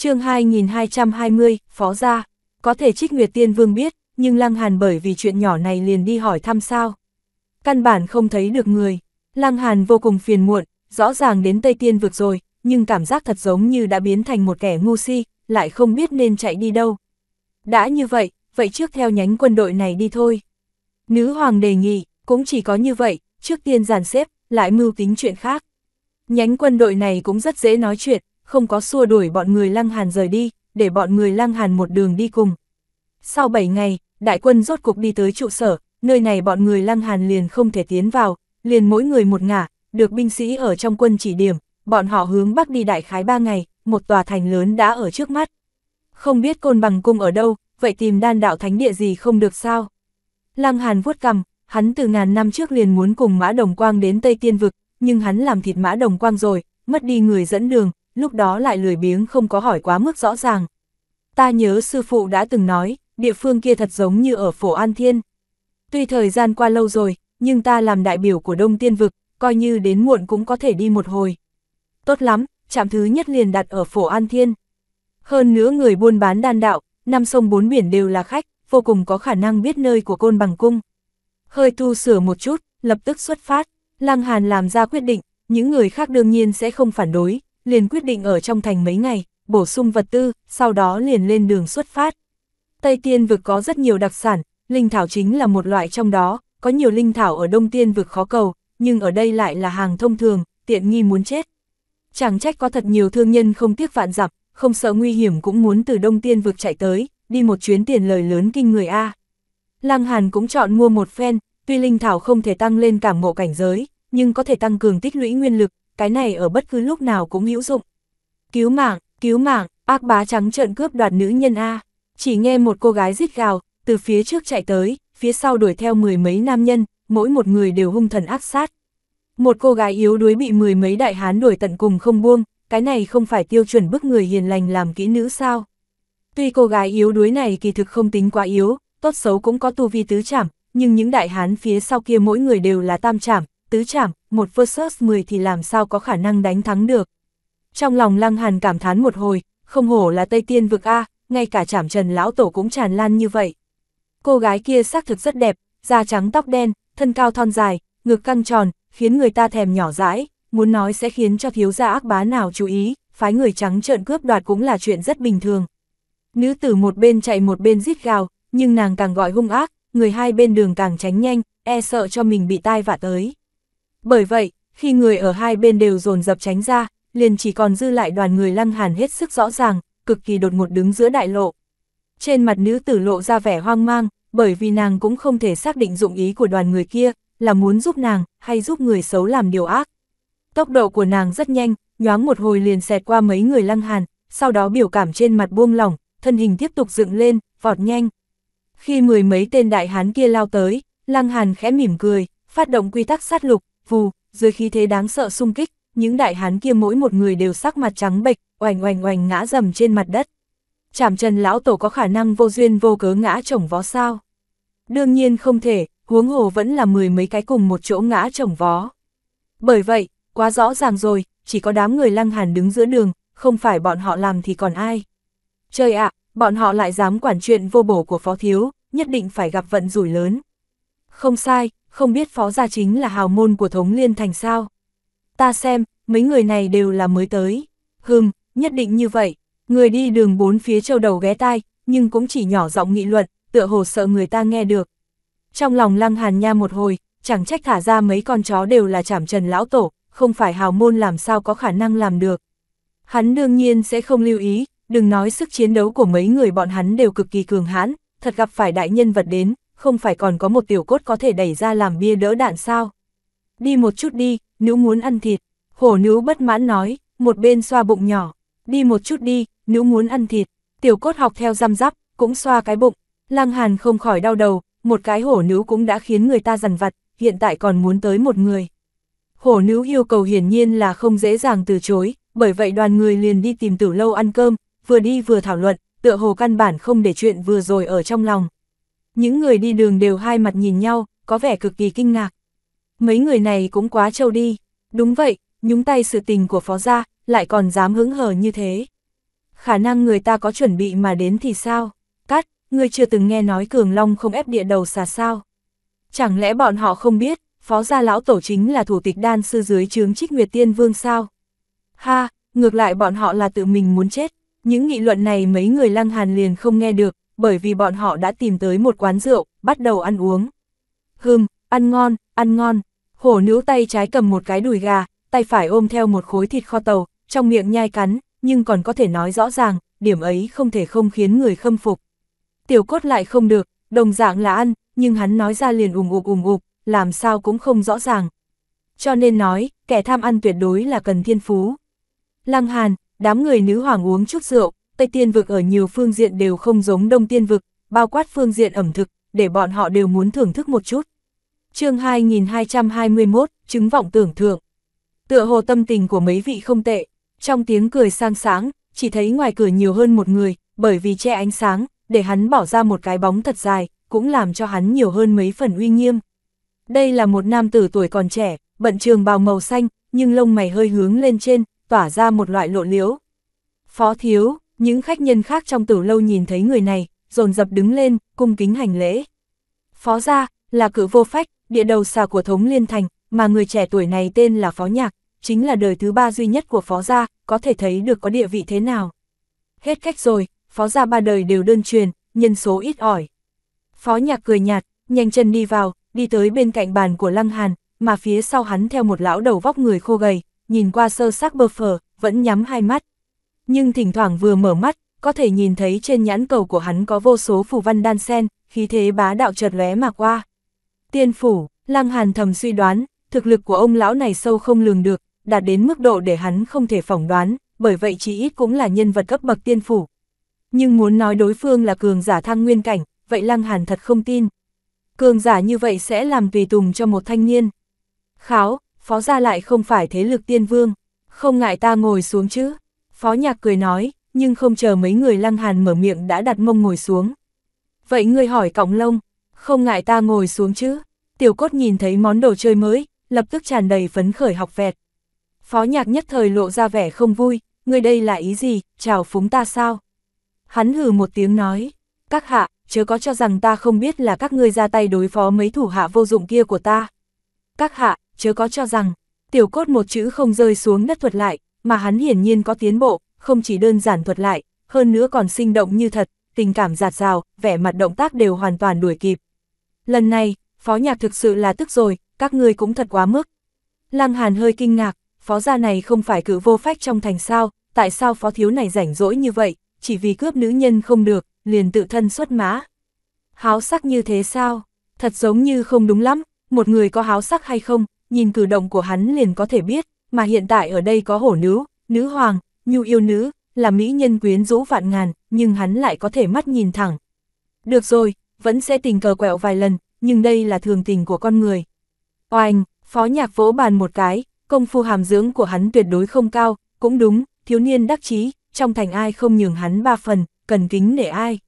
chương 2220, Phó Gia, có thể trích Nguyệt Tiên Vương biết, nhưng Lăng Hàn bởi vì chuyện nhỏ này liền đi hỏi thăm sao. Căn bản không thấy được người, Lăng Hàn vô cùng phiền muộn, rõ ràng đến Tây Tiên vực rồi, nhưng cảm giác thật giống như đã biến thành một kẻ ngu si, lại không biết nên chạy đi đâu. Đã như vậy, vậy trước theo nhánh quân đội này đi thôi. Nữ hoàng đề nghị, cũng chỉ có như vậy, trước tiên giàn xếp, lại mưu tính chuyện khác. Nhánh quân đội này cũng rất dễ nói chuyện, không có xua đuổi bọn người Lăng Hàn rời đi, để bọn người Lăng Hàn một đường đi cùng. Sau 7 ngày, đại quân rốt cục đi tới trụ sở, nơi này bọn người Lăng Hàn liền không thể tiến vào, liền mỗi người một ngả, được binh sĩ ở trong quân chỉ điểm, bọn họ hướng bắc đi đại khái 3 ngày, một tòa thành lớn đã ở trước mắt. Không biết côn bằng cung ở đâu, vậy tìm đan đạo thánh địa gì không được sao? Lăng Hàn vuốt cầm, hắn từ ngàn năm trước liền muốn cùng Mã Đồng Quang đến Tây Tiên Vực, nhưng hắn làm thịt Mã Đồng Quang rồi, mất đi người dẫn đường, lúc đó lại lười biếng không có hỏi quá mức rõ ràng. Ta nhớ sư phụ đã từng nói, địa phương kia thật giống như ở phổ An Thiên. Tuy thời gian qua lâu rồi, nhưng ta làm đại biểu của Đông Tiên Vực, coi như đến muộn cũng có thể đi một hồi. Tốt lắm, chạm thứ nhất liền đặt ở phổ An Thiên. Hơn nữa người buôn bán đan đạo, năm sông bốn biển đều là khách, vô cùng có khả năng biết nơi của côn bằng cung. Hơi tu sửa một chút, lập tức xuất phát, Lăng Hàn làm ra quyết định, những người khác đương nhiên sẽ không phản đối, liền quyết định ở trong thành mấy ngày, bổ sung vật tư, sau đó liền lên đường xuất phát. Tây Tiên vực có rất nhiều đặc sản, linh thảo chính là một loại trong đó, có nhiều linh thảo ở Đông Tiên vực khó cầu, nhưng ở đây lại là hàng thông thường, tiện nghi muốn chết. Chẳng trách có thật nhiều thương nhân không tiếc vạn dặm, không sợ nguy hiểm cũng muốn từ Đông Tiên vực chạy tới, đi một chuyến tiền lời lớn kinh người A. Lăng Hàn cũng chọn mua một phen, tuy linh thảo không thể tăng lên cảm ngộ cảnh giới, nhưng có thể tăng cường tích lũy nguyên lực, cái này ở bất cứ lúc nào cũng hữu dụng. Cứu mạng, cứu mạng, ác bá trắng trợn cướp đoạt nữ nhân A. Chỉ nghe một cô gái rít gào, từ phía trước chạy tới, phía sau đuổi theo mười mấy nam nhân, mỗi một người đều hung thần ác sát. Một cô gái yếu đuối bị mười mấy đại hán đuổi tận cùng không buông, cái này không phải tiêu chuẩn bức người hiền lành làm kỹ nữ sao. Tuy cô gái yếu đuối này kỳ thực không tính quá yếu, tốt xấu cũng có tu vi tứ chảm, nhưng những đại hán phía sau kia mỗi người đều là tam chảm, tứ chảm, một versus 10 thì làm sao có khả năng đánh thắng được. Trong lòng Lăng Hàn cảm thán một hồi, không hổ là Tây Tiên vực A, ngay cả chảm trần lão tổ cũng tràn lan như vậy. Cô gái kia xác thực rất đẹp, da trắng tóc đen, thân cao thon dài, ngực căng tròn, khiến người ta thèm nhỏ dãi, muốn nói sẽ khiến cho thiếu gia ác bá nào chú ý, phái người trắng trợn cướp đoạt cũng là chuyện rất bình thường. Nữ tử một bên chạy một bên rít gào, nhưng nàng càng gọi hung ác, người hai bên đường càng tránh nhanh, e sợ cho mình bị tai vạ tới. Bởi vậy, khi người ở hai bên đều dồn dập tránh ra, liền chỉ còn dư lại đoàn người lăng hàn hết sức rõ ràng, cực kỳ đột ngột đứng giữa đại lộ. Trên mặt nữ tử lộ ra vẻ hoang mang, bởi vì nàng cũng không thể xác định dụng ý của đoàn người kia, là muốn giúp nàng, hay giúp người xấu làm điều ác. Tốc độ của nàng rất nhanh, nhoáng một hồi liền xẹt qua mấy người lăng hàn, sau đó biểu cảm trên mặt buông lỏng, thân hình tiếp tục dựng lên, vọt nhanh. Khi mười mấy tên đại hán kia lao tới, lăng hàn khẽ mỉm cười, phát động quy tắc sát lục, vù, dưới khí thế đáng sợ xung kích, những đại hán kia mỗi một người đều sắc mặt trắng bệch, oành oành oành ngã rầm trên mặt đất. Chảm trần lão tổ có khả năng vô duyên vô cớ ngã chồng vó sao? Đương nhiên không thể, huống hồ vẫn là mười mấy cái cùng một chỗ ngã chồng vó. Bởi vậy, quá rõ ràng rồi, chỉ có đám người lăng hàn đứng giữa đường, không phải bọn họ làm thì còn ai. Trời ạ, bọn họ lại dám quản chuyện vô bổ của phó thiếu, nhất định phải gặp vận rủi lớn. Không sai, không biết phó gia chính là hào môn của thống liên thành sao. Ta xem, mấy người này đều là mới tới. Hừm, nhất định như vậy. Người đi đường bốn phía châu đầu ghé tai, nhưng cũng chỉ nhỏ giọng nghị luận, tựa hồ sợ người ta nghe được. Trong lòng lăng hàn nha một hồi, chẳng trách thả ra mấy con chó đều là chảm trần lão tổ, không phải hào môn làm sao có khả năng làm được. Hắn đương nhiên sẽ không lưu ý, đừng nói sức chiến đấu của mấy người bọn hắn đều cực kỳ cường hãn, thật gặp phải đại nhân vật đến, không phải còn có một tiểu cốt có thể đẩy ra làm bia đỡ đạn sao? Đi một chút đi, nữ muốn ăn thịt. Hổ nữ bất mãn nói, một bên xoa bụng nhỏ. Đi một chút đi, nữ muốn ăn thịt. Tiểu cốt học theo răm rắp, cũng xoa cái bụng. Lăng hàn không khỏi đau đầu, một cái hổ nữ cũng đã khiến người ta dằn vặt, hiện tại còn muốn tới một người. Hổ nữ yêu cầu hiển nhiên là không dễ dàng từ chối, bởi vậy đoàn người liền đi tìm tử lâu ăn cơm, vừa đi vừa thảo luận, tựa hồ căn bản không để chuyện vừa rồi ở trong lòng. Những người đi đường đều hai mặt nhìn nhau, có vẻ cực kỳ kinh ngạc. Mấy người này cũng quá trâu đi. Đúng vậy, nhúng tay sự tình của phó gia, lại còn dám hứng hờ như thế. Khả năng người ta có chuẩn bị mà đến thì sao? Cát, ngươi chưa từng nghe nói Cường Long không ép địa đầu xà sao? Chẳng lẽ bọn họ không biết, phó gia lão tổ chính là thủ tịch đan sư dưới trướng trích Nguyệt Tiên Vương sao? Ha, ngược lại bọn họ là tự mình muốn chết. Những nghị luận này mấy người lăng hàn liền không nghe được, bởi vì bọn họ đã tìm tới một quán rượu, bắt đầu ăn uống. Hừm, ăn ngon, ăn ngon. Hổ nữ tay trái cầm một cái đùi gà, tay phải ôm theo một khối thịt kho tàu, trong miệng nhai cắn, nhưng còn có thể nói rõ ràng, điểm ấy không thể không khiến người khâm phục. Tiểu cốt lại không được, đồng dạng là ăn, nhưng hắn nói ra liền ùm ụp ùm ụp, làm sao cũng không rõ ràng. Cho nên nói, kẻ tham ăn tuyệt đối là cần thiên phú. Lăng Hàn, đám người nữ hoàng uống chút rượu, Tây Tiên vực ở nhiều phương diện đều không giống Đông Tiên vực, bao quát phương diện ẩm thực, để bọn họ đều muốn thưởng thức một chút. chương 2221, chứng vọng tưởng thượng. Tựa hồ tâm tình của mấy vị không tệ, trong tiếng cười sang sáng, chỉ thấy ngoài cửa nhiều hơn một người, bởi vì che ánh sáng, để hắn bỏ ra một cái bóng thật dài, cũng làm cho hắn nhiều hơn mấy phần uy nghiêm. Đây là một nam tử tuổi còn trẻ, bận trường bào màu xanh, nhưng lông mày hơi hướng lên trên, tỏa ra một loại lộ liễu. Phó thiếu, những khách nhân khác trong tử lâu nhìn thấy người này, dồn dập đứng lên, cung kính hành lễ. Phó gia, là cử vô phách, địa đầu xà của thống liên thành, mà người trẻ tuổi này tên là Phó Nhạc, chính là đời thứ ba duy nhất của Phó gia, có thể thấy được có địa vị thế nào. Hết cách rồi, Phó gia ba đời đều đơn truyền, nhân số ít ỏi. Phó Nhạc cười nhạt, nhanh chân đi vào, đi tới bên cạnh bàn của Lăng Hàn, mà phía sau hắn theo một lão đầu vóc người khô gầy, nhìn qua sơ sắc bơ phờ, vẫn nhắm hai mắt nhưng thỉnh thoảng vừa mở mắt, có thể nhìn thấy trên nhãn cầu của hắn có vô số phù văn đan sen, khí thế bá đạo chợt lóe mà qua. Tiên phủ, Lăng Hàn thầm suy đoán, thực lực của ông lão này sâu không lường được, đạt đến mức độ để hắn không thể phỏng đoán, bởi vậy chỉ ít cũng là nhân vật cấp bậc tiên phủ. Nhưng muốn nói đối phương là cường giả thăng nguyên cảnh, vậy Lăng Hàn thật không tin. Cường giả như vậy sẽ làm tùy tùng cho một thanh niên. Kháo, phó gia lại không phải thế lực tiên vương, không ngại ta ngồi xuống chứ. Phó nhạc cười nói, nhưng không chờ mấy người lăng hàn mở miệng đã đặt mông ngồi xuống. Vậy ngươi hỏi cọng lông, không ngại ta ngồi xuống chứ? Tiểu cốt nhìn thấy món đồ chơi mới, lập tức tràn đầy phấn khởi học vẹt. Phó nhạc nhất thời lộ ra vẻ không vui, ngươi đây là ý gì, chào phúng ta sao? Hắn hừ một tiếng nói, các hạ, chớ có cho rằng ta không biết là các ngươi ra tay đối phó mấy thủ hạ vô dụng kia của ta. Các hạ, chớ có cho rằng, tiểu cốt một chữ không rơi xuống đất thuật lại, mà hắn hiển nhiên có tiến bộ, không chỉ đơn giản thuật lại, hơn nữa còn sinh động như thật, tình cảm giạt rào, vẻ mặt động tác đều hoàn toàn đuổi kịp. Lần này, phó nhạc thực sự là tức rồi, các ngươi cũng thật quá mức. Lăng Hàn hơi kinh ngạc, phó gia này không phải cử vô phách trong thành sao, tại sao phó thiếu này rảnh rỗi như vậy, chỉ vì cướp nữ nhân không được, liền tự thân xuất mã. Háo sắc như thế sao? Thật giống như không đúng lắm, một người có háo sắc hay không, nhìn cử động của hắn liền có thể biết mà hiện tại ở đây có hổ nữ, nữ hoàng, nhu yêu nữ, là mỹ nhân quyến rũ vạn ngàn, nhưng hắn lại có thể mắt nhìn thẳng. Được rồi, vẫn sẽ tình cờ quẹo vài lần, nhưng đây là thường tình của con người. Oanh, phó nhạc vỗ bàn một cái, công phu hàm dưỡng của hắn tuyệt đối không cao, cũng đúng, thiếu niên đắc chí trong thành ai không nhường hắn ba phần, cần kính nể ai.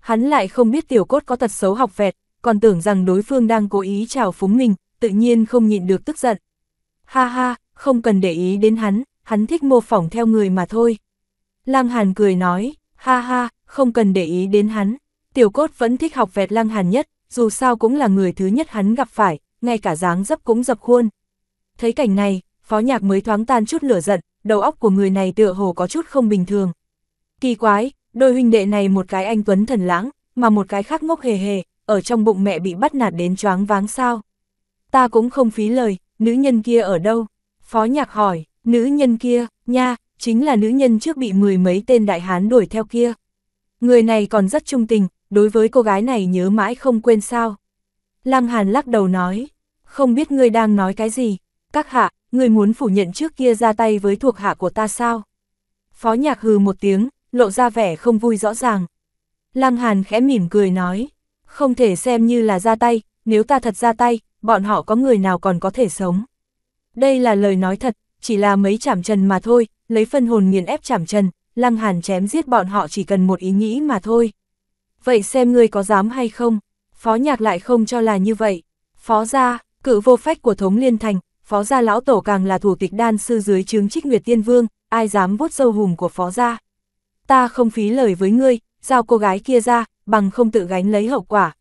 Hắn lại không biết tiểu cốt có tật xấu học vẹt, còn tưởng rằng đối phương đang cố ý trào phúng mình, tự nhiên không nhịn được tức giận. Ha ha, không cần để ý đến hắn, hắn thích mô phỏng theo người mà thôi. Lăng Hàn cười nói, ha ha, không cần để ý đến hắn. Tiểu cốt vẫn thích học vẹt Lăng Hàn nhất, dù sao cũng là người thứ nhất hắn gặp phải, ngay cả dáng dấp cũng dập khuôn. Thấy cảnh này, phó nhạc mới thoáng tan chút lửa giận, đầu óc của người này tựa hồ có chút không bình thường. Kỳ quái, đôi huynh đệ này một cái anh Tuấn thần lãng, mà một cái khác ngốc hề hề, ở trong bụng mẹ bị bắt nạt đến choáng váng sao. Ta cũng không phí lời, nữ nhân kia ở đâu? Phó nhạc hỏi, nữ nhân kia, nha, chính là nữ nhân trước bị mười mấy tên đại hán đuổi theo kia. Người này còn rất trung tình, đối với cô gái này nhớ mãi không quên sao. Lăng Hàn lắc đầu nói, không biết ngươi đang nói cái gì, các hạ, ngươi muốn phủ nhận trước kia ra tay với thuộc hạ của ta sao? Phó nhạc hừ một tiếng, lộ ra vẻ không vui rõ ràng. Lăng Hàn khẽ mỉm cười nói, không thể xem như là ra tay, nếu ta thật ra tay, bọn họ có người nào còn có thể sống. Đây là lời nói thật, chỉ là mấy chảm trần mà thôi, lấy phân hồn nghiền ép chảm trần, lăng hàn chém giết bọn họ chỉ cần một ý nghĩ mà thôi. Vậy xem ngươi có dám hay không? Phó nhạc lại không cho là như vậy. Phó gia, cự vô phách của thống liên thành, phó gia lão tổ càng là thủ tịch đan sư dưới chứng trích nguyệt tiên vương, ai dám vuốt sâu hùm của phó gia. Ta không phí lời với ngươi, giao cô gái kia ra, bằng không tự gánh lấy hậu quả.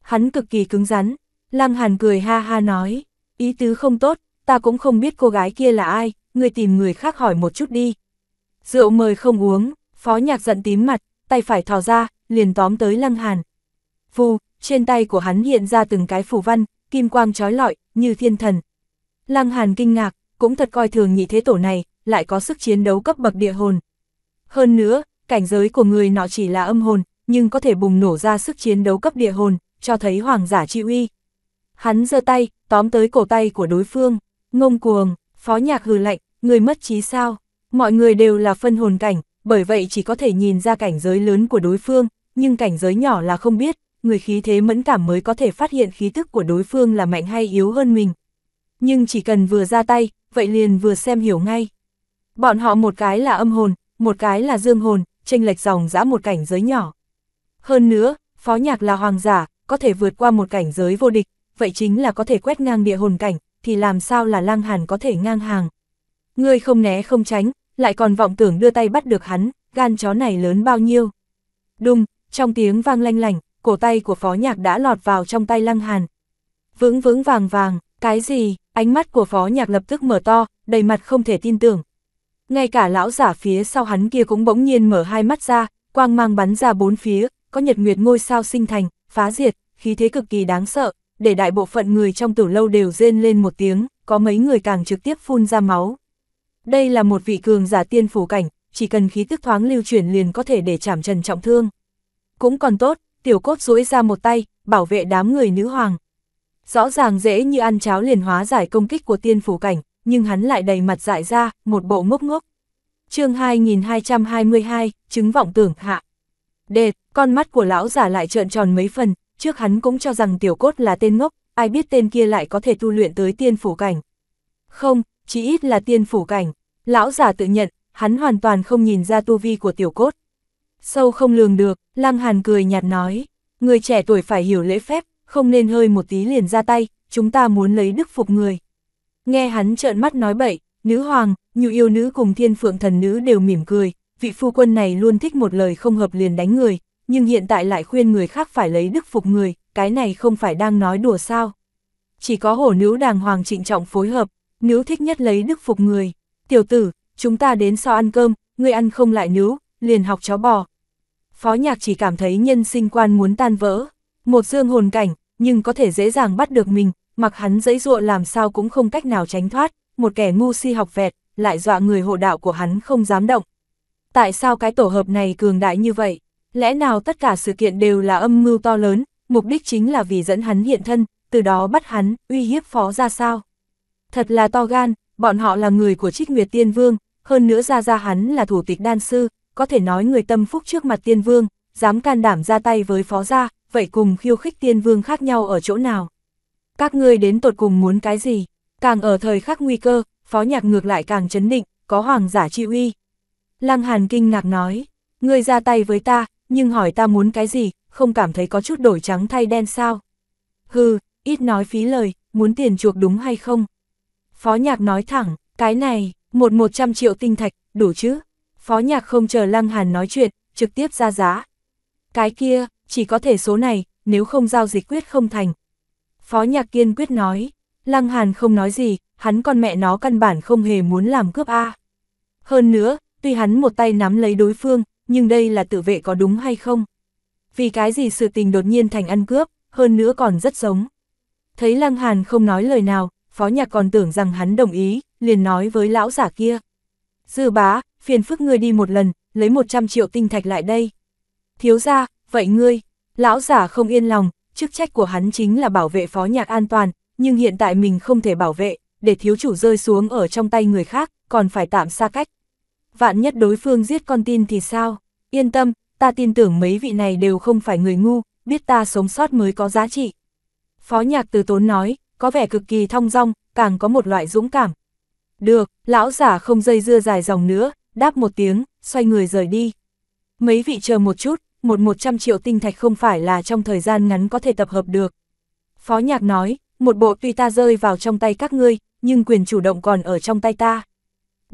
Hắn cực kỳ cứng rắn, lăng hàn cười ha ha nói, ý tứ không tốt, ta cũng không biết cô gái kia là ai, người tìm người khác hỏi một chút đi. Rượu mời không uống, phó nhạc giận tím mặt, tay phải thò ra, liền tóm tới lăng hàn. Vù, trên tay của hắn hiện ra từng cái phủ văn, kim quang trói lọi, như thiên thần. Lăng hàn kinh ngạc, cũng thật coi thường nhị thế tổ này, lại có sức chiến đấu cấp bậc địa hồn. Hơn nữa, cảnh giới của người nọ chỉ là âm hồn, nhưng có thể bùng nổ ra sức chiến đấu cấp địa hồn, cho thấy hoàng giả chi uy. Hắn giơ tay, tóm tới cổ tay của đối phương ngông cuồng, phó nhạc hừ lạnh, người mất trí sao, mọi người đều là phân hồn cảnh, bởi vậy chỉ có thể nhìn ra cảnh giới lớn của đối phương, nhưng cảnh giới nhỏ là không biết, người khí thế mẫn cảm mới có thể phát hiện khí tức của đối phương là mạnh hay yếu hơn mình. Nhưng chỉ cần vừa ra tay, vậy liền vừa xem hiểu ngay. Bọn họ một cái là âm hồn, một cái là dương hồn, chênh lệch dòng dã một cảnh giới nhỏ. Hơn nữa, phó nhạc là hoàng giả, có thể vượt qua một cảnh giới vô địch, vậy chính là có thể quét ngang địa hồn cảnh, thì làm sao là Lăng Hàn có thể ngang hàng. Ngươi không né không tránh, lại còn vọng tưởng đưa tay bắt được hắn, gan chó này lớn bao nhiêu. Đùng, trong tiếng vang lanh lành, cổ tay của phó nhạc đã lọt vào trong tay Lăng Hàn. Vững vững vàng vàng, cái gì, ánh mắt của phó nhạc lập tức mở to, đầy mặt không thể tin tưởng. Ngay cả lão giả phía sau hắn kia cũng bỗng nhiên mở hai mắt ra, quang mang bắn ra bốn phía, có nhật nguyệt ngôi sao sinh thành, phá diệt, khí thế cực kỳ đáng sợ, để đại bộ phận người trong tử lâu đều rên lên một tiếng, có mấy người càng trực tiếp phun ra máu. Đây là một vị cường giả tiên phủ cảnh, chỉ cần khí tức thoáng lưu chuyển liền có thể để chảm trần trọng thương. Cũng còn tốt, tiểu cốt duỗi ra một tay, bảo vệ đám người nữ hoàng. Rõ ràng dễ như ăn cháo liền hóa giải công kích của tiên phủ cảnh, nhưng hắn lại đầy mặt dại ra, một bộ ngốc ngốc. chương 2222, chứng vọng tưởng hạ. Đệt, con mắt của lão giả lại trợn tròn mấy phần, trước hắn cũng cho rằng tiểu cốt là tên ngốc, ai biết tên kia lại có thể tu luyện tới tiên phủ cảnh. Không, chỉ ít là tiên phủ cảnh, lão giả tự nhận, hắn hoàn toàn không nhìn ra tu vi của tiểu cốt. Sâu không lường được, Lăng Hàn cười nhạt nói, người trẻ tuổi phải hiểu lễ phép, không nên hơi một tí liền ra tay, chúng ta muốn lấy đức phục người. Nghe hắn trợn mắt nói bậy, nữ hoàng, nhu yêu nữ cùng thiên phượng thần nữ đều mỉm cười, vị phu quân này luôn thích một lời không hợp liền đánh người, nhưng hiện tại lại khuyên người khác phải lấy đức phục người, cái này không phải đang nói đùa sao. Chỉ có hổ nữ đàng hoàng trịnh trọng phối hợp, nữ thích nhất lấy đức phục người. Tiểu tử, chúng ta đến sau ăn cơm, ngươi ăn không lại nữ, liền học chó bò. Phó nhạc chỉ cảm thấy nhân sinh quan muốn tan vỡ, một dương hồn cảnh, nhưng có thể dễ dàng bắt được mình, mặc hắn dẫy dụa làm sao cũng không cách nào tránh thoát, một kẻ ngu si học vẹt, lại dọa người hộ đạo của hắn không dám động. Tại sao cái tổ hợp này cường đại như vậy? Lẽ nào tất cả sự kiện đều là âm mưu to lớn, mục đích chính là vì dẫn hắn hiện thân, từ đó bắt hắn, uy hiếp phó ra sao? Thật là to gan, bọn họ là người của trích nguyệt tiên vương, hơn nữa ra ra hắn là thủ tịch đan sư, có thể nói người tâm phúc trước mặt tiên vương, dám can đảm ra tay với phó gia, vậy cùng khiêu khích tiên vương khác nhau ở chỗ nào? Các ngươi đến tột cùng muốn cái gì? Càng ở thời khắc nguy cơ, phó nhạc ngược lại càng chấn định, có hoàng giả chi uy. Lăng Hàn kinh ngạc nói, ngươi ra tay với ta, nhưng hỏi ta muốn cái gì, không cảm thấy có chút đổi trắng thay đen sao. Hừ, ít nói phí lời, muốn tiền chuộc đúng hay không? Phó nhạc nói thẳng, cái này, một một trăm triệu tinh thạch, đủ chứ? Phó nhạc không chờ Lăng Hàn nói chuyện, trực tiếp ra giá. Cái kia, chỉ có thể số này, nếu không giao dịch quyết không thành. Phó nhạc kiên quyết nói, Lăng Hàn không nói gì, hắn con mẹ nó căn bản không hề muốn làm cướp A. Hơn nữa, tuy hắn một tay nắm lấy đối phương, nhưng đây là tự vệ có đúng hay không? Vì cái gì sự tình đột nhiên thành ăn cướp, hơn nữa còn rất giống. Thấy Lăng Hàn không nói lời nào, phó nhạc còn tưởng rằng hắn đồng ý, liền nói với lão giả kia. Dư bá, phiền phức ngươi đi một lần, lấy 100 triệu tinh thạch lại đây. Thiếu ra, vậy ngươi, lão giả không yên lòng, chức trách của hắn chính là bảo vệ phó nhạc an toàn, nhưng hiện tại mình không thể bảo vệ, để thiếu chủ rơi xuống ở trong tay người khác, còn phải tạm xa cách vạn nhất đối phương giết con tin thì sao? Yên tâm, ta tin tưởng mấy vị này đều không phải người ngu, biết ta sống sót mới có giá trị. Phó nhạc từ tốn nói, có vẻ cực kỳ thong dong, càng có một loại dũng cảm. Được, lão giả không dây dưa dài dòng nữa, đáp một tiếng, xoay người rời đi. Mấy vị chờ một chút, một một trăm triệu tinh thạch không phải là trong thời gian ngắn có thể tập hợp được. Phó nhạc nói, một bộ tuy ta rơi vào trong tay các ngươi, nhưng quyền chủ động còn ở trong tay ta.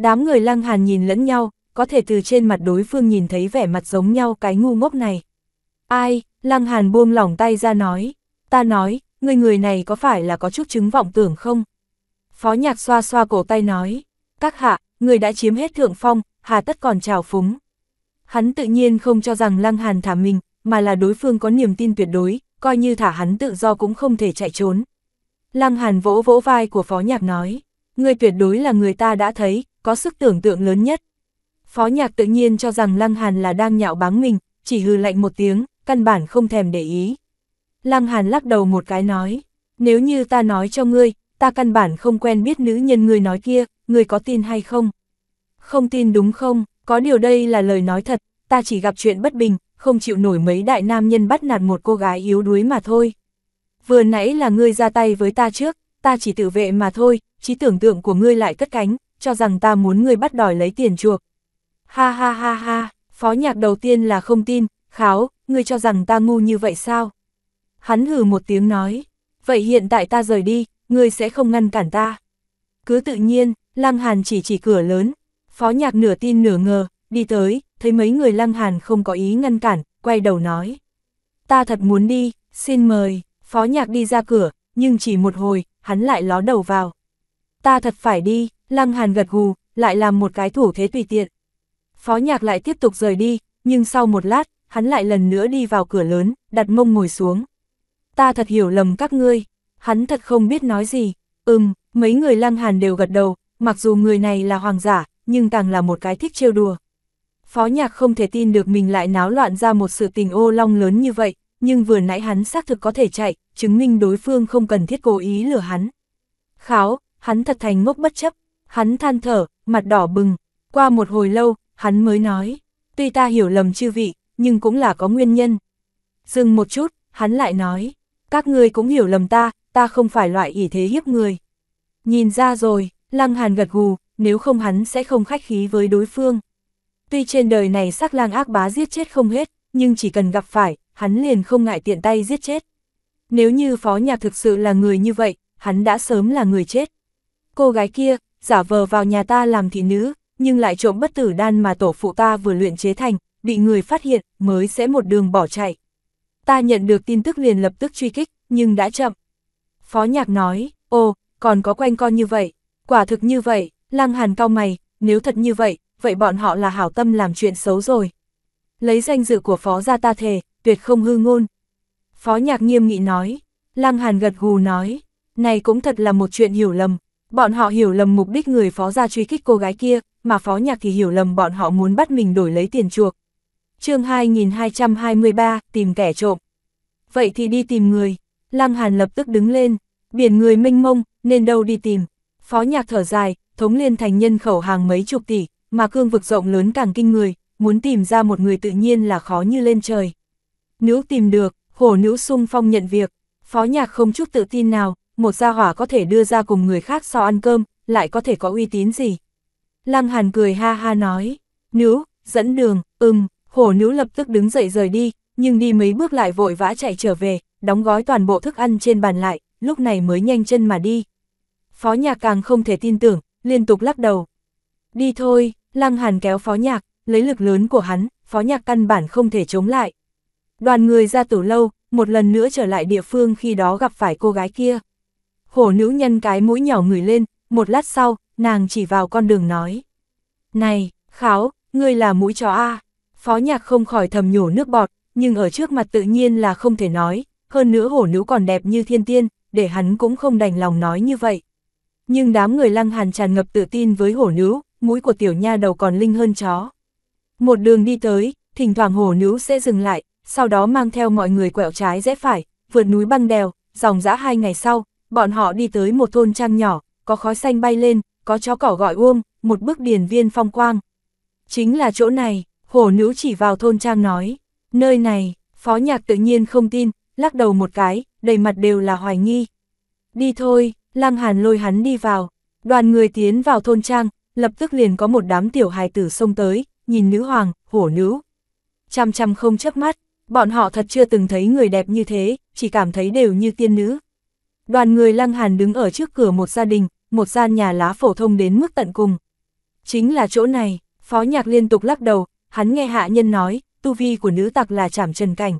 Đám người lăng hàn nhìn lẫn nhau, có thể từ trên mặt đối phương nhìn thấy vẻ mặt giống nhau cái ngu ngốc này. Ai, lăng hàn buông lỏng tay ra nói, ta nói, người người này có phải là có chút chứng vọng tưởng không? Phó nhạc xoa xoa cổ tay nói, các hạ, người đã chiếm hết thượng phong, hà tất còn trào phúng. Hắn tự nhiên không cho rằng lăng hàn thả mình, mà là đối phương có niềm tin tuyệt đối, coi như thả hắn tự do cũng không thể chạy trốn. Lăng hàn vỗ vỗ vai của phó nhạc nói, người tuyệt đối là người ta đã thấy, có sức tưởng tượng lớn nhất. Phó nhạc tự nhiên cho rằng Lăng Hàn là đang nhạo báng mình, chỉ hư lạnh một tiếng, căn bản không thèm để ý. Lăng Hàn lắc đầu một cái nói, nếu như ta nói cho ngươi, ta căn bản không quen biết nữ nhân ngươi nói kia, ngươi có tin hay không? Không tin đúng không, có điều đây là lời nói thật, ta chỉ gặp chuyện bất bình, không chịu nổi mấy đại nam nhân bắt nạt một cô gái yếu đuối mà thôi. Vừa nãy là ngươi ra tay với ta trước, ta chỉ tự vệ mà thôi, trí tưởng tượng của ngươi lại cất cánh, cho rằng ta muốn người bắt đòi lấy tiền chuộc. Ha ha ha ha, phó nhạc đầu tiên là không tin, kháo, ngươi cho rằng ta ngu như vậy sao? Hắn hừ một tiếng nói, vậy hiện tại ta rời đi, ngươi sẽ không ngăn cản ta. Cứ tự nhiên, Lăng Hàn chỉ chỉ cửa lớn, phó nhạc nửa tin nửa ngờ, đi tới, thấy mấy người Lăng Hàn không có ý ngăn cản, quay đầu nói. Ta thật muốn đi, xin mời, phó nhạc đi ra cửa, nhưng chỉ một hồi, hắn lại ló đầu vào ta thật phải đi, Lăng Hàn gật gù, lại làm một cái thủ thế tùy tiện. Phó nhạc lại tiếp tục rời đi, nhưng sau một lát, hắn lại lần nữa đi vào cửa lớn, đặt mông ngồi xuống. Ta thật hiểu lầm các ngươi, hắn thật không biết nói gì, ừm, mấy người Lăng Hàn đều gật đầu, mặc dù người này là hoàng giả, nhưng càng là một cái thích trêu đùa. Phó nhạc không thể tin được mình lại náo loạn ra một sự tình ô long lớn như vậy, nhưng vừa nãy hắn xác thực có thể chạy, chứng minh đối phương không cần thiết cố ý lừa hắn. Kháo, hắn thật thành ngốc bất chấp, hắn than thở, mặt đỏ bừng, qua một hồi lâu, hắn mới nói, tuy ta hiểu lầm chư vị, nhưng cũng là có nguyên nhân. Dừng một chút, hắn lại nói, các ngươi cũng hiểu lầm ta, ta không phải loại ỷ thế hiếp người. Nhìn ra rồi, Lăng Hàn gật gù, nếu không hắn sẽ không khách khí với đối phương. Tuy trên đời này sắc lang ác bá giết chết không hết, nhưng chỉ cần gặp phải, hắn liền không ngại tiện tay giết chết. Nếu như phó nhạc thực sự là người như vậy, hắn đã sớm là người chết cô gái kia, giả vờ vào nhà ta làm thị nữ, nhưng lại trộm bất tử đan mà tổ phụ ta vừa luyện chế thành, bị người phát hiện, mới sẽ một đường bỏ chạy. Ta nhận được tin tức liền lập tức truy kích, nhưng đã chậm. Phó nhạc nói, ồ, còn có quanh co như vậy, quả thực như vậy, lăng hàn cao mày, nếu thật như vậy, vậy bọn họ là hảo tâm làm chuyện xấu rồi. Lấy danh dự của phó gia ta thề, tuyệt không hư ngôn. Phó nhạc nghiêm nghị nói, lăng hàn gật gù nói, này cũng thật là một chuyện hiểu lầm, Bọn họ hiểu lầm mục đích người phó gia truy kích cô gái kia, mà phó nhạc thì hiểu lầm bọn họ muốn bắt mình đổi lấy tiền chuộc. chương 2223, tìm kẻ trộm. Vậy thì đi tìm người. Lăng Hàn lập tức đứng lên, biển người mênh mông, nên đâu đi tìm. Phó nhạc thở dài, thống liên thành nhân khẩu hàng mấy chục tỷ, mà cương vực rộng lớn càng kinh người, muốn tìm ra một người tự nhiên là khó như lên trời. Nữ tìm được, hổ nữ sung phong nhận việc, phó nhạc không chút tự tin nào, một gia hỏa có thể đưa ra cùng người khác so ăn cơm, lại có thể có uy tín gì. Lăng Hàn cười ha ha nói, nữ, dẫn đường, ừm, hổ nữ lập tức đứng dậy rời đi, nhưng đi mấy bước lại vội vã chạy trở về, đóng gói toàn bộ thức ăn trên bàn lại, lúc này mới nhanh chân mà đi. Phó nhạc càng không thể tin tưởng, liên tục lắc đầu. Đi thôi, Lăng Hàn kéo phó nhạc, lấy lực lớn của hắn, phó nhạc căn bản không thể chống lại. Đoàn người ra tủ lâu, một lần nữa trở lại địa phương khi đó gặp phải cô gái kia hổ nữ nhân cái mũi nhỏ người lên, một lát sau, nàng chỉ vào con đường nói. Này, kháo, ngươi là mũi chó A. Phó nhạc không khỏi thầm nhổ nước bọt, nhưng ở trước mặt tự nhiên là không thể nói, hơn nữa hổ nữ còn đẹp như thiên tiên, để hắn cũng không đành lòng nói như vậy. Nhưng đám người lăng hàn tràn ngập tự tin với hổ nữ, mũi của tiểu nha đầu còn linh hơn chó. Một đường đi tới, thỉnh thoảng hổ nữ sẽ dừng lại, sau đó mang theo mọi người quẹo trái rẽ phải, vượt núi băng đèo, dòng dã hai ngày sau, Bọn họ đi tới một thôn trang nhỏ, có khói xanh bay lên, có chó cỏ gọi uông, một bức điển viên phong quang. Chính là chỗ này, hổ nữ chỉ vào thôn trang nói, nơi này, phó nhạc tự nhiên không tin, lắc đầu một cái, đầy mặt đều là hoài nghi. Đi thôi, lăng hàn lôi hắn đi vào, đoàn người tiến vào thôn trang, lập tức liền có một đám tiểu hài tử xông tới, nhìn nữ hoàng, hổ nữ. Chăm chăm không chớp mắt, bọn họ thật chưa từng thấy người đẹp như thế, chỉ cảm thấy đều như tiên nữ. Đoàn người Lăng Hàn đứng ở trước cửa một gia đình, một gian nhà lá phổ thông đến mức tận cùng. Chính là chỗ này, phó nhạc liên tục lắc đầu, hắn nghe hạ nhân nói, tu vi của nữ tặc là chảm trần cảnh.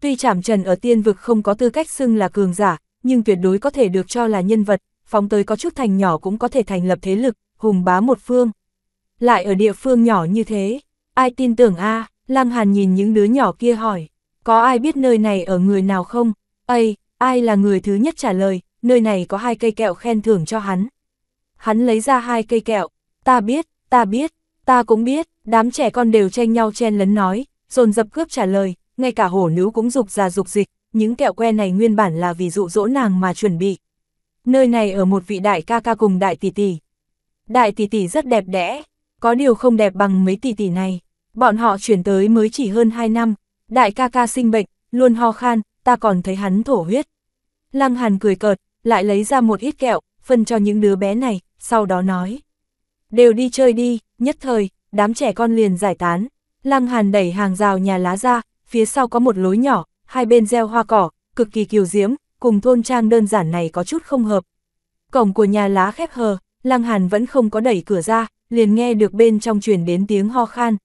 Tuy chảm trần ở tiên vực không có tư cách xưng là cường giả, nhưng tuyệt đối có thể được cho là nhân vật, phóng tới có chút thành nhỏ cũng có thể thành lập thế lực, hùng bá một phương. Lại ở địa phương nhỏ như thế, ai tin tưởng a Lăng Hàn nhìn những đứa nhỏ kia hỏi, có ai biết nơi này ở người nào không? Ây, Ai là người thứ nhất trả lời, nơi này có hai cây kẹo khen thưởng cho hắn. Hắn lấy ra hai cây kẹo, ta biết, ta biết, ta cũng biết, đám trẻ con đều tranh nhau chen lấn nói, dồn dập cướp trả lời, ngay cả hổ nữ cũng dục ra dục dịch, những kẹo que này nguyên bản là vì dụ dỗ nàng mà chuẩn bị. Nơi này ở một vị đại ca ca cùng đại tỷ tỷ. Đại tỷ tỷ rất đẹp đẽ, có điều không đẹp bằng mấy tỷ tỷ này. Bọn họ chuyển tới mới chỉ hơn 2 năm, đại ca ca sinh bệnh, luôn ho khan, ta còn thấy hắn thổ huyết. Lăng Hàn cười cợt, lại lấy ra một ít kẹo, phân cho những đứa bé này, sau đó nói. Đều đi chơi đi, nhất thời, đám trẻ con liền giải tán. Lăng Hàn đẩy hàng rào nhà lá ra, phía sau có một lối nhỏ, hai bên gieo hoa cỏ, cực kỳ kiều diễm, cùng thôn trang đơn giản này có chút không hợp. Cổng của nhà lá khép hờ, Lăng Hàn vẫn không có đẩy cửa ra, liền nghe được bên trong truyền đến tiếng ho khan.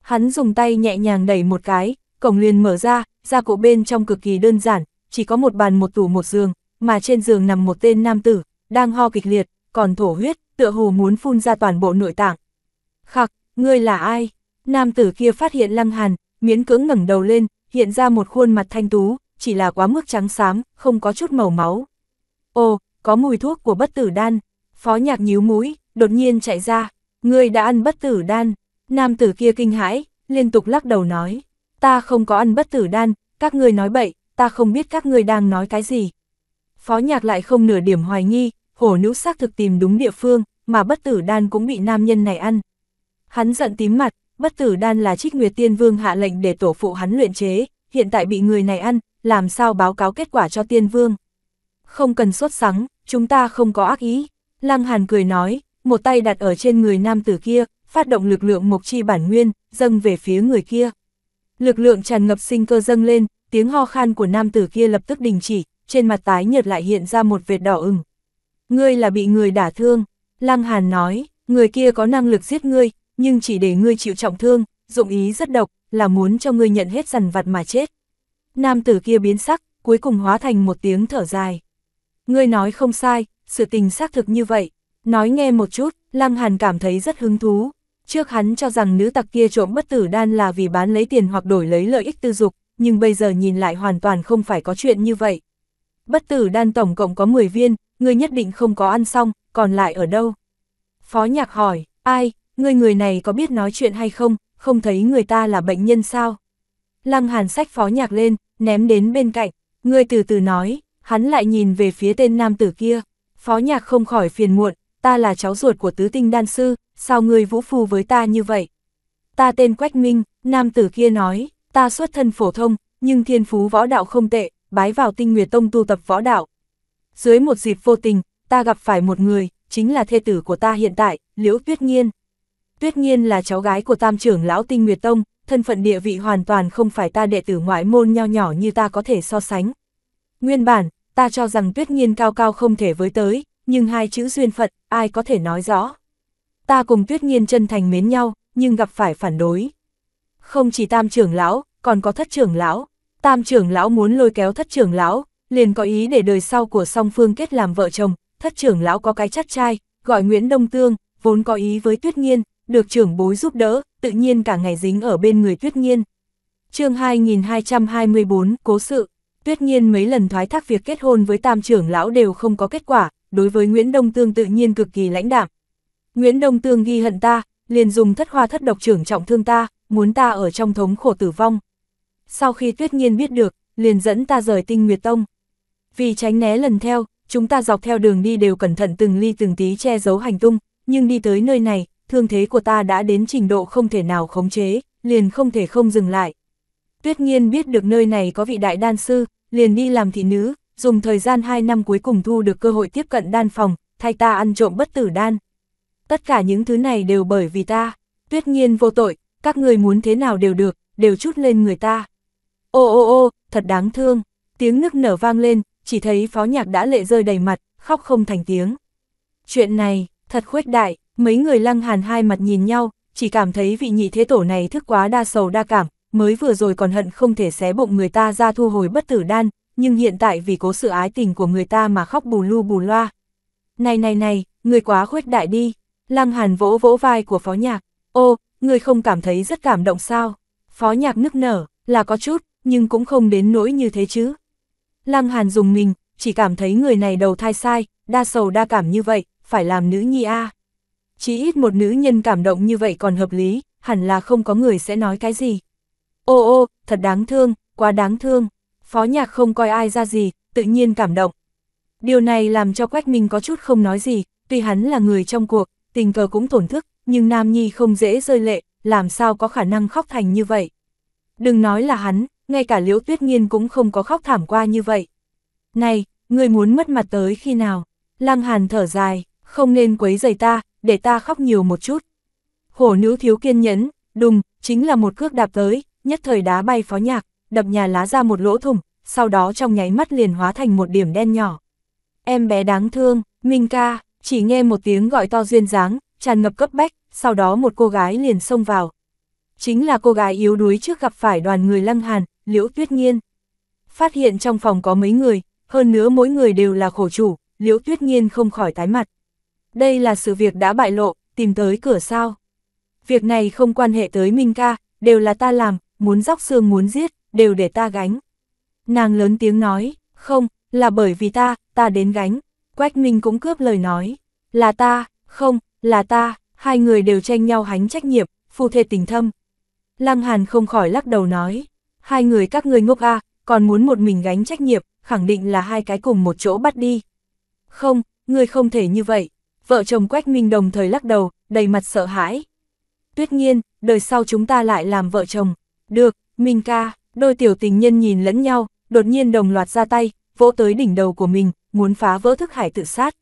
Hắn dùng tay nhẹ nhàng đẩy một cái, cổng liền mở ra, gia cụ bên trong cực kỳ đơn giản, chỉ có một bàn một tủ một giường, mà trên giường nằm một tên nam tử, đang ho kịch liệt, còn thổ huyết, tựa hồ muốn phun ra toàn bộ nội tạng. Khạc, ngươi là ai? Nam tử kia phát hiện Lăng Hàn, miễn cưỡng ngẩng đầu lên, hiện ra một khuôn mặt thanh tú, chỉ là quá mức trắng xám, không có chút màu máu. Ồ, có mùi thuốc của bất tử đan. Phó nhạc nhíu mũi, đột nhiên chạy ra, ngươi đã ăn bất tử đan. Nam tử kia kinh hãi, liên tục lắc đầu nói ta không có ăn bất tử đan, các ngươi nói bậy, ta không biết các ngươi đang nói cái gì. Phó nhạc lại không nửa điểm hoài nghi, hổ nữ xác thực tìm đúng địa phương, mà bất tử đan cũng bị nam nhân này ăn. Hắn giận tím mặt, bất tử đan là trích nguyệt tiên vương hạ lệnh để tổ phụ hắn luyện chế, hiện tại bị người này ăn, làm sao báo cáo kết quả cho tiên vương. Không cần sốt sắng, chúng ta không có ác ý. Lăng Hàn cười nói, một tay đặt ở trên người nam tử kia, phát động lực lượng mộc chi bản nguyên, dâng về phía người kia. Lực lượng tràn ngập sinh cơ dâng lên, tiếng ho khan của nam tử kia lập tức đình chỉ, trên mặt tái nhợt lại hiện ra một vệt đỏ ửng. Ngươi là bị người đả thương, Lăng Hàn nói, người kia có năng lực giết ngươi, nhưng chỉ để ngươi chịu trọng thương, dụng ý rất độc, là muốn cho ngươi nhận hết dằn vặt mà chết. Nam tử kia biến sắc, cuối cùng hóa thành một tiếng thở dài. Ngươi nói không sai, sự tình xác thực như vậy, nói nghe một chút, Lăng Hàn cảm thấy rất hứng thú, Trước hắn cho rằng nữ tặc kia trộm bất tử đan là vì bán lấy tiền hoặc đổi lấy lợi ích tư dục, nhưng bây giờ nhìn lại hoàn toàn không phải có chuyện như vậy. Bất tử đan tổng cộng có 10 viên, ngươi nhất định không có ăn xong, còn lại ở đâu? Phó nhạc hỏi, ai, ngươi người này có biết nói chuyện hay không, không thấy người ta là bệnh nhân sao? Lăng hàn sách phó nhạc lên, ném đến bên cạnh, ngươi từ từ nói, hắn lại nhìn về phía tên nam tử kia. Phó nhạc không khỏi phiền muộn, ta là cháu ruột của tứ tinh đan sư, sao ngươi vũ phu với ta như vậy? Ta tên Quách Minh, nam tử kia nói, ta xuất thân phổ thông, nhưng thiên phú võ đạo không tệ, bái vào tinh nguyệt tông tu tập võ đạo. Dưới một dịp vô tình, ta gặp phải một người, chính là thê tử của ta hiện tại, Liễu Tuyết nhiên Tuyết nhiên là cháu gái của tam trưởng lão tinh nguyệt tông, thân phận địa vị hoàn toàn không phải ta đệ tử ngoại môn nho nhỏ như ta có thể so sánh. Nguyên bản, ta cho rằng Tuyết nhiên cao cao không thể với tới, nhưng hai chữ duyên phận, ai có thể nói rõ ta cùng tuyết nghiên chân thành mến nhau, nhưng gặp phải phản đối. Không chỉ tam trưởng lão, còn có thất trưởng lão, tam trưởng lão muốn lôi kéo thất trưởng lão, liền có ý để đời sau của song phương kết làm vợ chồng, thất trưởng lão có cái chắc trai, gọi Nguyễn Đông Tương, vốn có ý với tuyết nghiên, được trưởng bối giúp đỡ, tự nhiên cả ngày dính ở bên người tuyết nghiên. chương 2224 Cố sự Tuyết nhiên mấy lần thoái thác việc kết hôn với tam trưởng lão đều không có kết quả, đối với Nguyễn Đông Tương tự nhiên cực kỳ lãnh đạm, Nguyễn Đông Tương ghi hận ta, liền dùng thất hoa thất độc trưởng trọng thương ta, muốn ta ở trong thống khổ tử vong. Sau khi tuyết nhiên biết được, liền dẫn ta rời tinh Nguyệt Tông. Vì tránh né lần theo, chúng ta dọc theo đường đi đều cẩn thận từng ly từng tí che giấu hành tung, nhưng đi tới nơi này, thương thế của ta đã đến trình độ không thể nào khống chế, liền không thể không dừng lại. Tuyết nhiên biết được nơi này có vị đại đan sư, liền đi làm thị nữ, dùng thời gian 2 năm cuối cùng thu được cơ hội tiếp cận đan phòng, thay ta ăn trộm bất tử đan tất cả những thứ này đều bởi vì ta, tuyết nhiên vô tội, các người muốn thế nào đều được, đều chút lên người ta. Ô ô ô, thật đáng thương, tiếng nức nở vang lên, chỉ thấy phó nhạc đã lệ rơi đầy mặt, khóc không thành tiếng. Chuyện này, thật khuếch đại, mấy người lăng hàn hai mặt nhìn nhau, chỉ cảm thấy vị nhị thế tổ này thức quá đa sầu đa cảm, mới vừa rồi còn hận không thể xé bụng người ta ra thu hồi bất tử đan, nhưng hiện tại vì cố sự ái tình của người ta mà khóc bù lu bù loa. Này này này, người quá khuếch đại đi, Lăng Hàn vỗ vỗ vai của phó nhạc, ô, người không cảm thấy rất cảm động sao? Phó nhạc nức nở, là có chút, nhưng cũng không đến nỗi như thế chứ. Lăng Hàn dùng mình, chỉ cảm thấy người này đầu thai sai, đa sầu đa cảm như vậy, phải làm nữ nhi a. À. Chỉ ít một nữ nhân cảm động như vậy còn hợp lý, hẳn là không có người sẽ nói cái gì. Ô ô, thật đáng thương, quá đáng thương. Phó nhạc không coi ai ra gì, tự nhiên cảm động. Điều này làm cho Quách Minh có chút không nói gì, tuy hắn là người trong cuộc, tình cờ cũng tổn thức, nhưng Nam Nhi không dễ rơi lệ, làm sao có khả năng khóc thành như vậy. Đừng nói là hắn, ngay cả Liễu Tuyết Nhiên cũng không có khóc thảm qua như vậy. Này, người muốn mất mặt tới khi nào? Lăng Hàn thở dài, không nên quấy rầy ta, để ta khóc nhiều một chút. Hổ nữ thiếu kiên nhẫn, đùng, chính là một cước đạp tới, nhất thời đá bay phó nhạc, đập nhà lá ra một lỗ thủng, sau đó trong nháy mắt liền hóa thành một điểm đen nhỏ. Em bé đáng thương, Minh ca, chỉ nghe một tiếng gọi to duyên dáng, tràn ngập cấp bách, sau đó một cô gái liền xông vào. Chính là cô gái yếu đuối trước gặp phải đoàn người lăng hàn, Liễu Tuyết nhiên Phát hiện trong phòng có mấy người, hơn nữa mỗi người đều là khổ chủ, Liễu Tuyết nhiên không khỏi tái mặt. Đây là sự việc đã bại lộ, tìm tới cửa sao. Việc này không quan hệ tới Minh ca, đều là ta làm, muốn róc xương muốn giết, đều để ta gánh. Nàng lớn tiếng nói, không, là bởi vì ta, ta đến gánh. Quách Minh cũng cướp lời nói, là ta, không, là ta, hai người đều tranh nhau hánh trách nhiệm, phù thê tình thâm. Lăng Hàn không khỏi lắc đầu nói, hai người các ngươi ngốc a, à, còn muốn một mình gánh trách nhiệm, khẳng định là hai cái cùng một chỗ bắt đi. Không, ngươi không thể như vậy. Vợ chồng Quách Minh đồng thời lắc đầu, đầy mặt sợ hãi. Tuyết nhiên, đời sau chúng ta lại làm vợ chồng. Được, Minh ca, đôi tiểu tình nhân nhìn lẫn nhau, đột nhiên đồng loạt ra tay, vỗ tới đỉnh đầu của mình, muốn phá vỡ thức hải tự sát.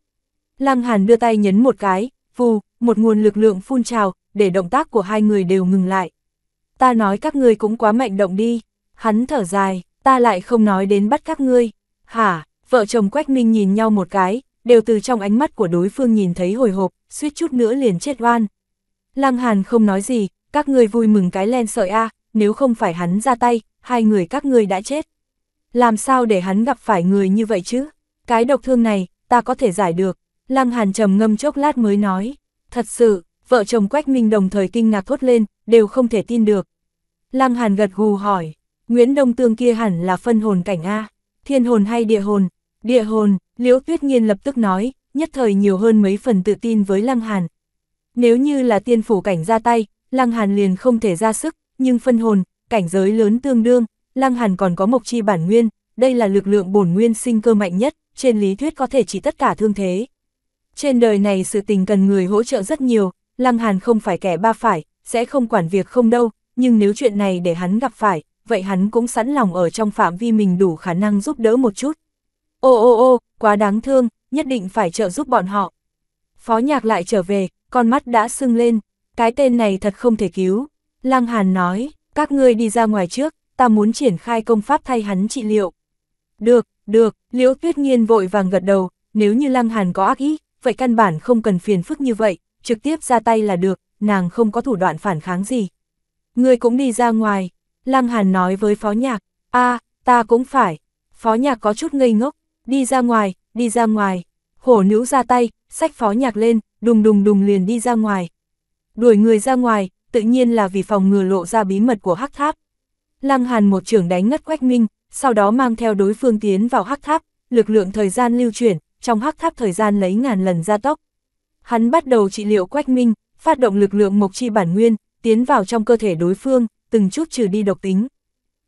Lăng Hàn đưa tay nhấn một cái, vù, một nguồn lực lượng phun trào, để động tác của hai người đều ngừng lại. Ta nói các ngươi cũng quá mạnh động đi, hắn thở dài, ta lại không nói đến bắt các ngươi. Hả, vợ chồng Quách Minh nhìn nhau một cái, đều từ trong ánh mắt của đối phương nhìn thấy hồi hộp, suýt chút nữa liền chết oan. Lăng Hàn không nói gì, các ngươi vui mừng cái len sợi a, nếu không phải hắn ra tay, hai người các ngươi đã chết. Làm sao để hắn gặp phải người như vậy chứ? Cái độc thương này, ta có thể giải được. Lăng Hàn trầm ngâm chốc lát mới nói. Thật sự, vợ chồng Quách Minh đồng thời kinh ngạc thốt lên, đều không thể tin được. Lăng Hàn gật gù hỏi, Nguyễn Đông Tương kia hẳn là phân hồn cảnh A, thiên hồn hay địa hồn? Địa hồn, Liễu Tuyết Nhiên lập tức nói, nhất thời nhiều hơn mấy phần tự tin với Lăng Hàn. Nếu như là tiên phủ cảnh ra tay, Lăng Hàn liền không thể ra sức, nhưng phân hồn, cảnh giới lớn tương đương, Lăng Hàn còn có mộc chi bản nguyên, đây là lực lượng bổn nguyên sinh cơ mạnh nhất, trên lý thuyết có thể chỉ tất cả thương thế. Trên đời này sự tình cần người hỗ trợ rất nhiều, Lăng Hàn không phải kẻ ba phải, sẽ không quản việc không đâu, nhưng nếu chuyện này để hắn gặp phải, vậy hắn cũng sẵn lòng ở trong phạm vi mình đủ khả năng giúp đỡ một chút. Ô ô ô, quá đáng thương, nhất định phải trợ giúp bọn họ. Phó nhạc lại trở về, con mắt đã sưng lên, cái tên này thật không thể cứu. Lăng Hàn nói, các ngươi đi ra ngoài trước, ta muốn triển khai công pháp thay hắn trị liệu. Được, được, Liễu Tuyết Nghiên vội vàng gật đầu, nếu như Lăng Hàn có ác ý, vậy căn bản không cần phiền phức như vậy, trực tiếp ra tay là được, nàng không có thủ đoạn phản kháng gì. Người cũng đi ra ngoài, Lăng Hàn nói với Phó Nhạc, a ta cũng phải. Phó Nhạc có chút ngây ngốc, đi ra ngoài, đi ra ngoài. Hổ nữ ra tay, sách Phó Nhạc lên, đùng đùng đùng liền đi ra ngoài. Đuổi người ra ngoài, tự nhiên là vì phòng ngừa lộ ra bí mật của hắc tháp. Lăng Hàn một trưởng đánh ngất Quách Minh, sau đó mang theo đối phương tiến vào hắc tháp, lực lượng thời gian lưu chuyển, trong hắc tháp thời gian lấy ngàn lần gia tốc. Hắn bắt đầu trị liệu Quách Minh, phát động lực lượng mộc chi bản nguyên, tiến vào trong cơ thể đối phương, từng chút trừ đi độc tính.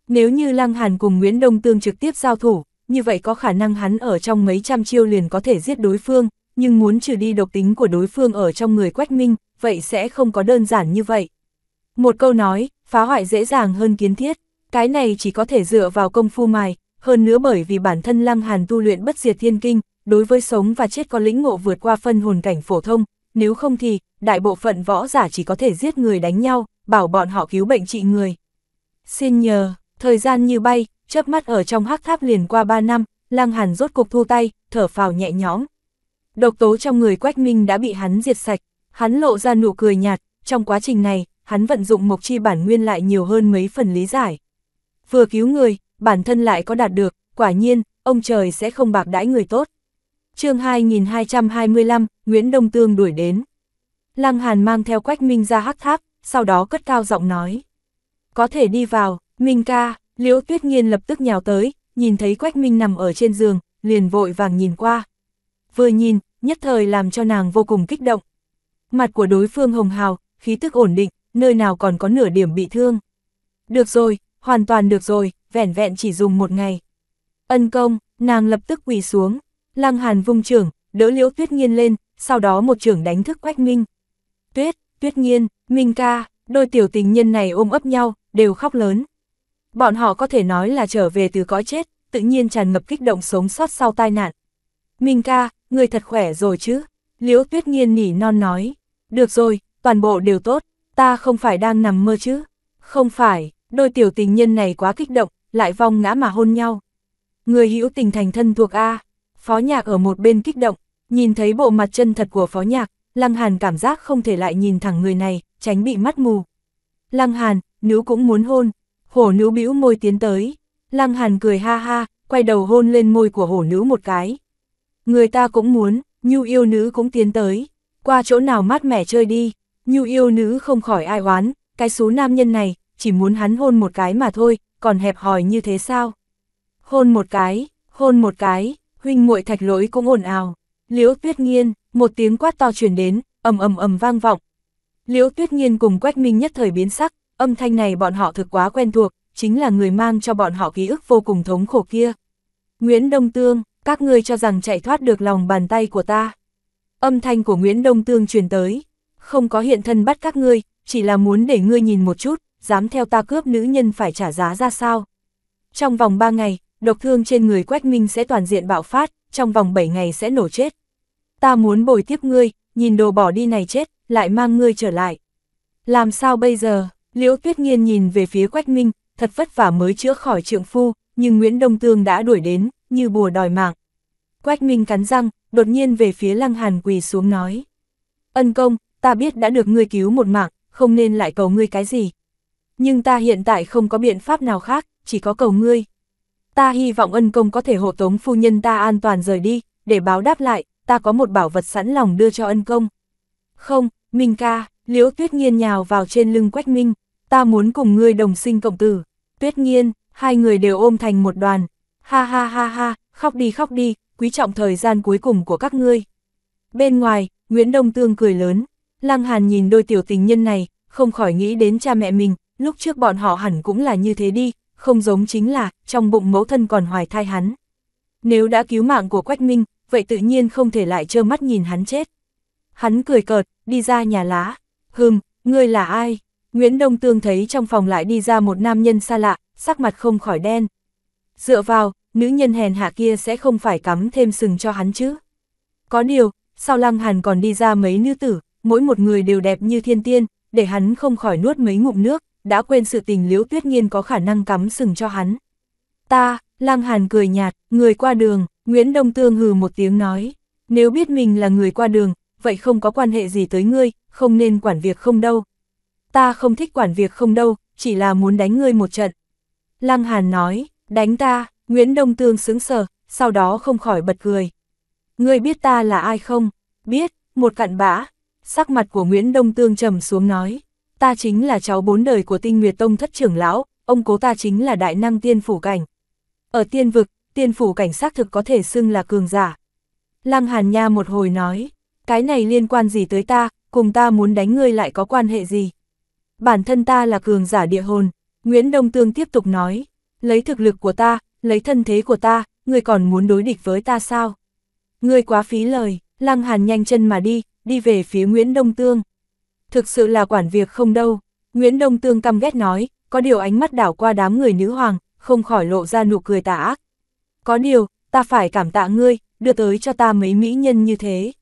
Nếu như Lăng Hàn cùng Nguyễn Đông Tương trực tiếp giao thủ, như vậy có khả năng hắn ở trong mấy trăm chiêu liền có thể giết đối phương, nhưng muốn trừ đi độc tính của đối phương ở trong người Quách Minh, vậy sẽ không có đơn giản như vậy. Một câu nói, phá hoại dễ dàng hơn kiến thiết. Cái này chỉ có thể dựa vào công phu mài, hơn nữa bởi vì bản thân Lăng Hàn tu luyện bất diệt thiên kinh, đối với sống và chết có lĩnh ngộ vượt qua phân hồn cảnh phổ thông, nếu không thì, đại bộ phận võ giả chỉ có thể giết người đánh nhau, bảo bọn họ cứu bệnh trị người. Xin nhờ, thời gian như bay, chớp mắt ở trong hắc tháp liền qua 3 năm, Lăng Hàn rốt cục thu tay, thở phào nhẹ nhõm. Độc tố trong người Quách Minh đã bị hắn diệt sạch, hắn lộ ra nụ cười nhạt, trong quá trình này, hắn vận dụng mộc chi bản nguyên lại nhiều hơn mấy phần lý giải vừa cứu người, bản thân lại có đạt được, quả nhiên, ông trời sẽ không bạc đãi người tốt. chương 2225, Nguyễn Đông Tương đuổi đến. Lăng Hàn mang theo Quách Minh ra hắc tháp, sau đó cất cao giọng nói. Có thể đi vào, Minh ca, Liễu Tuyết nhiên lập tức nhào tới, nhìn thấy Quách Minh nằm ở trên giường, liền vội vàng nhìn qua. Vừa nhìn, nhất thời làm cho nàng vô cùng kích động. Mặt của đối phương hồng hào, khí tức ổn định, nơi nào còn có nửa điểm bị thương. Được rồi, hoàn toàn được rồi, vẻn vẹn chỉ dùng một ngày. Ân công, nàng lập tức quỳ xuống, lăng hàn vung trưởng, đỡ liễu tuyết nghiên lên, sau đó một trưởng đánh thức quách minh. Tuyết, tuyết nghiên, minh ca, đôi tiểu tình nhân này ôm ấp nhau, đều khóc lớn. Bọn họ có thể nói là trở về từ cõi chết, tự nhiên tràn ngập kích động sống sót sau tai nạn. Minh ca, người thật khỏe rồi chứ? Liễu tuyết nghiên nỉ non nói. Được rồi, toàn bộ đều tốt, ta không phải đang nằm mơ chứ? Không phải, đôi tiểu tình nhân này quá kích động, lại vong ngã mà hôn nhau. Người hữu tình thành thân thuộc A, phó nhạc ở một bên kích động, nhìn thấy bộ mặt chân thật của phó nhạc, Lăng Hàn cảm giác không thể lại nhìn thẳng người này, tránh bị mắt mù. Lăng Hàn, nữ cũng muốn hôn, hổ nữ bĩu môi tiến tới, Lăng Hàn cười ha ha, quay đầu hôn lên môi của hổ nữ một cái. Người ta cũng muốn, nhu yêu nữ cũng tiến tới, qua chỗ nào mát mẻ chơi đi, nhu yêu nữ không khỏi ai oán, cái số nam nhân này, chỉ muốn hắn hôn một cái mà thôi, còn hẹp hòi như thế sao? Hôn một cái, hôn một cái, huynh muội thạch lỗi cũng ồn ào. Liễu Tuyết Nghiên, một tiếng quát to truyền đến, ầm ầm ầm vang vọng. Liễu Tuyết Nghiên cùng Quách Minh nhất thời biến sắc, âm thanh này bọn họ thực quá quen thuộc, chính là người mang cho bọn họ ký ức vô cùng thống khổ kia. Nguyễn Đông Tương, các ngươi cho rằng chạy thoát được lòng bàn tay của ta. Âm thanh của Nguyễn Đông Tương truyền tới, không có hiện thân bắt các ngươi, chỉ là muốn để ngươi nhìn một chút, dám theo ta cướp nữ nhân phải trả giá ra sao. Trong vòng 3 ngày, độc thương trên người Quách Minh sẽ toàn diện bạo phát, trong vòng 7 ngày sẽ nổ chết. Ta muốn bồi tiếp ngươi, nhìn đồ bỏ đi này chết, lại mang ngươi trở lại. Làm sao bây giờ, Liễu Tuyết Nghiên nhìn về phía Quách Minh, thật vất vả mới chữa khỏi trượng phu, nhưng Nguyễn Đông Tương đã đuổi đến, như bùa đòi mạng. Quách Minh cắn răng, đột nhiên về phía Lăng Hàn quỳ xuống nói. Ân công, ta biết đã được ngươi cứu một mạng, không nên lại cầu ngươi cái gì, nhưng ta hiện tại không có biện pháp nào khác, chỉ có cầu ngươi. Ta hy vọng ân công có thể hộ tống phu nhân ta an toàn rời đi, để báo đáp lại, ta có một bảo vật sẵn lòng đưa cho ân công. Không, Minh ca, liễu tuyết nghiên nhào vào trên lưng quách minh, ta muốn cùng ngươi đồng sinh cộng tử. Tuyết nghiên, hai người đều ôm thành một đoàn. Ha ha ha ha, khóc đi khóc đi, quý trọng thời gian cuối cùng của các ngươi. Bên ngoài, Nguyễn Đông Tương cười lớn. Lăng Hàn nhìn đôi tiểu tình nhân này, không khỏi nghĩ đến cha mẹ mình, lúc trước bọn họ hẳn cũng là như thế đi, không giống chính là, trong bụng mẫu thân còn hoài thai hắn. Nếu đã cứu mạng của Quách Minh, vậy tự nhiên không thể lại trơ mắt nhìn hắn chết. Hắn cười cợt, đi ra nhà lá. Hừm, ngươi là ai? Nguyễn Đông Tương thấy trong phòng lại đi ra một nam nhân xa lạ, sắc mặt không khỏi đen. Dựa vào, nữ nhân hèn hạ kia sẽ không phải cắm thêm sừng cho hắn chứ. Có điều, sau lăng hàn còn đi ra mấy nữ tử, mỗi một người đều đẹp như thiên tiên, để hắn không khỏi nuốt mấy ngụm nước đã quên sự tình Liễu Tuyết Nhiên có khả năng cắm sừng cho hắn. Ta, lang Hàn cười nhạt, người qua đường, Nguyễn Đông Tương hừ một tiếng nói, nếu biết mình là người qua đường, vậy không có quan hệ gì tới ngươi, không nên quản việc không đâu. Ta không thích quản việc không đâu, chỉ là muốn đánh ngươi một trận. Lăng Hàn nói, đánh ta, Nguyễn Đông Tương sướng sờ, sau đó không khỏi bật cười. Ngươi biết ta là ai không? Biết, một cặn bã. Sắc mặt của Nguyễn Đông Tương trầm xuống nói, ta chính là cháu bốn đời của tinh nguyệt tông thất trưởng lão, ông cố ta chính là đại năng tiên phủ cảnh. Ở tiên vực, tiên phủ cảnh xác thực có thể xưng là cường giả. Lăng Hàn Nha một hồi nói, cái này liên quan gì tới ta, cùng ta muốn đánh ngươi lại có quan hệ gì. Bản thân ta là cường giả địa hồn, Nguyễn Đông Tương tiếp tục nói, lấy thực lực của ta, lấy thân thế của ta, ngươi còn muốn đối địch với ta sao? Ngươi quá phí lời, Lăng Hàn nhanh chân mà đi, đi về phía Nguyễn Đông Tương thực sự là quản việc không đâu. Nguyễn Đông Tương căm ghét nói, có điều ánh mắt đảo qua đám người nữ hoàng, không khỏi lộ ra nụ cười tà ác. Có điều, ta phải cảm tạ ngươi, đưa tới cho ta mấy mỹ nhân như thế.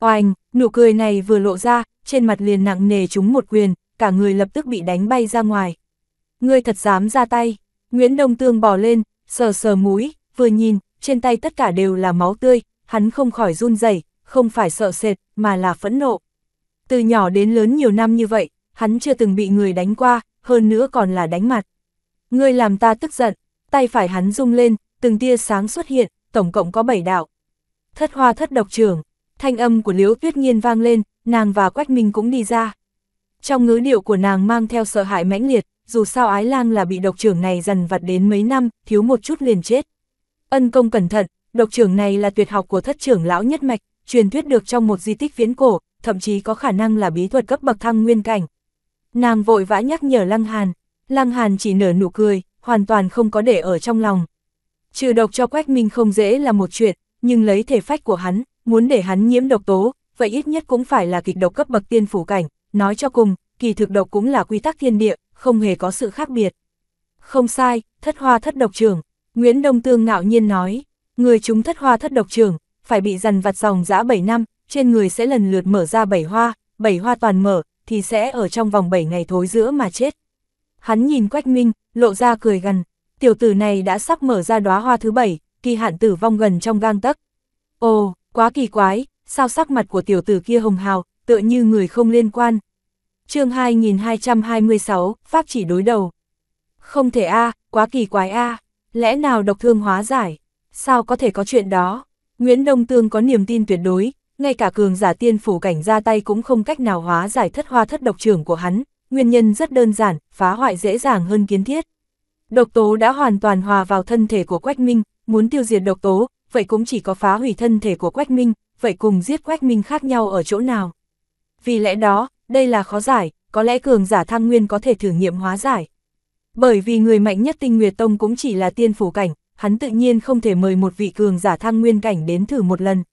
Oanh, nụ cười này vừa lộ ra, trên mặt liền nặng nề chúng một quyền, cả người lập tức bị đánh bay ra ngoài. Ngươi thật dám ra tay, Nguyễn Đông Tương bò lên, sờ sờ mũi, vừa nhìn, trên tay tất cả đều là máu tươi, hắn không khỏi run rẩy, không phải sợ sệt, mà là phẫn nộ. Từ nhỏ đến lớn nhiều năm như vậy, hắn chưa từng bị người đánh qua, hơn nữa còn là đánh mặt. Ngươi làm ta tức giận, tay phải hắn rung lên, từng tia sáng xuất hiện, tổng cộng có bảy đạo. Thất hoa thất độc trưởng, thanh âm của Liễu Tuyết Nhiên vang lên, nàng và Quách Minh cũng đi ra. Trong ngữ điệu của nàng mang theo sợ hãi mãnh liệt, dù sao ái lang là bị độc trưởng này dần vặt đến mấy năm, thiếu một chút liền chết. Ân công cẩn thận, độc trưởng này là tuyệt học của thất trưởng lão nhất mạch, truyền thuyết được trong một di tích viễn cổ, thậm chí có khả năng là bí thuật cấp bậc thăng nguyên cảnh. Nàng vội vã nhắc nhở Lăng Hàn, Lăng Hàn chỉ nở nụ cười, hoàn toàn không có để ở trong lòng. Trừ độc cho Quách Minh không dễ là một chuyện, nhưng lấy thể phách của hắn, muốn để hắn nhiễm độc tố, vậy ít nhất cũng phải là kịch độc cấp bậc tiên phủ cảnh, nói cho cùng, kỳ thực độc cũng là quy tắc thiên địa, không hề có sự khác biệt. Không sai, thất hoa thất độc trưởng, Nguyễn Đông Tương ngạo nhiên nói, người chúng thất hoa thất độc trưởng, phải bị dằn vặt dòng dã 7 năm, trên người sẽ lần lượt mở ra bảy hoa, bảy hoa toàn mở, thì sẽ ở trong vòng 7 ngày thối giữa mà chết. Hắn nhìn Quách Minh, lộ ra cười gần, tiểu tử này đã sắp mở ra đóa hoa thứ bảy, kỳ hạn tử vong gần trong gang tấc. Ồ, quá kỳ quái, sao sắc mặt của tiểu tử kia hồng hào, tựa như người không liên quan. chương 2226, Pháp chỉ đối đầu. Không thể a quá kỳ quái a lẽ nào độc thương hóa giải, sao có thể có chuyện đó. Nguyễn Đông Tương có niềm tin tuyệt đối, ngay cả cường giả tiên phủ cảnh ra tay cũng không cách nào hóa giải thất hoa thất độc trưởng của hắn, nguyên nhân rất đơn giản, phá hoại dễ dàng hơn kiến thiết. Độc tố đã hoàn toàn hòa vào thân thể của Quách Minh, muốn tiêu diệt độc tố, vậy cũng chỉ có phá hủy thân thể của Quách Minh, vậy cùng giết Quách Minh khác nhau ở chỗ nào. Vì lẽ đó, đây là khó giải, có lẽ cường giả thăng nguyên có thể thử nghiệm hóa giải. Bởi vì người mạnh nhất tinh Nguyệt Tông cũng chỉ là tiên phủ cảnh, hắn tự nhiên không thể mời một vị cường giả thăng nguyên cảnh đến thử một lần.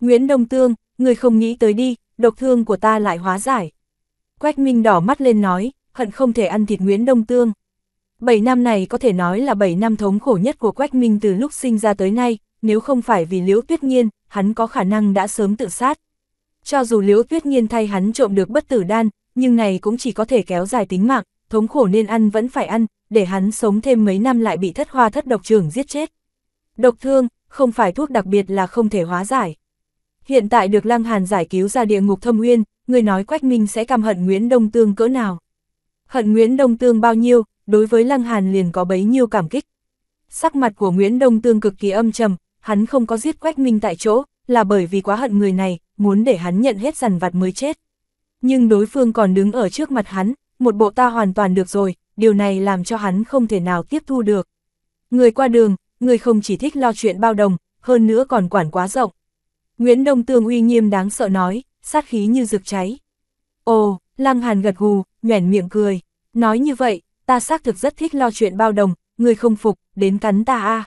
Nguyễn Đông Tương, người không nghĩ tới đi, độc thương của ta lại hóa giải. Quách Minh đỏ mắt lên nói, hận không thể ăn thịt Nguyễn Đông Tương. Bảy năm này có thể nói là bảy năm thống khổ nhất của Quách Minh từ lúc sinh ra tới nay, nếu không phải vì Liễu Tuyết Nhiên, hắn có khả năng đã sớm tự sát. Cho dù Liễu Tuyết Nhiên thay hắn trộm được bất tử đan, nhưng này cũng chỉ có thể kéo dài tính mạng, thống khổ nên ăn vẫn phải ăn, để hắn sống thêm mấy năm lại bị thất hoa thất độc trường giết chết. Độc thương, không phải thuốc đặc biệt là không thể hóa giải. Hiện tại được Lăng Hàn giải cứu ra địa ngục thâm uyên, người nói Quách Minh sẽ căm hận Nguyễn Đông Tương cỡ nào. Hận Nguyễn Đông Tương bao nhiêu, đối với Lăng Hàn liền có bấy nhiêu cảm kích. Sắc mặt của Nguyễn Đông Tương cực kỳ âm trầm, hắn không có giết Quách Minh tại chỗ, là bởi vì quá hận người này, muốn để hắn nhận hết rằn vặt mới chết. Nhưng đối phương còn đứng ở trước mặt hắn, một bộ ta hoàn toàn được rồi, điều này làm cho hắn không thể nào tiếp thu được. Người qua đường, người không chỉ thích lo chuyện bao đồng, hơn nữa còn quản quá rộng, Nguyễn Đông Tương uy nghiêm đáng sợ nói, sát khí như rực cháy. Ồ, Lăng Hàn gật gù, nhoẻn miệng cười. Nói như vậy, ta xác thực rất thích lo chuyện bao đồng, người không phục, đến cắn ta a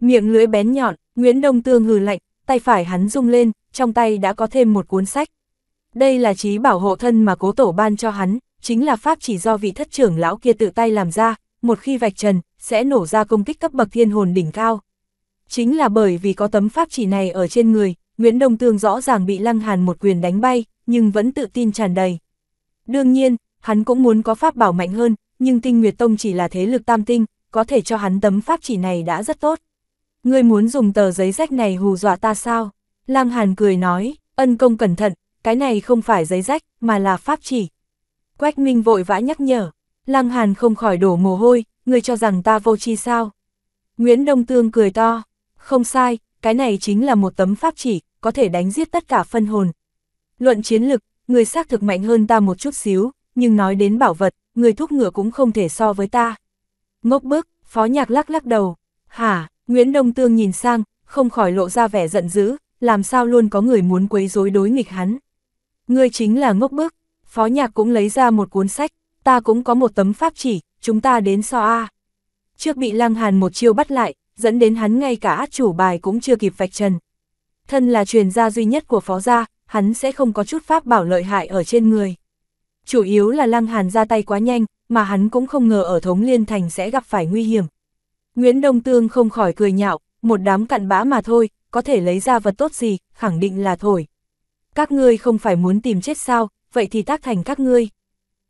Miệng lưỡi bén nhọn, Nguyễn Đông Tương hừ lạnh, tay phải hắn rung lên, trong tay đã có thêm một cuốn sách. Đây là trí bảo hộ thân mà cố tổ ban cho hắn, chính là pháp chỉ do vị thất trưởng lão kia tự tay làm ra, một khi vạch trần, sẽ nổ ra công kích cấp bậc thiên hồn đỉnh cao. Chính là bởi vì có tấm pháp chỉ này ở trên người, Nguyễn Đông Tương rõ ràng bị Lăng Hàn một quyền đánh bay, nhưng vẫn tự tin tràn đầy. Đương nhiên, hắn cũng muốn có pháp bảo mạnh hơn, nhưng Tinh Nguyệt Tông chỉ là thế lực tam tinh, có thể cho hắn tấm pháp chỉ này đã rất tốt. Ngươi muốn dùng tờ giấy rách này hù dọa ta sao? Lăng Hàn cười nói, ân công cẩn thận, cái này không phải giấy rách, mà là pháp chỉ. Quách Minh vội vã nhắc nhở, Lăng Hàn không khỏi đổ mồ hôi, ngươi cho rằng ta vô tri sao? Nguyễn Đông Tương cười to, không sai, cái này chính là một tấm pháp chỉ, có thể đánh giết tất cả phân hồn. Luận chiến lực, người xác thực mạnh hơn ta một chút xíu, nhưng nói đến bảo vật, người thúc ngựa cũng không thể so với ta. Ngốc bức, phó nhạc lắc lắc đầu. Hả, Nguyễn Đông Tương nhìn sang, không khỏi lộ ra vẻ giận dữ, làm sao luôn có người muốn quấy rối đối nghịch hắn. Ngươi chính là ngốc bức, phó nhạc cũng lấy ra một cuốn sách, ta cũng có một tấm pháp chỉ, chúng ta đến so A. Trước bị Lăng Hàn một chiêu bắt lại, dẫn đến hắn ngay cả át chủ bài cũng chưa kịp vạch trần, thân là truyền gia duy nhất của phó gia, hắn sẽ không có chút pháp bảo lợi hại ở trên người. Chủ yếu là Lăng Hàn ra tay quá nhanh, mà hắn cũng không ngờ ở Thống Liên Thành sẽ gặp phải nguy hiểm. Nguyễn Đông Tương không khỏi cười nhạo, một đám cặn bã mà thôi, có thể lấy ra vật tốt gì, khẳng định là thổi. Các ngươi không phải muốn tìm chết sao, vậy thì tác thành các ngươi.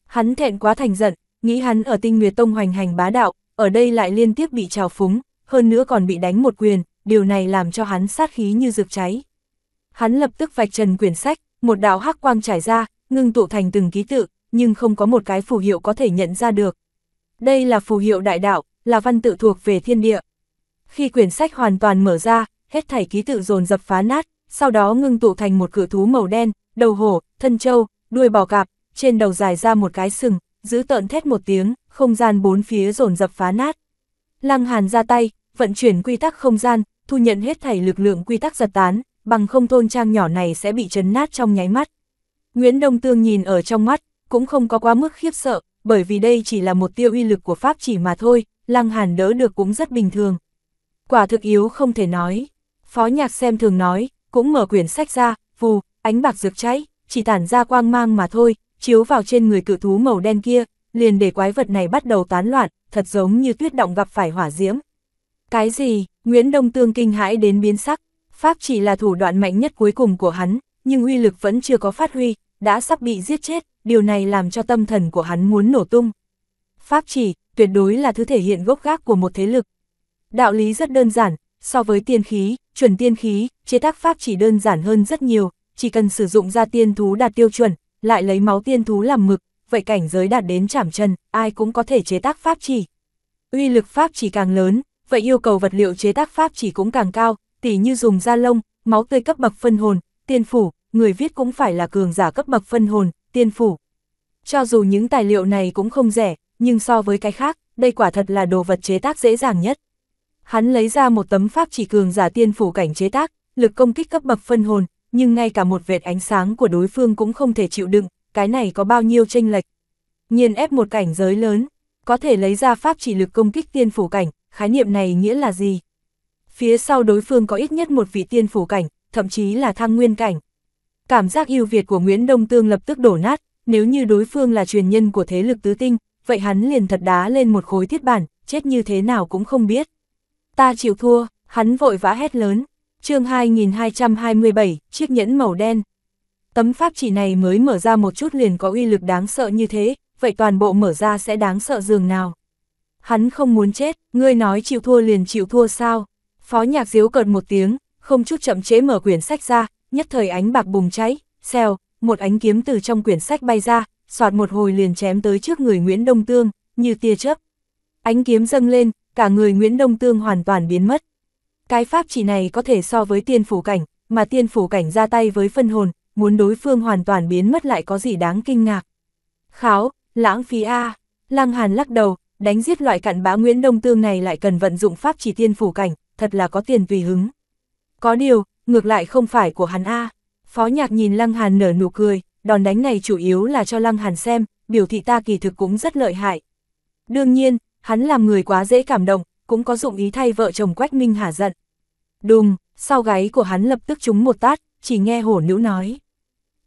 Hắn thẹn quá thành giận, nghĩ hắn ở tinh nguyệt tông hoành hành bá đạo, ở đây lại liên tiếp bị trào phúng, hơn nữa còn bị đánh một quyền, điều này làm cho hắn sát khí như dược cháy. Hắn lập tức vạch trần quyển sách, một đạo hắc quang trải ra, ngưng tụ thành từng ký tự, nhưng không có một cái phù hiệu có thể nhận ra được. Đây là phù hiệu đại đạo, là văn tự thuộc về thiên địa. Khi quyển sách hoàn toàn mở ra, hết thảy ký tự dồn dập phá nát, sau đó ngưng tụ thành một cử thú màu đen, đầu hổ, thân trâu, đuôi bò cạp, trên đầu dài ra một cái sừng, giữ tợn thét một tiếng, không gian bốn phía dồn dập phá nát. Lăng Hàn ra tay, vận chuyển quy tắc không gian, thu nhận hết thảy lực lượng quy tắc giật tán, bằng không thôn trang nhỏ này sẽ bị chấn nát trong nháy mắt. Nguyễn Đông Tương nhìn ở trong mắt, cũng không có quá mức khiếp sợ, bởi vì đây chỉ là một tiêu uy lực của Pháp chỉ mà thôi, Lăng Hàn đỡ được cũng rất bình thường. Quả thực yếu không thể nói. Phó nhạc xem thường nói, cũng mở quyển sách ra, vù, ánh bạc rực cháy, chỉ tản ra quang mang mà thôi, chiếu vào trên người cự thú màu đen kia, liền để quái vật này bắt đầu tán loạn, thật giống như tuyết động gặp phải hỏa diễm. Cái gì? Nguyễn Đông Tương kinh hãi đến biến sắc, Pháp chỉ là thủ đoạn mạnh nhất cuối cùng của hắn, nhưng uy lực vẫn chưa có phát huy, đã sắp bị giết chết, điều này làm cho tâm thần của hắn muốn nổ tung. Pháp chỉ, tuyệt đối là thứ thể hiện gốc gác của một thế lực. Đạo lý rất đơn giản, so với tiên khí, chuẩn tiên khí, chế tác pháp chỉ đơn giản hơn rất nhiều, chỉ cần sử dụng ra tiên thú đạt tiêu chuẩn, lại lấy máu tiên thú làm mực, vậy cảnh giới đạt đến chảm chân, ai cũng có thể chế tác pháp chỉ. Uy lực pháp chỉ càng lớn, vậy yêu cầu vật liệu chế tác pháp chỉ cũng càng cao, tỉ như dùng da lông, máu tươi cấp bậc phân hồn, tiên phủ, người viết cũng phải là cường giả cấp bậc phân hồn, tiên phủ. Cho dù những tài liệu này cũng không rẻ, nhưng so với cái khác, đây quả thật là đồ vật chế tác dễ dàng nhất. Hắn lấy ra một tấm pháp chỉ cường giả tiên phủ cảnh chế tác, lực công kích cấp bậc phân hồn, nhưng ngay cả một vệt ánh sáng của đối phương cũng không thể chịu đựng, cái này có bao nhiêu tranh lệch. Nhiên ép một cảnh giới lớn, có thể lấy ra pháp chỉ lực công kích tiên phủ cảnh, khái niệm này nghĩa là gì? Phía sau đối phương có ít nhất một vị tiên phủ cảnh, thậm chí là thăng nguyên cảnh. Cảm giác yêu Việt của Nguyễn Đông Tương lập tức đổ nát, nếu như đối phương là truyền nhân của thế lực tứ tinh, vậy hắn liền thật đá lên một khối thiết bản, chết như thế nào cũng không biết. Ta chịu thua, hắn vội vã hét lớn. chương 2227, chiếc nhẫn màu đen. Tấm pháp chỉ này mới mở ra một chút liền có uy lực đáng sợ như thế, vậy toàn bộ mở ra sẽ đáng sợ dường nào hắn không muốn chết, ngươi nói chịu thua liền chịu thua sao? Phó nhạc diếu cợt một tiếng, không chút chậm chế mở quyển sách ra, nhất thời ánh bạc bùng cháy, xèo, một ánh kiếm từ trong quyển sách bay ra, soạt một hồi liền chém tới trước người Nguyễn Đông Tương, như tia chớp. Ánh kiếm dâng lên, cả người Nguyễn Đông Tương hoàn toàn biến mất. Cái pháp chỉ này có thể so với tiên phủ cảnh, mà tiên phủ cảnh ra tay với phân hồn, muốn đối phương hoàn toàn biến mất lại có gì đáng kinh ngạc. Kháo, lãng phí A, Lăng Hàn lắc đầu, đánh giết loại cặn bá Nguyễn Đông Tương này lại cần vận dụng pháp chỉ tiên phủ cảnh, thật là có tiền tùy hứng. Có điều, ngược lại không phải của hắn A. Phó nhạc nhìn Lăng Hàn nở nụ cười, đòn đánh này chủ yếu là cho Lăng Hàn xem, biểu thị ta kỳ thực cũng rất lợi hại. Đương nhiên, hắn làm người quá dễ cảm động, cũng có dụng ý thay vợ chồng Quách Minh hà giận. Đùng, sau gáy của hắn lập tức trúng một tát, chỉ nghe hổ nữ nói.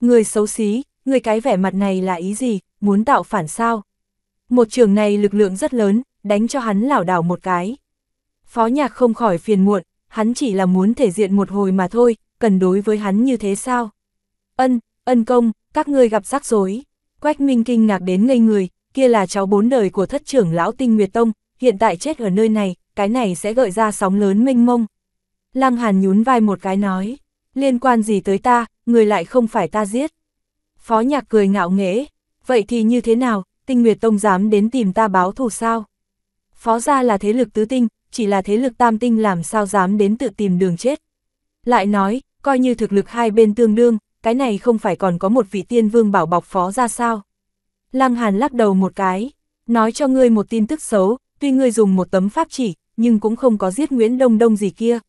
Người xấu xí, người cái vẻ mặt này là ý gì, muốn tạo phản sao? Một trường này lực lượng rất lớn, đánh cho hắn lảo đảo một cái. Phó nhạc không khỏi phiền muộn, hắn chỉ là muốn thể diện một hồi mà thôi, cần đối với hắn như thế sao? Ân, ân công, các ngươi gặp rắc rối. Quách Minh kinh ngạc đến ngây người, kia là cháu bốn đời của thất trưởng lão tinh Nguyệt Tông, hiện tại chết ở nơi này, cái này sẽ gợi ra sóng lớn mênh mông. Lăng Hàn nhún vai một cái nói, liên quan gì tới ta, người lại không phải ta giết. Phó nhạc cười ngạo nghễ, vậy thì như thế nào, tinh nguyệt tông dám đến tìm ta báo thù sao? Phó gia là thế lực tứ tinh, chỉ là thế lực tam tinh làm sao dám đến tự tìm đường chết. Lại nói, coi như thực lực hai bên tương đương, cái này không phải còn có một vị tiên vương bảo bọc phó ra sao. Lăng Hàn lắc đầu một cái, nói cho ngươi một tin tức xấu, tuy ngươi dùng một tấm pháp chỉ, nhưng cũng không có giết Nguyễn Đông Đông gì kia.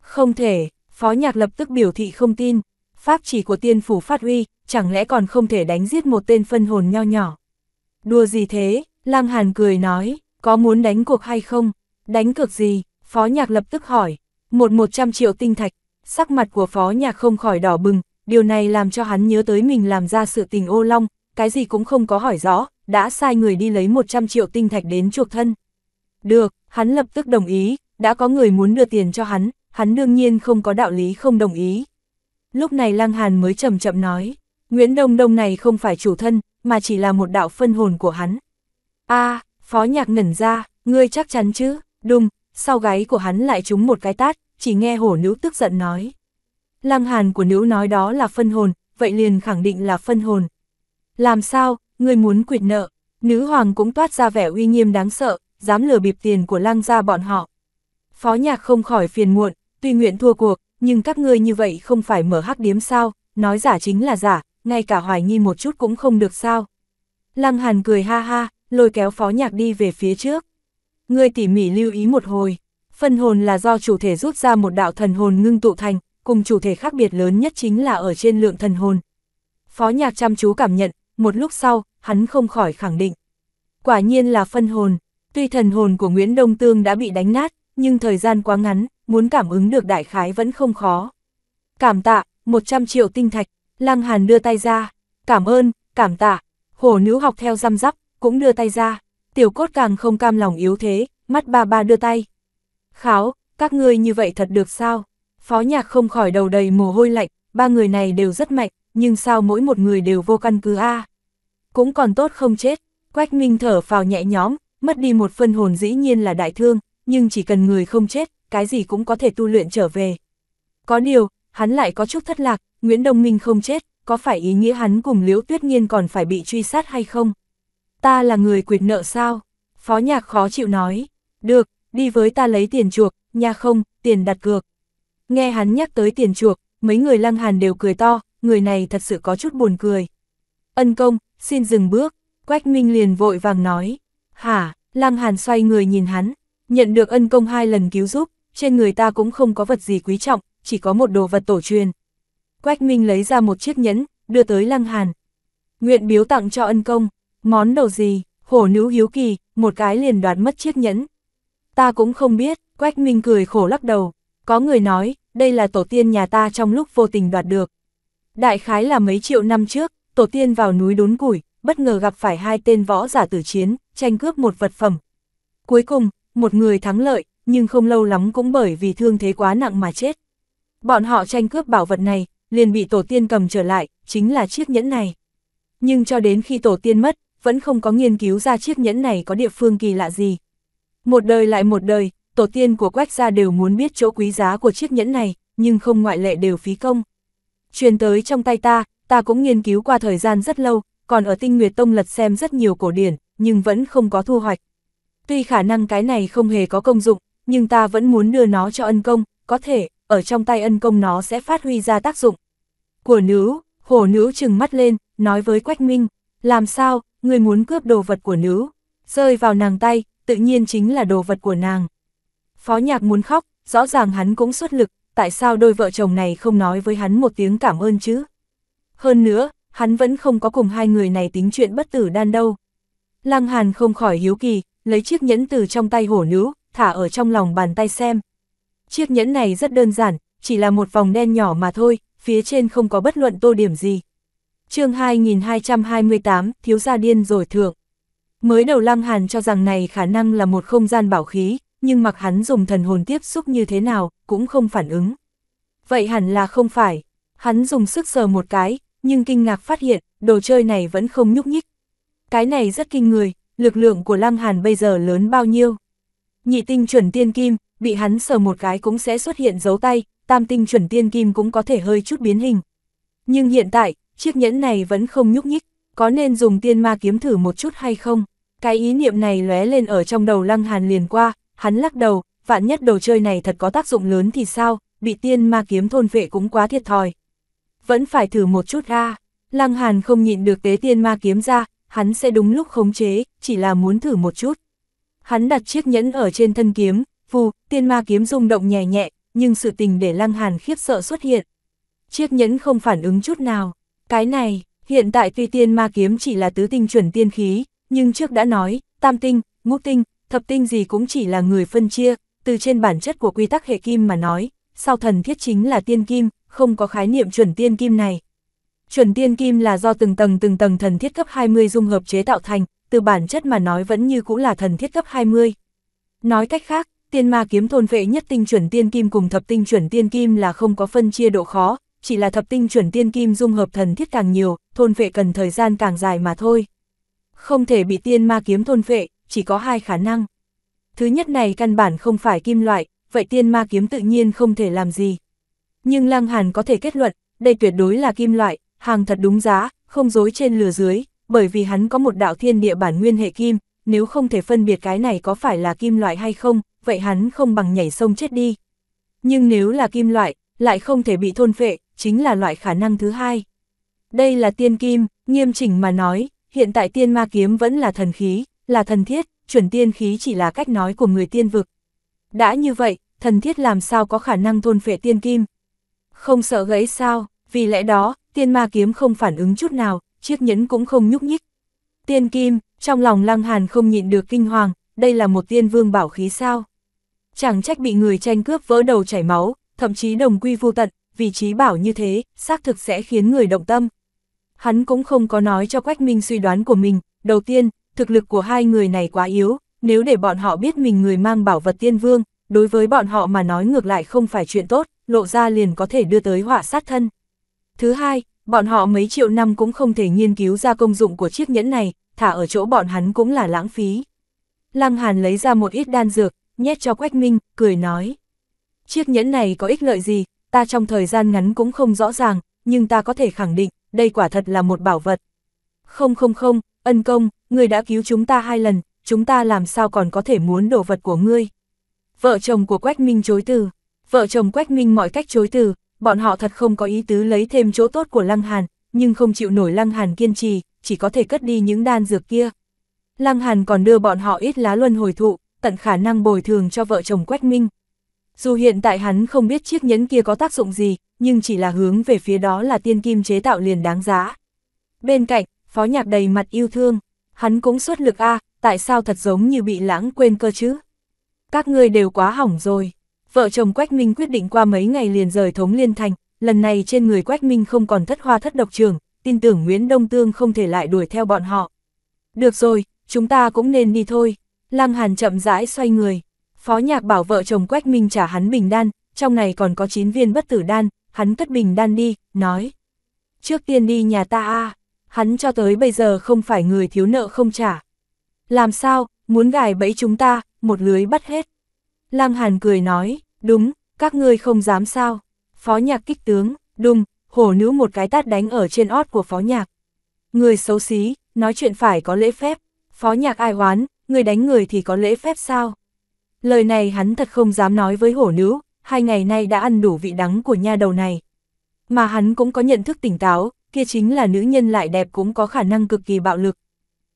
Không thể, phó nhạc lập tức biểu thị không tin, pháp chỉ của tiên phủ phát huy, chẳng lẽ còn không thể đánh giết một tên phân hồn nho nhỏ. Đùa gì thế? Lăng Hàn cười nói, có muốn đánh cuộc hay không? Đánh cược gì? Phó nhạc lập tức hỏi. Một một trăm triệu tinh thạch, sắc mặt của phó nhạc không khỏi đỏ bừng, điều này làm cho hắn nhớ tới mình làm ra sự tình ô long, cái gì cũng không có hỏi rõ, đã sai người đi lấy một trăm triệu tinh thạch đến chuộc thân. Được, hắn lập tức đồng ý, đã có người muốn đưa tiền cho hắn, hắn đương nhiên không có đạo lý không đồng ý. Lúc này Lăng Hàn mới chậm chậm nói, Nguyễn Đông Đông này không phải chủ thân, mà chỉ là một đạo phân hồn của hắn. a phó nhạc ngẩn ra, ngươi chắc chắn chứ, đùng, sau gáy của hắn lại trúng một cái tát, chỉ nghe hổ nữ tức giận nói. Lăng hàn của nữ nói đó là phân hồn, vậy liền khẳng định là phân hồn. Làm sao, ngươi muốn quyệt nợ, nữ hoàng cũng toát ra vẻ uy nghiêm đáng sợ, dám lừa bịp tiền của lăng ra bọn họ. Phó nhạc không khỏi phiền muộn, tuy nguyện thua cuộc, nhưng các ngươi như vậy không phải mở hắc điếm sao, nói giả chính là giả, ngay cả hoài nghi một chút cũng không được sao. Lăng Hàn cười ha ha, lôi kéo phó nhạc đi về phía trước. Ngươi tỉ mỉ lưu ý một hồi, phân hồn là do chủ thể rút ra một đạo thần hồn ngưng tụ thành, cùng chủ thể khác biệt lớn nhất chính là ở trên lượng thần hồn. Phó nhạc chăm chú cảm nhận, một lúc sau, hắn không khỏi khẳng định. Quả nhiên là phân hồn, tuy thần hồn của Nguyễn Đông Tương đã bị đánh nát, nhưng thời gian quá ngắn, muốn cảm ứng được đại khái vẫn không khó. Cảm tạ, 100 triệu tinh thạch, Lăng Hàn đưa tay ra, cảm ơn, cảm tạ, hổ nữ học theo răm rắp, cũng đưa tay ra, tiểu cốt càng không cam lòng yếu thế, mắt ba ba đưa tay. Kháo, các ngươi như vậy thật được sao? Phó nhạc không khỏi đầu đầy mồ hôi lạnh, ba người này đều rất mạnh, nhưng sao mỗi một người đều vô căn cứ a Cũng còn tốt không chết, Quách Minh thở vào nhẹ nhõm, mất đi một phân hồn dĩ nhiên là đại thương, nhưng chỉ cần người không chết, cái gì cũng có thể tu luyện trở về. Có điều, hắn lại có chút thất lạc, Nguyễn Đông Minh không chết, có phải ý nghĩa hắn cùng Liễu Tuyết Nhiên còn phải bị truy sát hay không? Ta là người quyệt nợ sao? Phó nhạc khó chịu nói. Được, đi với ta lấy tiền chuộc, nha không, tiền đặt cược. Nghe hắn nhắc tới tiền chuộc, mấy người lăng hàn đều cười to, người này thật sự có chút buồn cười. Ân công, xin dừng bước, Quách Minh liền vội vàng nói. Hả, lăng hàn xoay người nhìn hắn, nhận được ân công hai lần cứu giúp, trên người ta cũng không có vật gì quý trọng, chỉ có một đồ vật tổ truyền, Quách Minh lấy ra một chiếc nhẫn, đưa tới Lăng Hàn. Nguyện biếu tặng cho ân công, món đồ gì, hổ nữ hiếu kỳ, một cái liền đoạt mất chiếc nhẫn. Ta cũng không biết, Quách Minh cười khổ lắc đầu, có người nói, đây là tổ tiên nhà ta trong lúc vô tình đoạt được. Đại khái là mấy triệu năm trước, tổ tiên vào núi đốn củi, bất ngờ gặp phải hai tên võ giả tử chiến, tranh cướp một vật phẩm. Cuối cùng, một người thắng lợi, nhưng không lâu lắm cũng bởi vì thương thế quá nặng mà chết. Bọn họ tranh cướp bảo vật này, liền bị tổ tiên cầm trở lại, chính là chiếc nhẫn này. Nhưng cho đến khi tổ tiên mất, vẫn không có nghiên cứu ra chiếc nhẫn này có địa phương kỳ lạ gì. Một đời lại một đời, tổ tiên của quách gia đều muốn biết chỗ quý giá của chiếc nhẫn này, nhưng không ngoại lệ đều phí công. Truyền tới trong tay ta, ta cũng nghiên cứu qua thời gian rất lâu, còn ở tinh nguyệt tông lật xem rất nhiều cổ điển, nhưng vẫn không có thu hoạch. Tuy khả năng cái này không hề có công dụng, nhưng ta vẫn muốn đưa nó cho ân công, có thể, ở trong tay ân công nó sẽ phát huy ra tác dụng. Của nữ, hổ nữ trừng mắt lên, nói với Quách Minh, làm sao, người muốn cướp đồ vật của nữ, rơi vào nàng tay, tự nhiên chính là đồ vật của nàng. Phó nhạc muốn khóc, rõ ràng hắn cũng xuất lực, tại sao đôi vợ chồng này không nói với hắn một tiếng cảm ơn chứ? Hơn nữa, hắn vẫn không có cùng hai người này tính chuyện bất tử đan đâu. Lăng Hàn không khỏi hiếu kỳ, lấy chiếc nhẫn từ trong tay hổ nữ, thả ở trong lòng bàn tay xem, Chiếc nhẫn này rất đơn giản, chỉ là một vòng đen nhỏ mà thôi, phía trên không có bất luận tô điểm gì. chương 2228, thiếu gia điên rồi thượng. Mới đầu Lăng Hàn cho rằng này khả năng là một không gian bảo khí, nhưng mặc hắn dùng thần hồn tiếp xúc như thế nào, cũng không phản ứng. Vậy hẳn là không phải. Hắn dùng sức sờ một cái, nhưng kinh ngạc phát hiện, đồ chơi này vẫn không nhúc nhích. Cái này rất kinh người, lực lượng của Lăng Hàn bây giờ lớn bao nhiêu. Nhị tinh chuẩn tiên kim, bị hắn sờ một cái cũng sẽ xuất hiện dấu tay, tam tinh chuẩn tiên kim cũng có thể hơi chút biến hình. Nhưng hiện tại, chiếc nhẫn này vẫn không nhúc nhích, có nên dùng tiên ma kiếm thử một chút hay không? Cái ý niệm này lóe lên ở trong đầu Lăng Hàn liền qua, hắn lắc đầu, vạn nhất đồ chơi này thật có tác dụng lớn thì sao, bị tiên ma kiếm thôn vệ cũng quá thiệt thòi. Vẫn phải thử một chút ra, Lăng Hàn không nhịn được tế tiên ma kiếm ra, hắn sẽ đúng lúc khống chế, chỉ là muốn thử một chút. Hắn đặt chiếc nhẫn ở trên thân kiếm, Vù, tiên ma kiếm rung động nhẹ nhẹ, nhưng sự tình để Lăng Hàn khiếp sợ xuất hiện. Chiếc nhẫn không phản ứng chút nào. Cái này, hiện tại tuy tiên ma kiếm chỉ là tứ tinh chuẩn tiên khí, nhưng trước đã nói, tam tinh, ngũ tinh, thập tinh gì cũng chỉ là người phân chia, từ trên bản chất của quy tắc hệ kim mà nói, sau thần thiết chính là tiên kim, không có khái niệm chuẩn tiên kim này. Chuẩn tiên kim là do từng tầng từng tầng thần thiết cấp 20 dung hợp chế tạo thành, từ bản chất mà nói vẫn như cũng là thần thiết cấp 20. Nói cách khác, Tiên ma kiếm thôn vệ nhất tinh chuẩn tiên kim cùng thập tinh chuẩn tiên kim là không có phân chia độ khó, chỉ là thập tinh chuẩn tiên kim dung hợp thần thiết càng nhiều, thôn vệ cần thời gian càng dài mà thôi. Không thể bị tiên ma kiếm thôn vệ, chỉ có hai khả năng. Thứ nhất này căn bản không phải kim loại, vậy tiên ma kiếm tự nhiên không thể làm gì. Nhưng Lăng Hàn có thể kết luận, đây tuyệt đối là kim loại, hàng thật đúng giá, không dối trên lừa dưới, bởi vì hắn có một đạo thiên địa bản nguyên hệ kim, nếu không thể phân biệt cái này có phải là kim loại hay không, vậy hắn không bằng nhảy sông chết đi. Nhưng nếu là kim loại, lại không thể bị thôn phệ, chính là loại khả năng thứ hai. Đây là tiên kim, nghiêm chỉnh mà nói, hiện tại tiên ma kiếm vẫn là thần khí, là thần thiết, chuẩn tiên khí chỉ là cách nói của người tiên vực. Đã như vậy, thần thiết làm sao có khả năng thôn phệ tiên kim? Không sợ gãy sao, vì lẽ đó, tiên ma kiếm không phản ứng chút nào, chiếc nhẫn cũng không nhúc nhích, Tiên kim, trong lòng Lăng Hàn không nhịn được kinh hoàng, đây là một tiên vương bảo khí sao. Chẳng trách bị người tranh cướp vỡ đầu chảy máu, thậm chí đồng quy vô tận, vị trí bảo như thế, xác thực sẽ khiến người động tâm. Hắn cũng không có nói cho Quách Minh suy đoán của mình, đầu tiên, thực lực của hai người này quá yếu, nếu để bọn họ biết mình người mang bảo vật tiên vương, đối với bọn họ mà nói ngược lại không phải chuyện tốt, lộ ra liền có thể đưa tới họa sát thân. Thứ hai, Bọn họ mấy triệu năm cũng không thể nghiên cứu ra công dụng của chiếc nhẫn này, thả ở chỗ bọn hắn cũng là lãng phí. Lăng Hàn lấy ra một ít đan dược, nhét cho Quách Minh, cười nói. Chiếc nhẫn này có ích lợi gì, ta trong thời gian ngắn cũng không rõ ràng, nhưng ta có thể khẳng định, đây quả thật là một bảo vật. Không không không, ân công, người đã cứu chúng ta hai lần, chúng ta làm sao còn có thể muốn đồ vật của ngươi. Vợ chồng của Quách Minh chối từ, vợ chồng Quách Minh mọi cách chối từ, bọn họ thật không có ý tứ lấy thêm chỗ tốt của Lăng Hàn, nhưng không chịu nổi Lăng Hàn kiên trì, chỉ có thể cất đi những đan dược kia. Lăng Hàn còn đưa bọn họ ít lá luân hồi thụ, tận khả năng bồi thường cho vợ chồng Quách Minh. Dù hiện tại hắn không biết chiếc nhẫn kia có tác dụng gì, nhưng chỉ là hướng về phía đó là tiên kim chế tạo liền đáng giá. Bên cạnh, phó nhạc đầy mặt yêu thương, hắn cũng xuất lực a tại sao thật giống như bị lãng quên cơ chứ? Các ngươi đều quá hỏng rồi vợ chồng Quách Minh quyết định qua mấy ngày liền rời Thống Liên Thành, lần này trên người Quách Minh không còn thất hoa thất độc trường, tin tưởng Nguyễn Đông Tương không thể lại đuổi theo bọn họ. Được rồi, chúng ta cũng nên đi thôi. Lăng Hàn chậm rãi xoay người. Phó nhạc bảo vợ chồng Quách Minh trả hắn bình đan, trong này còn có 9 viên bất tử đan, hắn cất bình đan đi, nói. Trước tiên đi nhà ta a hắn cho tới bây giờ không phải người thiếu nợ không trả. Làm sao, muốn gài bẫy chúng ta, một lưới bắt hết. Lăng Hàn cười nói, đúng, các ngươi không dám sao. Phó nhạc kích tướng, đùng, hổ nữ một cái tát đánh ở trên ót của phó nhạc. Người xấu xí, nói chuyện phải có lễ phép. Phó nhạc ai hoán, người đánh người thì có lễ phép sao? Lời này hắn thật không dám nói với hổ nữ, hai ngày nay đã ăn đủ vị đắng của nha đầu này. Mà hắn cũng có nhận thức tỉnh táo, kia chính là nữ nhân lại đẹp cũng có khả năng cực kỳ bạo lực.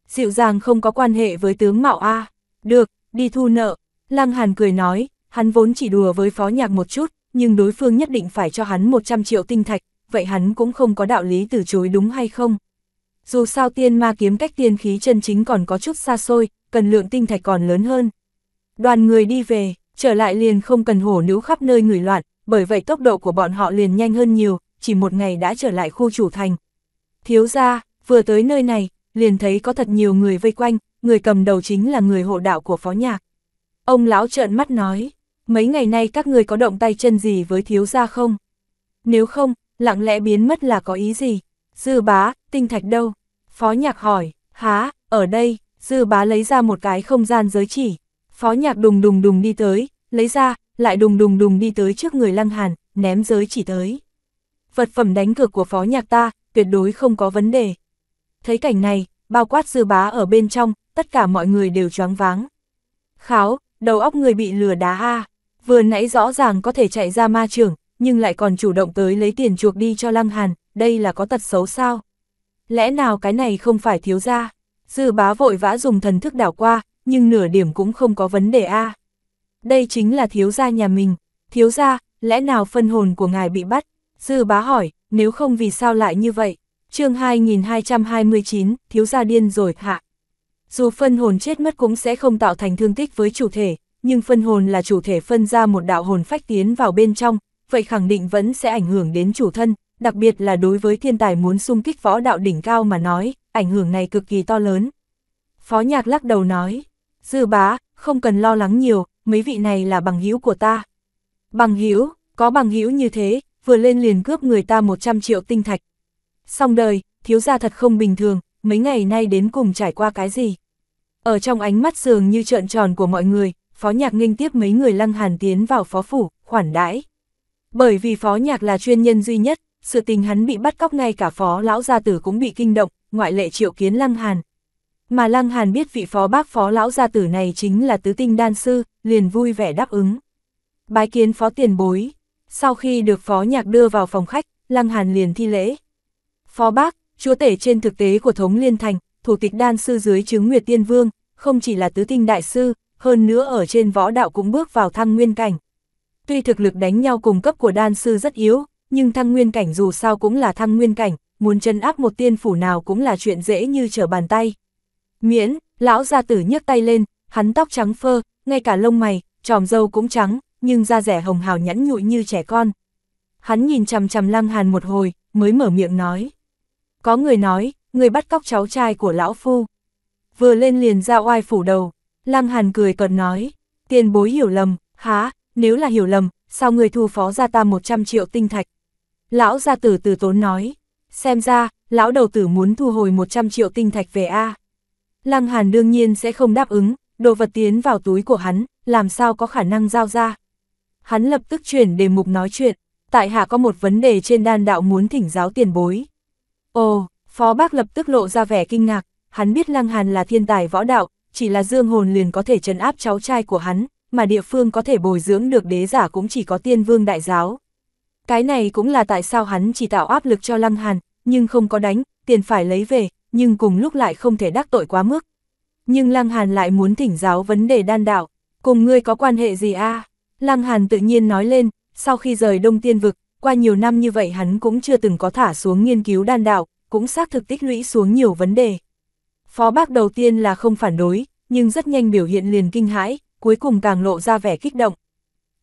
Dịu dàng không có quan hệ với tướng mạo A. Được, đi thu nợ, Lăng Hàn cười nói, hắn vốn chỉ đùa với phó nhạc một chút, nhưng đối phương nhất định phải cho hắn 100 triệu tinh thạch, vậy hắn cũng không có đạo lý từ chối đúng hay không. Dù sao tiên ma kiếm cách tiên khí chân chính còn có chút xa xôi, cần lượng tinh thạch còn lớn hơn. Đoàn người đi về, trở lại liền không cần hổ nữ khắp nơi người loạn, bởi vậy tốc độ của bọn họ liền nhanh hơn nhiều, chỉ một ngày đã trở lại khu chủ thành. Thiếu ra, vừa tới nơi này, liền thấy có thật nhiều người vây quanh, người cầm đầu chính là người hộ đạo của phó nhạc. Ông lão trợn mắt nói, mấy ngày nay các người có động tay chân gì với thiếu gia không? Nếu không, lặng lẽ biến mất là có ý gì? Dư bá, tinh thạch đâu? Phó nhạc hỏi, há, ở đây, dư bá lấy ra một cái không gian giới chỉ. Phó nhạc đùng đùng đùng đi tới, lấy ra, lại đùng đùng đùng đi tới trước người lăng hàn, ném giới chỉ tới. Vật phẩm đánh cược của phó nhạc ta, tuyệt đối không có vấn đề. Thấy cảnh này, bao quát dư bá ở bên trong, tất cả mọi người đều choáng váng. Kháo, đầu óc người bị lừa đá ha vừa nãy rõ ràng có thể chạy ra ma trưởng nhưng lại còn chủ động tới lấy tiền chuộc đi cho Lăng Hàn, đây là có tật xấu sao? Lẽ nào cái này không phải thiếu gia? Dư bá vội vã dùng thần thức đảo qua, nhưng nửa điểm cũng không có vấn đề a. Đây chính là thiếu gia nhà mình, thiếu gia, lẽ nào phân hồn của ngài bị bắt? Dư bá hỏi, nếu không vì sao lại như vậy? chương 2229, thiếu gia điên rồi, hạ. Dù phân hồn chết mất cũng sẽ không tạo thành thương tích với chủ thể, nhưng phân hồn là chủ thể phân ra một đạo hồn phách tiến vào bên trong, vậy khẳng định vẫn sẽ ảnh hưởng đến chủ thân, đặc biệt là đối với thiên tài muốn xung kích võ đạo đỉnh cao mà nói, ảnh hưởng này cực kỳ to lớn. Phó nhạc lắc đầu nói, dư bá, không cần lo lắng nhiều, mấy vị này là bằng hữu của ta. Bằng hữu có bằng hữu như thế, vừa lên liền cướp người ta 100 triệu tinh thạch. Xong đời, thiếu gia thật không bình thường, mấy ngày nay đến cùng trải qua cái gì? Ở trong ánh mắt dường như trợn tròn của mọi người, Phó Nhạc nghênh tiếp mấy người Lăng Hàn tiến vào phó phủ, khoản đãi. Bởi vì Phó Nhạc là chuyên nhân duy nhất, sự tình hắn bị bắt cóc ngay cả Phó lão gia tử cũng bị kinh động, ngoại lệ triệu kiến Lăng Hàn. Mà Lăng Hàn biết vị Phó bác Phó lão gia tử này chính là tứ tinh đan sư, liền vui vẻ đáp ứng. Bái kiến Phó tiền bối. Sau khi được Phó Nhạc đưa vào phòng khách, Lăng Hàn liền thi lễ. Phó bác, chúa tể trên thực tế của Thống Liên Thành, thủ tịch đan sư dưới chứng Nguyệt Tiên Vương, không chỉ là tứ tinh đại sư, hơn nữa ở trên võ đạo cũng bước vào thăng nguyên cảnh. Tuy thực lực đánh nhau cùng cấp của đan sư rất yếu, nhưng thăng nguyên cảnh dù sao cũng là thăng nguyên cảnh, muốn chân áp một tiên phủ nào cũng là chuyện dễ như trở bàn tay. Miễn, lão gia tử nhấc tay lên, hắn tóc trắng phơ, ngay cả lông mày, tròm dâu cũng trắng, nhưng da rẻ hồng hào nhẫn nhụi như trẻ con. Hắn nhìn chằm chằm Lăng Hàn một hồi, mới mở miệng nói. Có người nói, người bắt cóc cháu trai của lão phu. Vừa lên liền ra oai phủ đầu, Lăng Hàn cười cợt nói, tiền bối hiểu lầm, há, nếu là hiểu lầm, sao người thu phó ra ta 100 triệu tinh thạch? Lão gia tử từ tốn nói, xem ra, lão đầu tử muốn thu hồi 100 triệu tinh thạch về A. Lăng Hàn đương nhiên sẽ không đáp ứng, đồ vật tiến vào túi của hắn, làm sao có khả năng giao ra. Hắn lập tức chuyển đề mục nói chuyện, tại hạ có một vấn đề trên đan đạo muốn thỉnh giáo tiền bối. Ồ, Phó bác lập tức lộ ra vẻ kinh ngạc, hắn biết Lăng Hàn là thiên tài võ đạo, chỉ là dương hồn liền có thể trấn áp cháu trai của hắn, mà địa phương có thể bồi dưỡng được đế giả cũng chỉ có tiên vương đại giáo. Cái này cũng là tại sao hắn chỉ tạo áp lực cho Lăng Hàn, nhưng không có đánh, tiền phải lấy về, nhưng cùng lúc lại không thể đắc tội quá mức. Nhưng Lăng Hàn lại muốn thỉnh giáo vấn đề đan đạo, cùng ngươi có quan hệ gì a? À? Lăng Hàn tự nhiên nói lên, sau khi rời Đông Tiên Vực, qua nhiều năm như vậy hắn cũng chưa từng có thả xuống nghiên cứu đan đạo, cũng xác thực tích lũy xuống nhiều vấn đề. Phó bác đầu tiên là không phản đối, nhưng rất nhanh biểu hiện liền kinh hãi, cuối cùng càng lộ ra vẻ kích động.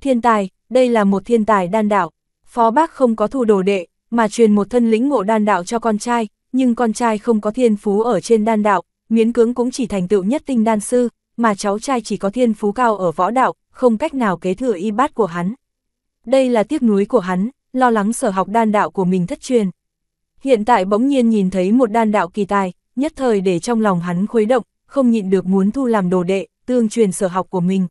Thiên tài, đây là một thiên tài đan đạo. Phó bác không có thù đồ đệ, mà truyền một thân lĩnh ngộ đan đạo cho con trai, nhưng con trai không có thiên phú ở trên đan đạo, miễn cưỡng cũng chỉ thành tựu nhất tinh đan sư, mà cháu trai chỉ có thiên phú cao ở võ đạo, không cách nào kế thừa y bát của hắn. Đây là tiếc nuối của hắn, lo lắng sở học đan đạo của mình thất truyền. Hiện tại bỗng nhiên nhìn thấy một đan đạo kỳ tài, nhất thời để trong lòng hắn khuấy động, không nhịn được muốn thu làm đồ đệ, tương truyền sở học của mình.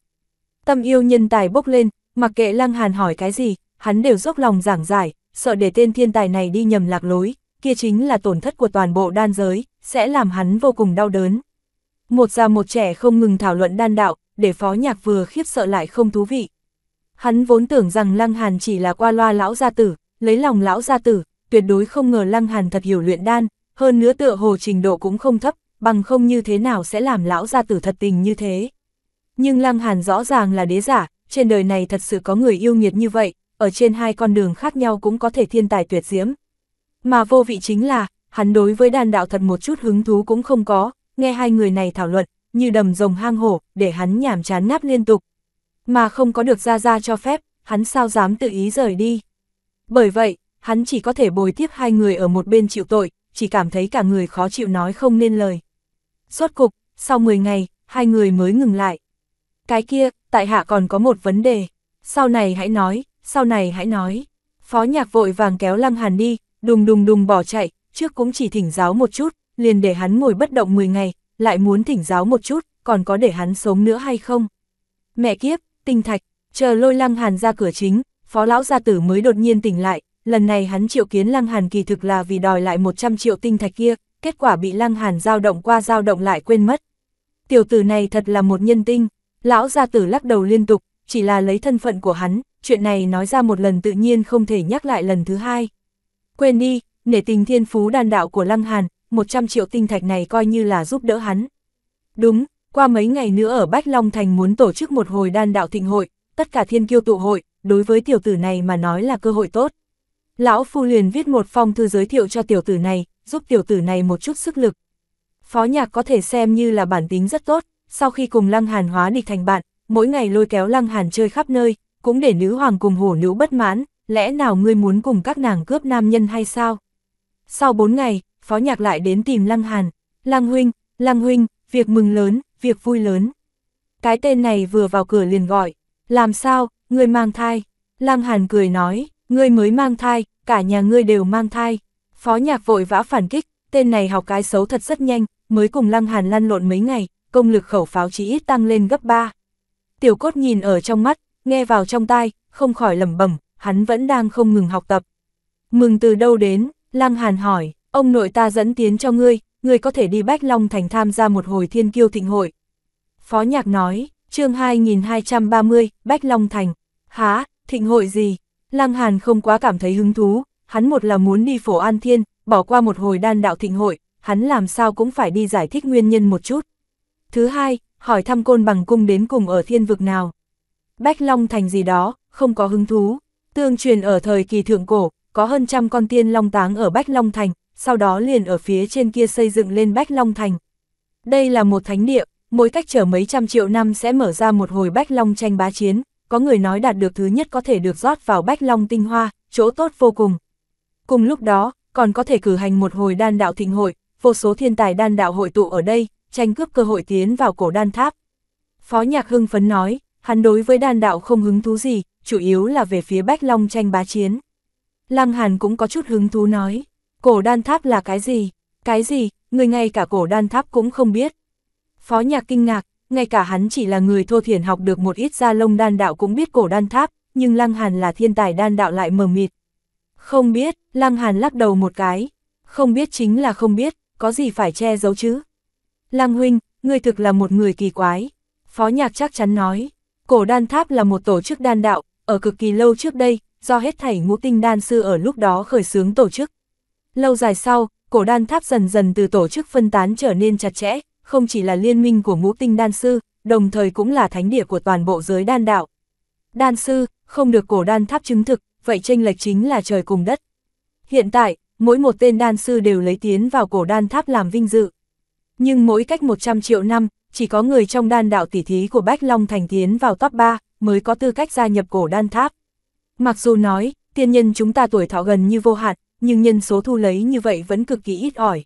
Tâm yêu nhân tài bốc lên, mặc kệ Lăng Hàn hỏi cái gì, hắn đều dốc lòng giảng giải, sợ để tên thiên tài này đi nhầm lạc lối, kia chính là tổn thất của toàn bộ đan giới, sẽ làm hắn vô cùng đau đớn. Một già một trẻ không ngừng thảo luận đan đạo, để phó nhạc vừa khiếp sợ lại không thú vị. Hắn vốn tưởng rằng Lăng Hàn chỉ là qua loa lão gia tử, lấy lòng lão gia tử, tuyệt đối không ngờ Lăng Hàn thật hiểu luyện đan, hơn nữa tựa hồ trình độ cũng không thấp, bằng không như thế nào sẽ làm lão gia tử thật tình như thế. Nhưng Lăng Hàn rõ ràng là đế giả, trên đời này thật sự có người yêu nghiệt như vậy, ở trên hai con đường khác nhau cũng có thể thiên tài tuyệt diễm. Mà vô vị chính là, hắn đối với đàn đạo thật một chút hứng thú cũng không có, nghe hai người này thảo luận, như đầm rồng hang hổ, để hắn nhảm chán náp liên tục. Mà không có được ra ra cho phép, hắn sao dám tự ý rời đi. Bởi vậy, hắn chỉ có thể bồi tiếp hai người ở một bên chịu tội, chỉ cảm thấy cả người khó chịu nói không nên lời. Suốt cục, sau 10 ngày, hai người mới ngừng lại. Cái kia, tại hạ còn có một vấn đề, sau này hãy nói, sau này hãy nói. Phó nhạc vội vàng kéo Lăng Hàn đi, đùng đùng đùng bỏ chạy, trước cũng chỉ thỉnh giáo một chút, liền để hắn ngồi bất động 10 ngày, lại muốn thỉnh giáo một chút, còn có để hắn sống nữa hay không. Mẹ kiếp, tinh thạch, chờ lôi Lăng Hàn ra cửa chính, phó lão gia tử mới đột nhiên tỉnh lại, lần này hắn triệu kiến Lăng Hàn kỳ thực là vì đòi lại 100 triệu tinh thạch kia, kết quả bị Lăng Hàn giao động qua giao động lại quên mất. Tiểu tử này thật là một nhân tinh, lão gia tử lắc đầu liên tục, chỉ là lấy thân phận của hắn, chuyện này nói ra một lần tự nhiên không thể nhắc lại lần thứ hai. Quên đi, nể tình thiên phú đàn đạo của Lăng Hàn, 100 triệu tinh thạch này coi như là giúp đỡ hắn. Đúng, qua mấy ngày nữa ở Bách Long Thành muốn tổ chức một hồi đan đạo thịnh hội, tất cả thiên kiêu tụ hội, đối với tiểu tử này mà nói là cơ hội tốt. Lão Phu liền viết một phong thư giới thiệu cho tiểu tử này, giúp tiểu tử này một chút sức lực. Phó nhạc có thể xem như là bản tính rất tốt, sau khi cùng Lăng Hàn hóa địch thành bạn, mỗi ngày lôi kéo Lăng Hàn chơi khắp nơi, cũng để nữ hoàng cùng hổ nữ bất mãn, lẽ nào ngươi muốn cùng các nàng cướp nam nhân hay sao? Sau bốn ngày, phó nhạc lại đến tìm Lăng Hàn, Lăng Huynh, Lăng Huynh, việc mừng lớn, việc vui lớn. Cái tên này vừa vào cửa liền gọi, làm sao, người mang thai, Lăng Hàn cười nói, Ngươi mới mang thai, cả nhà ngươi đều mang thai. Phó nhạc vội vã phản kích, tên này học cái xấu thật rất nhanh, mới cùng Lăng Hàn lăn lộn mấy ngày, công lực khẩu pháo chỉ ít tăng lên gấp 3. Tiểu cốt nhìn ở trong mắt, nghe vào trong tai, không khỏi lẩm bẩm, hắn vẫn đang không ngừng học tập. Mừng từ đâu đến, Lăng Hàn hỏi, ông nội ta dẫn tiến cho ngươi, ngươi có thể đi Bách Long Thành tham gia một hồi thiên kiêu thịnh hội. Phó nhạc nói, chương 2230, Bách Long Thành, há, thịnh hội gì, Lăng Hàn không quá cảm thấy hứng thú, hắn một là muốn đi phổ An Thiên, bỏ qua một hồi đan đạo thịnh hội, hắn làm sao cũng phải đi giải thích nguyên nhân một chút. Thứ hai, hỏi thăm côn bằng cung đến cùng ở thiên vực nào. Bách Long Thành gì đó, không có hứng thú. Tương truyền ở thời kỳ thượng cổ, có hơn trăm con tiên long táng ở Bách Long Thành, sau đó liền ở phía trên kia xây dựng lên Bách Long Thành. Đây là một thánh địa, mỗi cách trở mấy trăm triệu năm sẽ mở ra một hồi Bách Long tranh bá chiến, có người nói đạt được thứ nhất có thể được rót vào bách long tinh hoa, chỗ tốt vô cùng. Cùng lúc đó, còn có thể cử hành một hồi đan đạo thịnh hội, vô số thiên tài đan đạo hội tụ ở đây, tranh cướp cơ hội tiến vào cổ đan tháp. Phó Nhạc Hưng phấn nói, hắn đối với đan đạo không hứng thú gì, chủ yếu là về phía Bách Long tranh bá chiến. Lăng Hàn cũng có chút hứng thú nói, cổ đan tháp là cái gì? Cái gì? Người ngay cả cổ đan tháp cũng không biết. Phó Nhạc kinh ngạc, ngay cả hắn chỉ là người thua thiển học được một ít gia lông đan đạo cũng biết cổ đan tháp, nhưng Lăng Hàn là thiên tài đan đạo lại mờ mịt. Không biết, Lăng Hàn lắc đầu một cái. Không biết chính là không biết, có gì phải che giấu chứ. Lăng huynh, ngươi thực là một người kỳ quái. Phó nhạc chắc chắn nói, cổ đan tháp là một tổ chức đan đạo, ở cực kỳ lâu trước đây, do hết thảy ngũ tinh đan sư ở lúc đó khởi xướng tổ chức. Lâu dài sau, cổ đan tháp dần dần từ tổ chức phân tán trở nên chặt chẽ, không chỉ là liên minh của ngũ tinh đan sư, đồng thời cũng là thánh địa của toàn bộ giới đan đạo. Đan sư, không được cổ đan tháp chứng thực, vậy tranh lệch chính là trời cùng đất. Hiện tại, mỗi một tên đan sư đều lấy tiến vào cổ đan tháp làm vinh dự. Nhưng mỗi cách 100 triệu năm, chỉ có người trong đan đạo tỷ thí của Bách Long Thành tiến vào top 3 mới có tư cách gia nhập cổ đan tháp. Mặc dù nói, tiên nhân chúng ta tuổi thọ gần như vô hạn, nhưng nhân số thu lấy như vậy vẫn cực kỳ ít ỏi.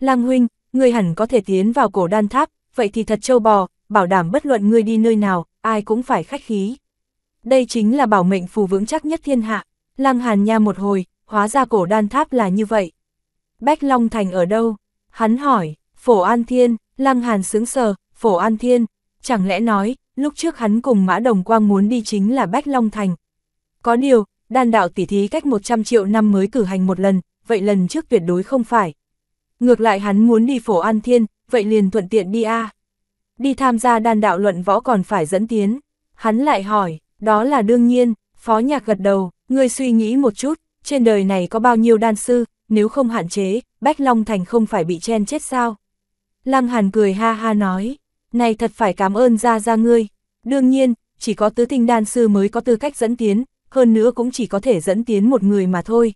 Lang huynh, ngươi hẳn có thể tiến vào cổ đan tháp, vậy thì thật châu bò, bảo đảm bất luận ngươi đi nơi nào, ai cũng phải khách khí. Đây chính là bảo mệnh phù vững chắc nhất thiên hạ, lăng hàn nha một hồi, hóa ra cổ đan tháp là như vậy. Bách Long Thành ở đâu? Hắn hỏi, phổ an thiên, lăng hàn sướng sờ, phổ an thiên, chẳng lẽ nói, lúc trước hắn cùng Mã Đồng Quang muốn đi chính là Bách Long Thành. Có điều, đan đạo tỉ thí cách 100 triệu năm mới cử hành một lần, vậy lần trước tuyệt đối không phải. Ngược lại hắn muốn đi phổ an thiên, vậy liền thuận tiện đi a Đi tham gia đan đạo luận võ còn phải dẫn tiến. Hắn lại hỏi, đó là đương nhiên, phó nhạc gật đầu, ngươi suy nghĩ một chút, trên đời này có bao nhiêu đan sư, nếu không hạn chế, Bách Long Thành không phải bị chen chết sao? Lăng Hàn cười ha ha nói, này thật phải cảm ơn ra ra ngươi. Đương nhiên, chỉ có tứ tinh đan sư mới có tư cách dẫn tiến, hơn nữa cũng chỉ có thể dẫn tiến một người mà thôi.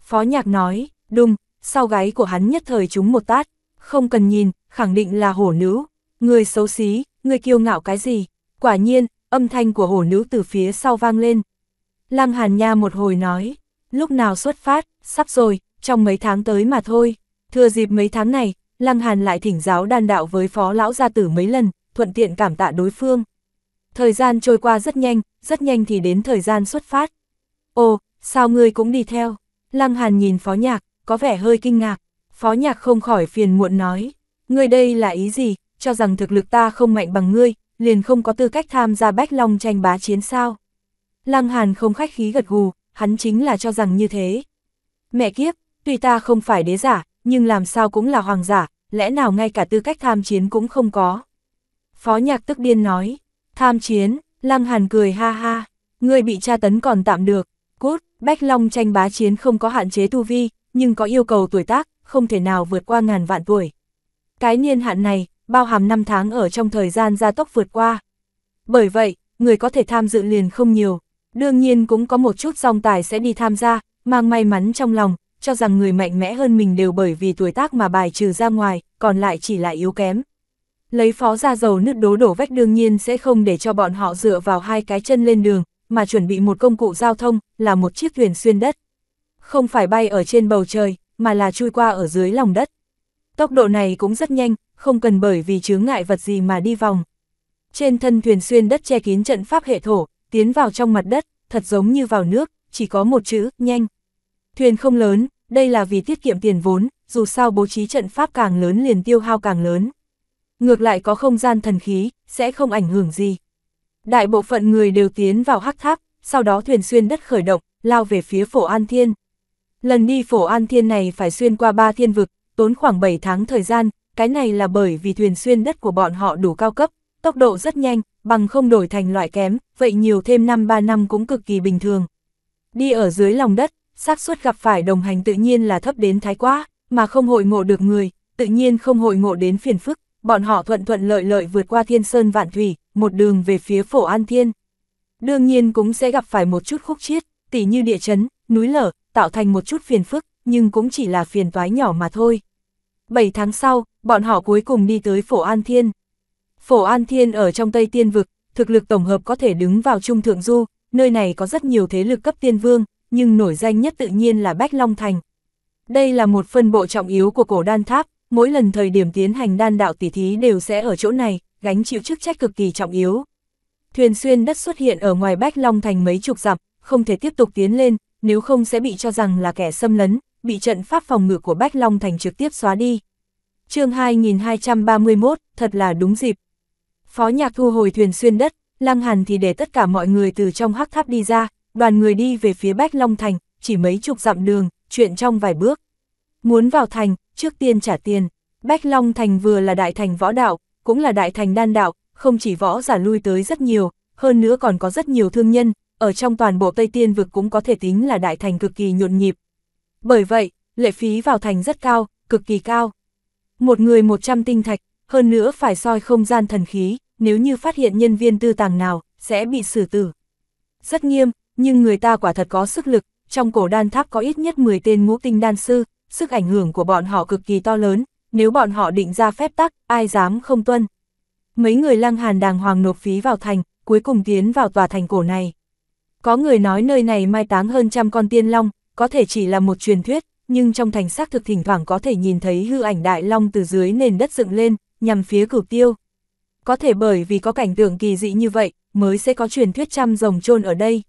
Phó nhạc nói, đúng, sau gáy của hắn nhất thời chúng một tát, không cần nhìn, khẳng định là hổ nữ, người xấu xí, người kiêu ngạo cái gì, quả nhiên, âm thanh của hổ nữ từ phía sau vang lên. Lăng Hàn Nha một hồi nói, lúc nào xuất phát, sắp rồi, trong mấy tháng tới mà thôi, thừa dịp mấy tháng này, Lăng Hàn lại thỉnh giáo đan đạo với phó lão gia tử mấy lần, thuận tiện cảm tạ đối phương. Thời gian trôi qua rất nhanh, rất nhanh thì đến thời gian xuất phát. Ồ, sao ngươi cũng đi theo? Lăng Hàn nhìn phó nhạc, có vẻ hơi kinh ngạc. Phó nhạc không khỏi phiền muộn nói, ngươi đây là ý gì, cho rằng thực lực ta không mạnh bằng ngươi, liền không có tư cách tham gia bách long tranh bá chiến sao. Lăng Hàn không khách khí gật gù, hắn chính là cho rằng như thế. Mẹ kiếp, tuy ta không phải đế giả, nhưng làm sao cũng là hoàng giả, lẽ nào ngay cả tư cách tham chiến cũng không có. Phó nhạc tức điên nói, tham chiến, Lăng Hàn cười ha ha, ngươi bị tra tấn còn tạm được, cút, Bách Long tranh bá chiến không có hạn chế tu vi, nhưng có yêu cầu tuổi tác, không thể nào vượt qua ngàn vạn tuổi. Cái niên hạn này, bao hàm 5 tháng ở trong thời gian gia tốc vượt qua. Bởi vậy, người có thể tham dự liền không nhiều. Đương nhiên cũng có một chút song tài sẽ đi tham gia, mang may mắn trong lòng, cho rằng người mạnh mẽ hơn mình đều bởi vì tuổi tác mà bài trừ ra ngoài, còn lại chỉ là yếu kém. Lấy phó ra dầu nước đố đổ vách đương nhiên sẽ không để cho bọn họ dựa vào hai cái chân lên đường, mà chuẩn bị một công cụ giao thông, là một chiếc thuyền xuyên đất không phải bay ở trên bầu trời, mà là chui qua ở dưới lòng đất. Tốc độ này cũng rất nhanh, không cần bởi vì chướng ngại vật gì mà đi vòng. Trên thân thuyền xuyên đất che kín trận pháp hệ thổ, tiến vào trong mặt đất, thật giống như vào nước, chỉ có một chữ, nhanh. Thuyền không lớn, đây là vì tiết kiệm tiền vốn, dù sao bố trí trận pháp càng lớn liền tiêu hao càng lớn. Ngược lại có không gian thần khí, sẽ không ảnh hưởng gì. Đại bộ phận người đều tiến vào hắc tháp, sau đó thuyền xuyên đất khởi động, lao về phía phổ an thiên. Lần đi phổ an thiên này phải xuyên qua ba thiên vực, tốn khoảng 7 tháng thời gian, cái này là bởi vì thuyền xuyên đất của bọn họ đủ cao cấp, tốc độ rất nhanh, bằng không đổi thành loại kém, vậy nhiều thêm năm 3 năm cũng cực kỳ bình thường. Đi ở dưới lòng đất, xác suất gặp phải đồng hành tự nhiên là thấp đến thái quá, mà không hội ngộ được người, tự nhiên không hội ngộ đến phiền phức, bọn họ thuận thuận lợi lợi vượt qua thiên sơn vạn thủy, một đường về phía phổ an thiên. Đương nhiên cũng sẽ gặp phải một chút khúc chiết, tỉ như địa chấn, núi lở, tạo thành một chút phiền phức, nhưng cũng chỉ là phiền toái nhỏ mà thôi. 7 tháng sau, bọn họ cuối cùng đi tới Phổ An Thiên. Phổ An Thiên ở trong Tây Tiên Vực, thực lực tổng hợp có thể đứng vào Trung Thượng Du, nơi này có rất nhiều thế lực cấp tiên vương, nhưng nổi danh nhất tự nhiên là Bách Long Thành. Đây là một phân bộ trọng yếu của cổ đan tháp, mỗi lần thời điểm tiến hành đan đạo tỉ thí đều sẽ ở chỗ này, gánh chịu chức trách cực kỳ trọng yếu. Thuyền xuyên đất xuất hiện ở ngoài Bách Long Thành mấy chục dặm, không thể tiếp tục tiến lên, nếu không sẽ bị cho rằng là kẻ xâm lấn, bị trận pháp phòng ngự của Bách Long Thành trực tiếp xóa đi. chương 2231, thật là đúng dịp. Phó nhạc thu hồi thuyền xuyên đất, Lăng Hàn thì để tất cả mọi người từ trong hắc tháp đi ra, đoàn người đi về phía Bách Long Thành, chỉ mấy chục dặm đường, chuyện trong vài bước. Muốn vào thành, trước tiên trả tiền. Bách Long Thành vừa là đại thành võ đạo, cũng là đại thành đan đạo, không chỉ võ giả lui tới rất nhiều, hơn nữa còn có rất nhiều thương nhân, ở trong toàn bộ Tây Tiên vực cũng có thể tính là đại thành cực kỳ nhộn nhịp. Bởi vậy, lệ phí vào thành rất cao, cực kỳ cao. Một người 100 tinh thạch, hơn nữa phải soi không gian thần khí, nếu như phát hiện nhân viên tư tàng nào, sẽ bị xử tử. Rất nghiêm, nhưng người ta quả thật có sức lực, trong cổ đan tháp có ít nhất 10 tên ngũ tinh đan sư, sức ảnh hưởng của bọn họ cực kỳ to lớn, nếu bọn họ định ra phép tắc, ai dám không tuân. Mấy người lăng hàn đàng hoàng nộp phí vào thành, cuối cùng tiến vào tòa thành cổ này. Có người nói nơi này mai táng hơn trăm con tiên long, có thể chỉ là một truyền thuyết, nhưng trong thành xác thực thỉnh thoảng có thể nhìn thấy hư ảnh đại long từ dưới nền đất dựng lên, nhằm phía cửu tiêu. Có thể bởi vì có cảnh tượng kỳ dị như vậy, mới sẽ có truyền thuyết trăm rồng chôn ở đây.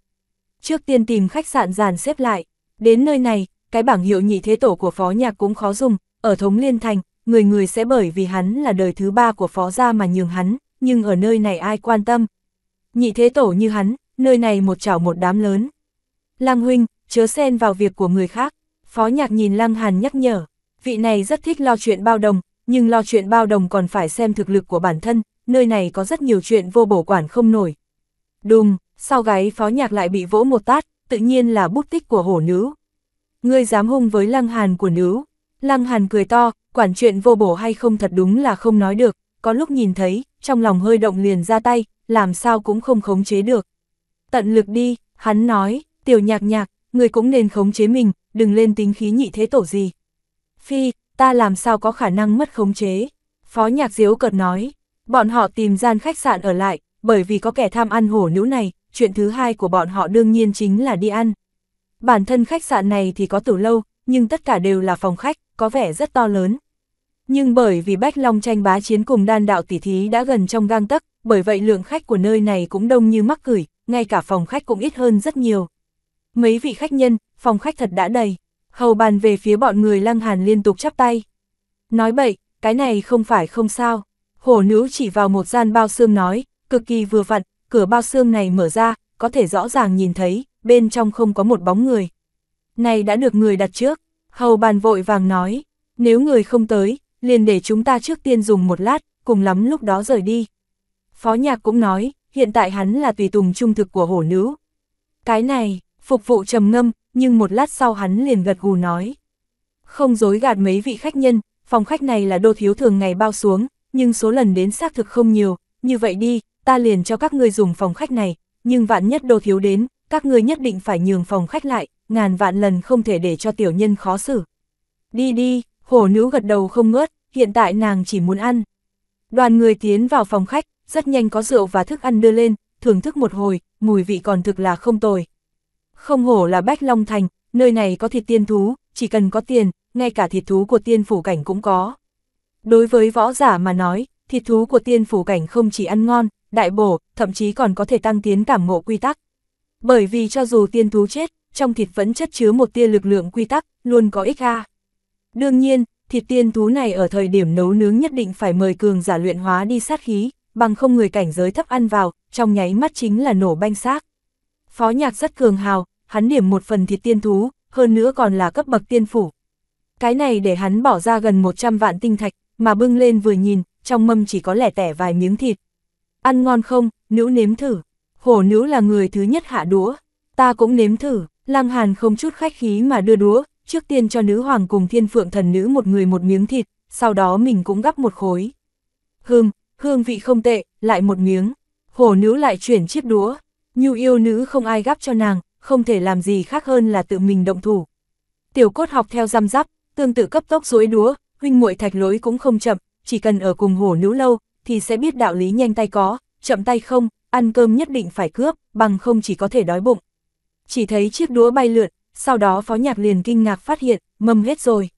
Trước tiên tìm khách sạn dàn xếp lại, đến nơi này, cái bảng hiệu nhị thế tổ của phó nhạc cũng khó dùng, ở thống liên thành, người người sẽ bởi vì hắn là đời thứ ba của phó gia mà nhường hắn, nhưng ở nơi này ai quan tâm. Nhị thế tổ như hắn, nơi này một chảo một đám lớn. Lăng huynh, chớ xen vào việc của người khác, phó nhạc nhìn Lăng Hàn nhắc nhở, vị này rất thích lo chuyện bao đồng, nhưng lo chuyện bao đồng còn phải xem thực lực của bản thân, nơi này có rất nhiều chuyện vô bổ quản không nổi. Đùng, sau gáy phó nhạc lại bị vỗ một tát, tự nhiên là bút tích của hổ nữ. Ngươi dám hung với Lăng Hàn của nữ. Lăng Hàn cười to, quản chuyện vô bổ hay không thật đúng là không nói được, có lúc nhìn thấy, trong lòng hơi động liền ra tay, làm sao cũng không khống chế được tận lực đi, hắn nói, tiểu nhạc nhạc, người cũng nên khống chế mình, đừng lên tính khí nhị thế tổ gì. Phi, ta làm sao có khả năng mất khống chế? Phó nhạc diếu cợt nói, bọn họ tìm gian khách sạn ở lại, bởi vì có kẻ tham ăn hổ nữ này, chuyện thứ hai của bọn họ đương nhiên chính là đi ăn. Bản thân khách sạn này thì có từ lâu, nhưng tất cả đều là phòng khách, có vẻ rất to lớn. Nhưng bởi vì Bách Long tranh bá chiến cùng đan đạo tỷ thí đã gần trong gang tấc, bởi vậy lượng khách của nơi này cũng đông như mắc cửi, ngay cả phòng khách cũng ít hơn rất nhiều. Mấy vị khách nhân, phòng khách thật đã đầy, hầu bàn về phía bọn người lăng hàn liên tục chắp tay. Nói bậy, cái này không phải không sao, hổ nữ chỉ vào một gian bao xương nói, cực kỳ vừa vặn, cửa bao xương này mở ra, có thể rõ ràng nhìn thấy, bên trong không có một bóng người. Này đã được người đặt trước, hầu bàn vội vàng nói, nếu người không tới, liền để chúng ta trước tiên dùng một lát, cùng lắm lúc đó rời đi. Phó nhạc cũng nói, hiện tại hắn là tùy tùng trung thực của hổ nữ. Cái này, phục vụ trầm ngâm, nhưng một lát sau hắn liền gật gù nói. Không dối gạt mấy vị khách nhân, phòng khách này là đô thiếu thường ngày bao xuống, nhưng số lần đến xác thực không nhiều, như vậy đi, ta liền cho các ngươi dùng phòng khách này, nhưng vạn nhất đô thiếu đến, các ngươi nhất định phải nhường phòng khách lại, ngàn vạn lần không thể để cho tiểu nhân khó xử. Đi đi, hổ nữ gật đầu không ngớt, hiện tại nàng chỉ muốn ăn. Đoàn người tiến vào phòng khách, rất nhanh có rượu và thức ăn đưa lên, thưởng thức một hồi, mùi vị còn thực là không tồi. Không hổ là Bách Long Thành, nơi này có thịt tiên thú, chỉ cần có tiền, ngay cả thịt thú của tiên phủ cảnh cũng có. Đối với võ giả mà nói, thịt thú của tiên phủ cảnh không chỉ ăn ngon, đại bổ, thậm chí còn có thể tăng tiến cảm ngộ quy tắc. Bởi vì cho dù tiên thú chết, trong thịt vẫn chất chứa một tia lực lượng quy tắc, luôn có ích ha Đương nhiên, thịt tiên thú này ở thời điểm nấu nướng nhất định phải mời cường giả luyện hóa đi sát khí, bằng không người cảnh giới thấp ăn vào, trong nháy mắt chính là nổ banh xác. Phó nhạc rất cường hào, hắn điểm một phần thịt tiên thú, hơn nữa còn là cấp bậc tiên phủ. Cái này để hắn bỏ ra gần 100 vạn tinh thạch, mà bưng lên vừa nhìn, trong mâm chỉ có lẻ tẻ vài miếng thịt. Ăn ngon không, nữ nếm thử. Hổ nữ là người thứ nhất hạ đũa. Ta cũng nếm thử, lang Hàn không chút khách khí mà đưa đũa, trước tiên cho nữ hoàng cùng thiên phượng thần nữ một người một miếng thịt, sau đó mình cũng gắp một khối. Hừm, hương vị không tệ, lại một miếng. Hổ nữ lại chuyển chiếc đũa, nhu yêu nữ không ai gắp cho nàng, không thể làm gì khác hơn là tự mình động thủ. Tiểu cốt học theo răm rắp, tương tự cấp tốc rối đúa, huynh muội thạch lối cũng không chậm, chỉ cần ở cùng hổ nữ lâu, thì sẽ biết đạo lý nhanh tay có, chậm tay không, ăn cơm nhất định phải cướp, bằng không chỉ có thể đói bụng. Chỉ thấy chiếc đũa bay lượn, sau đó phó nhạc liền kinh ngạc phát hiện, mâm hết rồi.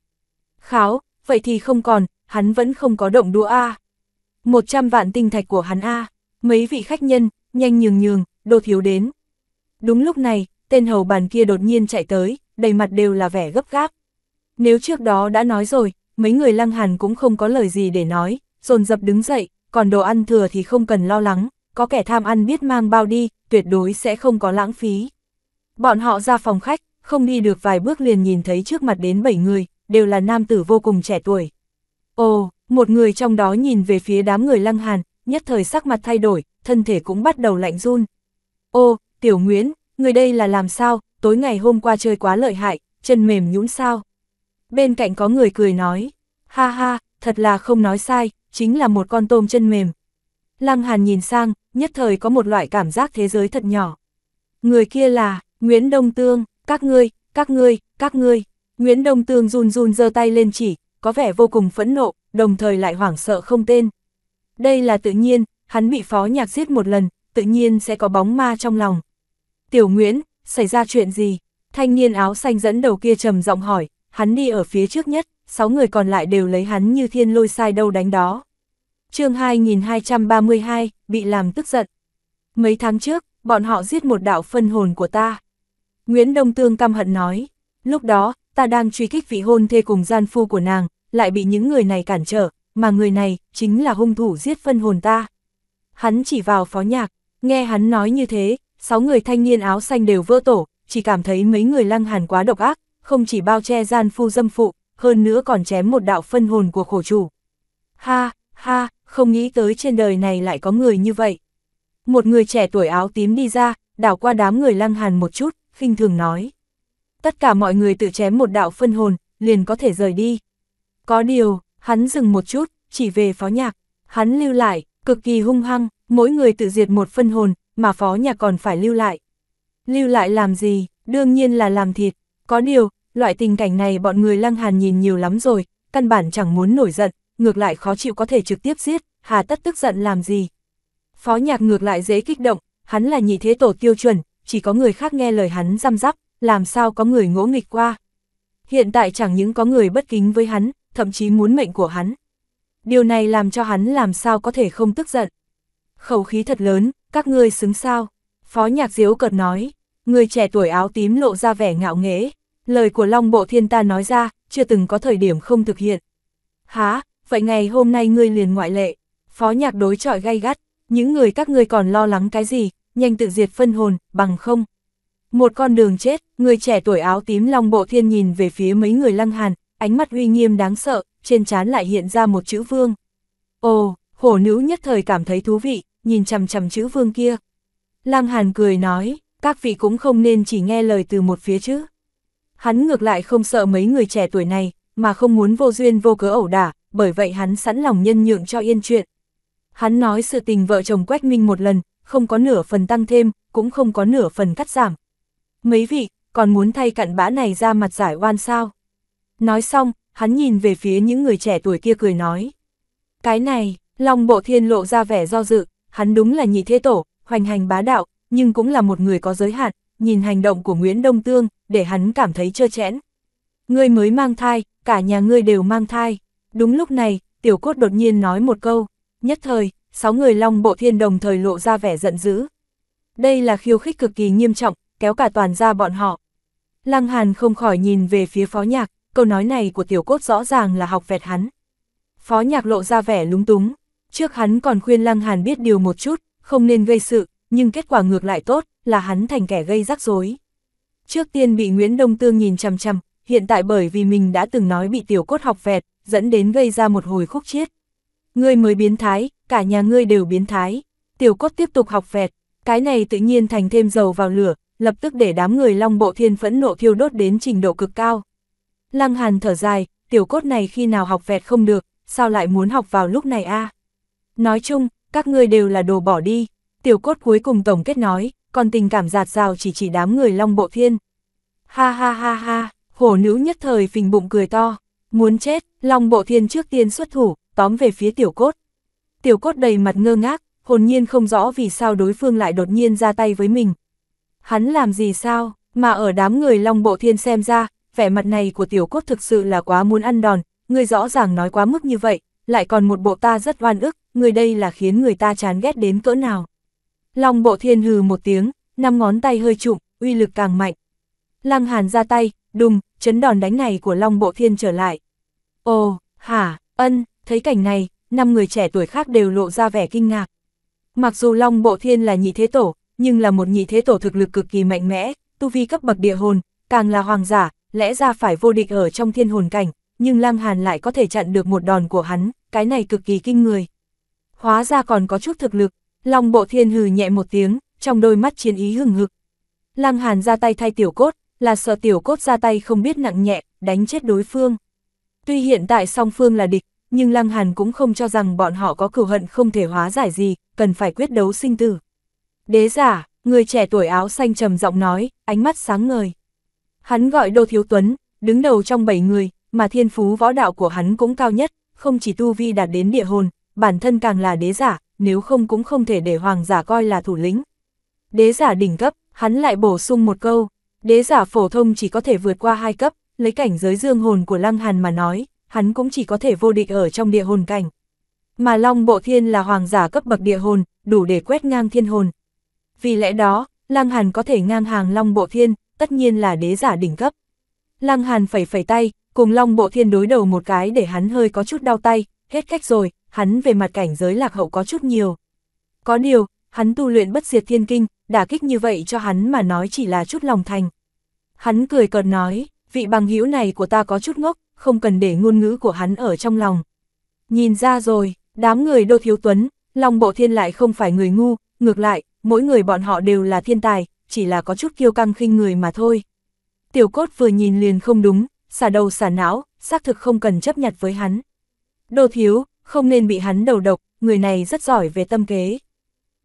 Kháo, vậy thì không còn, hắn vẫn không có động đũa a 100 vạn tinh thạch của hắn A, mấy vị khách nhân, nhanh nhường nhường, đô thiếu đến. Đúng lúc này, tên hầu bàn kia đột nhiên chạy tới, đầy mặt đều là vẻ gấp gáp. Nếu trước đó đã nói rồi, mấy người lăng hàn cũng không có lời gì để nói, dồn dập đứng dậy, còn đồ ăn thừa thì không cần lo lắng, có kẻ tham ăn biết mang bao đi, tuyệt đối sẽ không có lãng phí. Bọn họ ra phòng khách, không đi được vài bước liền nhìn thấy trước mặt đến 7 người, đều là nam tử vô cùng trẻ tuổi. Ồ, một người trong đó nhìn về phía đám người lăng hàn, nhất thời sắc mặt thay đổi, thân thể cũng bắt đầu lạnh run. Ô, Tiểu Nguyễn, người đây là làm sao, tối ngày hôm qua chơi quá lợi hại, chân mềm nhũn sao. Bên cạnh có người cười nói, ha ha, thật là không nói sai, chính là một con tôm chân mềm. Lăng Hàn nhìn sang, nhất thời có một loại cảm giác thế giới thật nhỏ. Người kia là, Nguyễn Đông Tương, các ngươi, các ngươi, các ngươi. Nguyễn Đông Tương run run giơ tay lên chỉ, có vẻ vô cùng phẫn nộ, đồng thời lại hoảng sợ không tên. Đây là tự nhiên, hắn bị phó nhạc giết một lần, tự nhiên sẽ có bóng ma trong lòng. Tiểu Nguyễn, xảy ra chuyện gì? Thanh niên áo xanh dẫn đầu kia trầm giọng hỏi, hắn đi ở phía trước nhất, sáu người còn lại đều lấy hắn như thiên lôi sai đâu đánh đó. chương 2232, bị làm tức giận. Mấy tháng trước, bọn họ giết một đạo phân hồn của ta. Nguyễn Đông Tương căm hận nói, lúc đó, ta đang truy kích vị hôn thê cùng gian phu của nàng, lại bị những người này cản trở, mà người này chính là hung thủ giết phân hồn ta. Hắn chỉ vào phó nhạc, nghe hắn nói như thế, sáu người thanh niên áo xanh đều vỡ tổ, chỉ cảm thấy mấy người lăng hàn quá độc ác, không chỉ bao che gian phu dâm phụ, hơn nữa còn chém một đạo phân hồn của khổ chủ. Ha, ha, không nghĩ tới trên đời này lại có người như vậy. Một người trẻ tuổi áo tím đi ra, đảo qua đám người lăng hàn một chút, khinh thường nói. Tất cả mọi người tự chém một đạo phân hồn, liền có thể rời đi. Có điều, hắn dừng một chút, chỉ về phó nhạc, hắn lưu lại, cực kỳ hung hăng, mỗi người tự diệt một phân hồn, mà phó nhạc còn phải lưu lại. Lưu lại làm gì, đương nhiên là làm thịt, có điều, loại tình cảnh này bọn người lăng hàn nhìn nhiều lắm rồi, căn bản chẳng muốn nổi giận, ngược lại khó chịu có thể trực tiếp giết, hà tất tức giận làm gì. Phó nhạc ngược lại dễ kích động, hắn là nhị thế tổ tiêu chuẩn, chỉ có người khác nghe lời hắn răm rắp, làm sao có người ngỗ nghịch qua. Hiện tại chẳng những có người bất kính với hắn, thậm chí muốn mệnh của hắn. Điều này làm cho hắn làm sao có thể không tức giận. Khẩu khí thật lớn, các ngươi xứng sao. Phó nhạc diếu cợt nói, người trẻ tuổi áo tím lộ ra vẻ ngạo nghễ. Lời của Long Bộ Thiên ta nói ra, chưa từng có thời điểm không thực hiện. Há, vậy ngày hôm nay ngươi liền ngoại lệ. Phó nhạc đối trọi gay gắt, những người các ngươi còn lo lắng cái gì, nhanh tự diệt phân hồn, bằng không. Một con đường chết, người trẻ tuổi áo tím Long Bộ Thiên nhìn về phía mấy người lăng hàn, ánh mắt uy nghiêm đáng sợ, trên trán lại hiện ra một chữ vương. Ồ, hổ nữ nhất thời cảm thấy thú vị, nhìn chằm chằm chữ vương kia. Lăng Hàn cười nói, các vị cũng không nên chỉ nghe lời từ một phía chứ. Hắn ngược lại không sợ mấy người trẻ tuổi này, mà không muốn vô duyên vô cớ ẩu đả, bởi vậy hắn sẵn lòng nhân nhượng cho yên chuyện. Hắn nói sự tình vợ chồng Quách Minh một lần, không có nửa phần tăng thêm, cũng không có nửa phần cắt giảm. Mấy vị, còn muốn thay cặn bã này ra mặt giải oan sao? Nói xong, hắn nhìn về phía những người trẻ tuổi kia cười nói. Cái này, Long Bộ Thiên lộ ra vẻ do dự, hắn đúng là nhị thế tổ, hoành hành bá đạo, nhưng cũng là một người có giới hạn, nhìn hành động của Nguyễn Đông Tương, để hắn cảm thấy trơ chẽn. Ngươi mới mang thai, cả nhà ngươi đều mang thai. Đúng lúc này, Tiểu Cốt đột nhiên nói một câu, nhất thời, sáu người Long Bộ Thiên đồng thời lộ ra vẻ giận dữ. Đây là khiêu khích cực kỳ nghiêm trọng, kéo cả toàn ra bọn họ. Lăng Hàn không khỏi nhìn về phía phó nhạc, câu nói này của tiểu cốt rõ ràng là học vẹt hắn. Phó nhạc lộ ra vẻ lúng túng, trước hắn còn khuyên Lăng Hàn biết điều một chút, không nên gây sự, nhưng kết quả ngược lại tốt, là hắn thành kẻ gây rắc rối. Trước tiên bị Nguyễn Đông Tương nhìn chằm chằm, hiện tại bởi vì mình đã từng nói bị tiểu cốt học vẹt, dẫn đến gây ra một hồi khúc chiết. Ngươi mới biến thái, cả nhà ngươi đều biến thái. Tiểu cốt tiếp tục học vẹt, cái này tự nhiên thành thêm dầu vào lửa, lập tức để đám người long bộ thiên phẫn nộ thiêu đốt đến trình độ cực cao. Lăng Hàn thở dài, tiểu cốt này khi nào học vẹt không được, sao lại muốn học vào lúc này a? Nói chung, các ngươi đều là đồ bỏ đi, tiểu cốt cuối cùng tổng kết nói, còn tình cảm giạt rào chỉ chỉ đám người long bộ thiên. Ha ha ha ha, hổ nữ nhất thời phình bụng cười to, muốn chết, long bộ thiên trước tiên xuất thủ, tóm về phía tiểu cốt. Tiểu cốt đầy mặt ngơ ngác, hồn nhiên không rõ vì sao đối phương lại đột nhiên ra tay với mình. Hắn làm gì sao, mà ở đám người long bộ thiên xem ra, vẻ mặt này của tiểu cốt thực sự là quá muốn ăn đòn, người rõ ràng nói quá mức như vậy, lại còn một bộ ta rất oan ức, người đây là khiến người ta chán ghét đến cỡ nào. Long bộ thiên hừ một tiếng, năm ngón tay hơi trụm, uy lực càng mạnh. Lăng hàn ra tay, đùng, chấn đòn đánh này của Long Bộ Thiên trở lại. Ồ, hả, ân, thấy cảnh này, năm người trẻ tuổi khác đều lộ ra vẻ kinh ngạc. Mặc dù Long Bộ Thiên là nhị thế tổ, nhưng là một nhị thế tổ thực lực cực kỳ mạnh mẽ, tu vi cấp bậc địa hồn, càng là hoàng giả, lẽ ra phải vô địch ở trong thiên hồn cảnh, nhưng Lăng Hàn lại có thể chặn được một đòn của hắn, cái này cực kỳ kinh người. Hóa ra còn có chút thực lực, Long Bộ Thiên hừ nhẹ một tiếng, trong đôi mắt chiến ý hừng hực. Lăng Hàn ra tay thay tiểu cốt, là sợ tiểu cốt ra tay không biết nặng nhẹ, đánh chết đối phương. Tuy hiện tại song phương là địch, nhưng Lăng Hàn cũng không cho rằng bọn họ có cửu hận không thể hóa giải gì, cần phải quyết đấu sinh tử. Đế giả, người trẻ tuổi áo xanh trầm giọng nói, ánh mắt sáng ngời. Hắn gọi Đô Thiếu Tuấn, đứng đầu trong 7 người, mà thiên phú võ đạo của hắn cũng cao nhất, không chỉ tu vi đạt đến địa hồn, bản thân càng là đế giả, nếu không cũng không thể để hoàng giả coi là thủ lĩnh. Đế giả đỉnh cấp, hắn lại bổ sung một câu, đế giả phổ thông chỉ có thể vượt qua hai cấp, lấy cảnh giới dương hồn của Lăng Hàn mà nói, hắn cũng chỉ có thể vô địch ở trong địa hồn cảnh. Mà Long Bộ Thiên là hoàng giả cấp bậc địa hồn, đủ để quét ngang thiên hồn. Vì lẽ đó, Lăng Hàn có thể ngang hàng Long Bộ Thiên, tất nhiên là đế giả đỉnh cấp. Lăng Hàn phẩy phẩy tay, cùng Long Bộ Thiên đối đầu một cái để hắn hơi có chút đau tay, hết cách rồi, hắn về mặt cảnh giới lạc hậu có chút nhiều. Có điều, hắn tu luyện bất diệt thiên kinh, đả kích như vậy cho hắn mà nói chỉ là chút lòng thành. Hắn cười cợt nói, vị bằng hữu này của ta có chút ngốc, không cần để ngôn ngữ của hắn ở trong lòng. Nhìn ra rồi, đám người đô thiếu tuấn, Long Bộ Thiên lại không phải người ngu, ngược lại, mỗi người bọn họ đều là thiên tài, chỉ là có chút kiêu căng khinh người mà thôi. Tiểu cốt vừa nhìn liền không đúng, xả đầu xả não, xác thực không cần chấp nhặt với hắn. Đô thiếu, không nên bị hắn đầu độc, người này rất giỏi về tâm kế.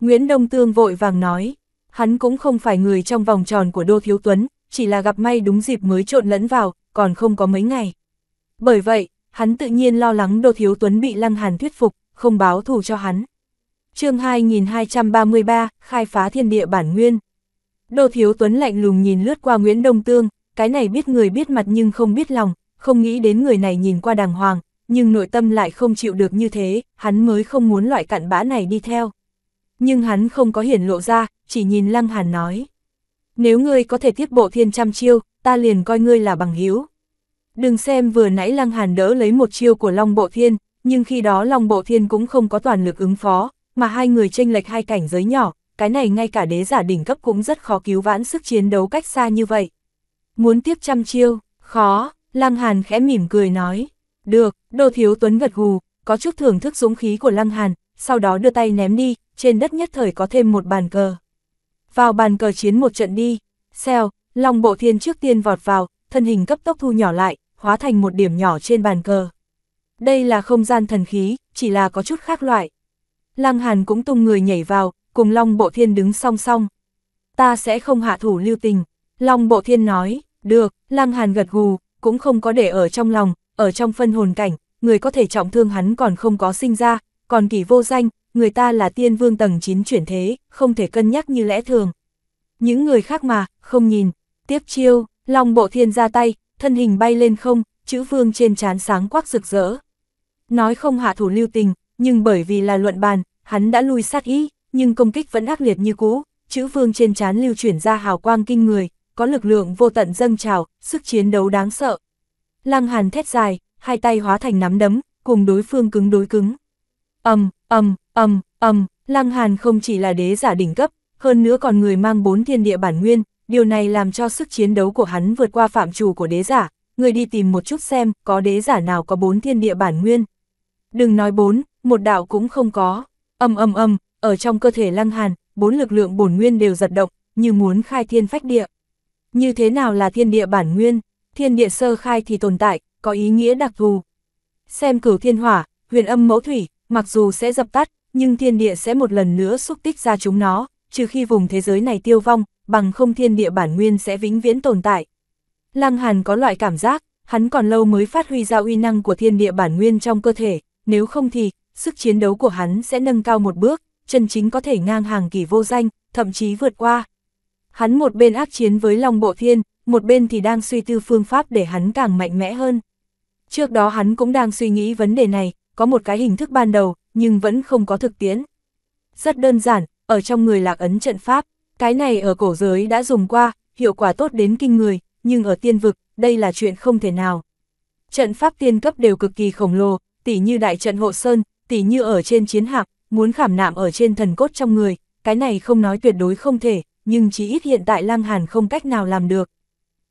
Nguyễn Đông Tương vội vàng nói, hắn cũng không phải người trong vòng tròn của Đô Thiếu Tuấn, chỉ là gặp may đúng dịp mới trộn lẫn vào, còn không có mấy ngày. Bởi vậy, hắn tự nhiên lo lắng Đô Thiếu Tuấn bị Lăng Hàn thuyết phục, không báo thù cho hắn. chương 2233, Khai phá thiên địa bản nguyên Đô Thiếu Tuấn lạnh lùng nhìn lướt qua Nguyễn Đông Tương, cái này biết người biết mặt nhưng không biết lòng, không nghĩ đến người này nhìn qua đàng hoàng, nhưng nội tâm lại không chịu được như thế, hắn mới không muốn loại cặn bã này đi theo. Nhưng hắn không có hiển lộ ra, chỉ nhìn Lăng Hàn nói. Nếu ngươi có thể tiếp bộ thiên trăm chiêu, ta liền coi ngươi là bằng hiếu. Đừng xem vừa nãy Lăng Hàn đỡ lấy một chiêu của Long Bộ Thiên, nhưng khi đó Long Bộ Thiên cũng không có toàn lực ứng phó, mà hai người tranh lệch hai cảnh giới nhỏ, cái này ngay cả đế giả đỉnh cấp cũng rất khó cứu vãn sức chiến đấu cách xa như vậy. Muốn tiếp trăm chiêu, khó, Lăng Hàn khẽ mỉm cười nói. Được, đồ thiếu tuấn gật gù, có chút thưởng thức dũng khí của Lăng Hàn, sau đó đưa tay ném đi, trên đất nhất thời có thêm một bàn cờ. Vào bàn cờ chiến một trận đi, xeo lòng bộ thiên trước tiên vọt vào, thân hình cấp tốc thu nhỏ lại, hóa thành một điểm nhỏ trên bàn cờ. Đây là không gian thần khí, chỉ là có chút khác loại. Lăng Hàn cũng tung người nhảy vào, cùng Long Bộ Thiên đứng song song. Ta sẽ không hạ thủ lưu tình. Long Bộ Thiên nói, được, Lăng Hàn gật gù, cũng không có để ở trong lòng, ở trong phân hồn cảnh, người có thể trọng thương hắn còn không có sinh ra, còn kỳ vô danh, người ta là tiên vương tầng 9 chuyển thế, không thể cân nhắc như lẽ thường. Những người khác mà, không nhìn, tiếp chiêu, Long Bộ Thiên ra tay, thân hình bay lên không, chữ vương trên trán sáng quắc rực rỡ. Nói không hạ thủ lưu tình, nhưng bởi vì là luận bàn, hắn đã lui sát ý nhưng công kích vẫn ác liệt như cũ, chữ vương trên trán lưu chuyển ra hào quang kinh người, có lực lượng vô tận dâng trào, sức chiến đấu đáng sợ. Lăng Hàn thét dài, hai tay hóa thành nắm đấm, cùng đối phương cứng đối cứng. âm âm âm âm Lăng Hàn không chỉ là đế giả đỉnh cấp, hơn nữa còn người mang bốn thiên địa bản nguyên, điều này làm cho sức chiến đấu của hắn vượt qua phạm trù của đế giả, người đi tìm một chút xem có đế giả nào có bốn thiên địa bản nguyên. Đừng nói bốn, một đạo cũng không có. Âm âm âm, ở trong cơ thể Lăng Hàn, bốn lực lượng bổn nguyên đều giật động, như muốn khai thiên phách địa. Như thế nào là thiên địa bản nguyên? Thiên địa sơ khai thì tồn tại, có ý nghĩa đặc thù. Xem cửu thiên hỏa, huyền âm mẫu thủy, mặc dù sẽ dập tắt, nhưng thiên địa sẽ một lần nữa xúc tích ra chúng nó, trừ khi vùng thế giới này tiêu vong, bằng không thiên địa bản nguyên sẽ vĩnh viễn tồn tại. Lăng Hàn có loại cảm giác, hắn còn lâu mới phát huy ra uy năng của thiên địa bản nguyên trong cơ thể, nếu không thì, sức chiến đấu của hắn sẽ nâng cao một bước, chân chính có thể ngang hàng kỳ vô danh, thậm chí vượt qua. Hắn một bên ác chiến với Long Bộ Thiên, một bên thì đang suy tư phương pháp để hắn càng mạnh mẽ hơn. Trước đó hắn cũng đang suy nghĩ vấn đề này, có một cái hình thức ban đầu, nhưng vẫn không có thực tiễn. Rất đơn giản, ở trong người lạc ấn trận pháp, cái này ở cổ giới đã dùng qua, hiệu quả tốt đến kinh người, nhưng ở tiên vực, đây là chuyện không thể nào. Trận pháp tiên cấp đều cực kỳ khổng lồ, tỉ như đại trận hộ sơn, tỉ như ở trên chiến hạc, muốn khảm nạm ở trên thần cốt trong người, cái này không nói tuyệt đối không thể, nhưng chỉ ít hiện tại Lăng Hàn không cách nào làm được.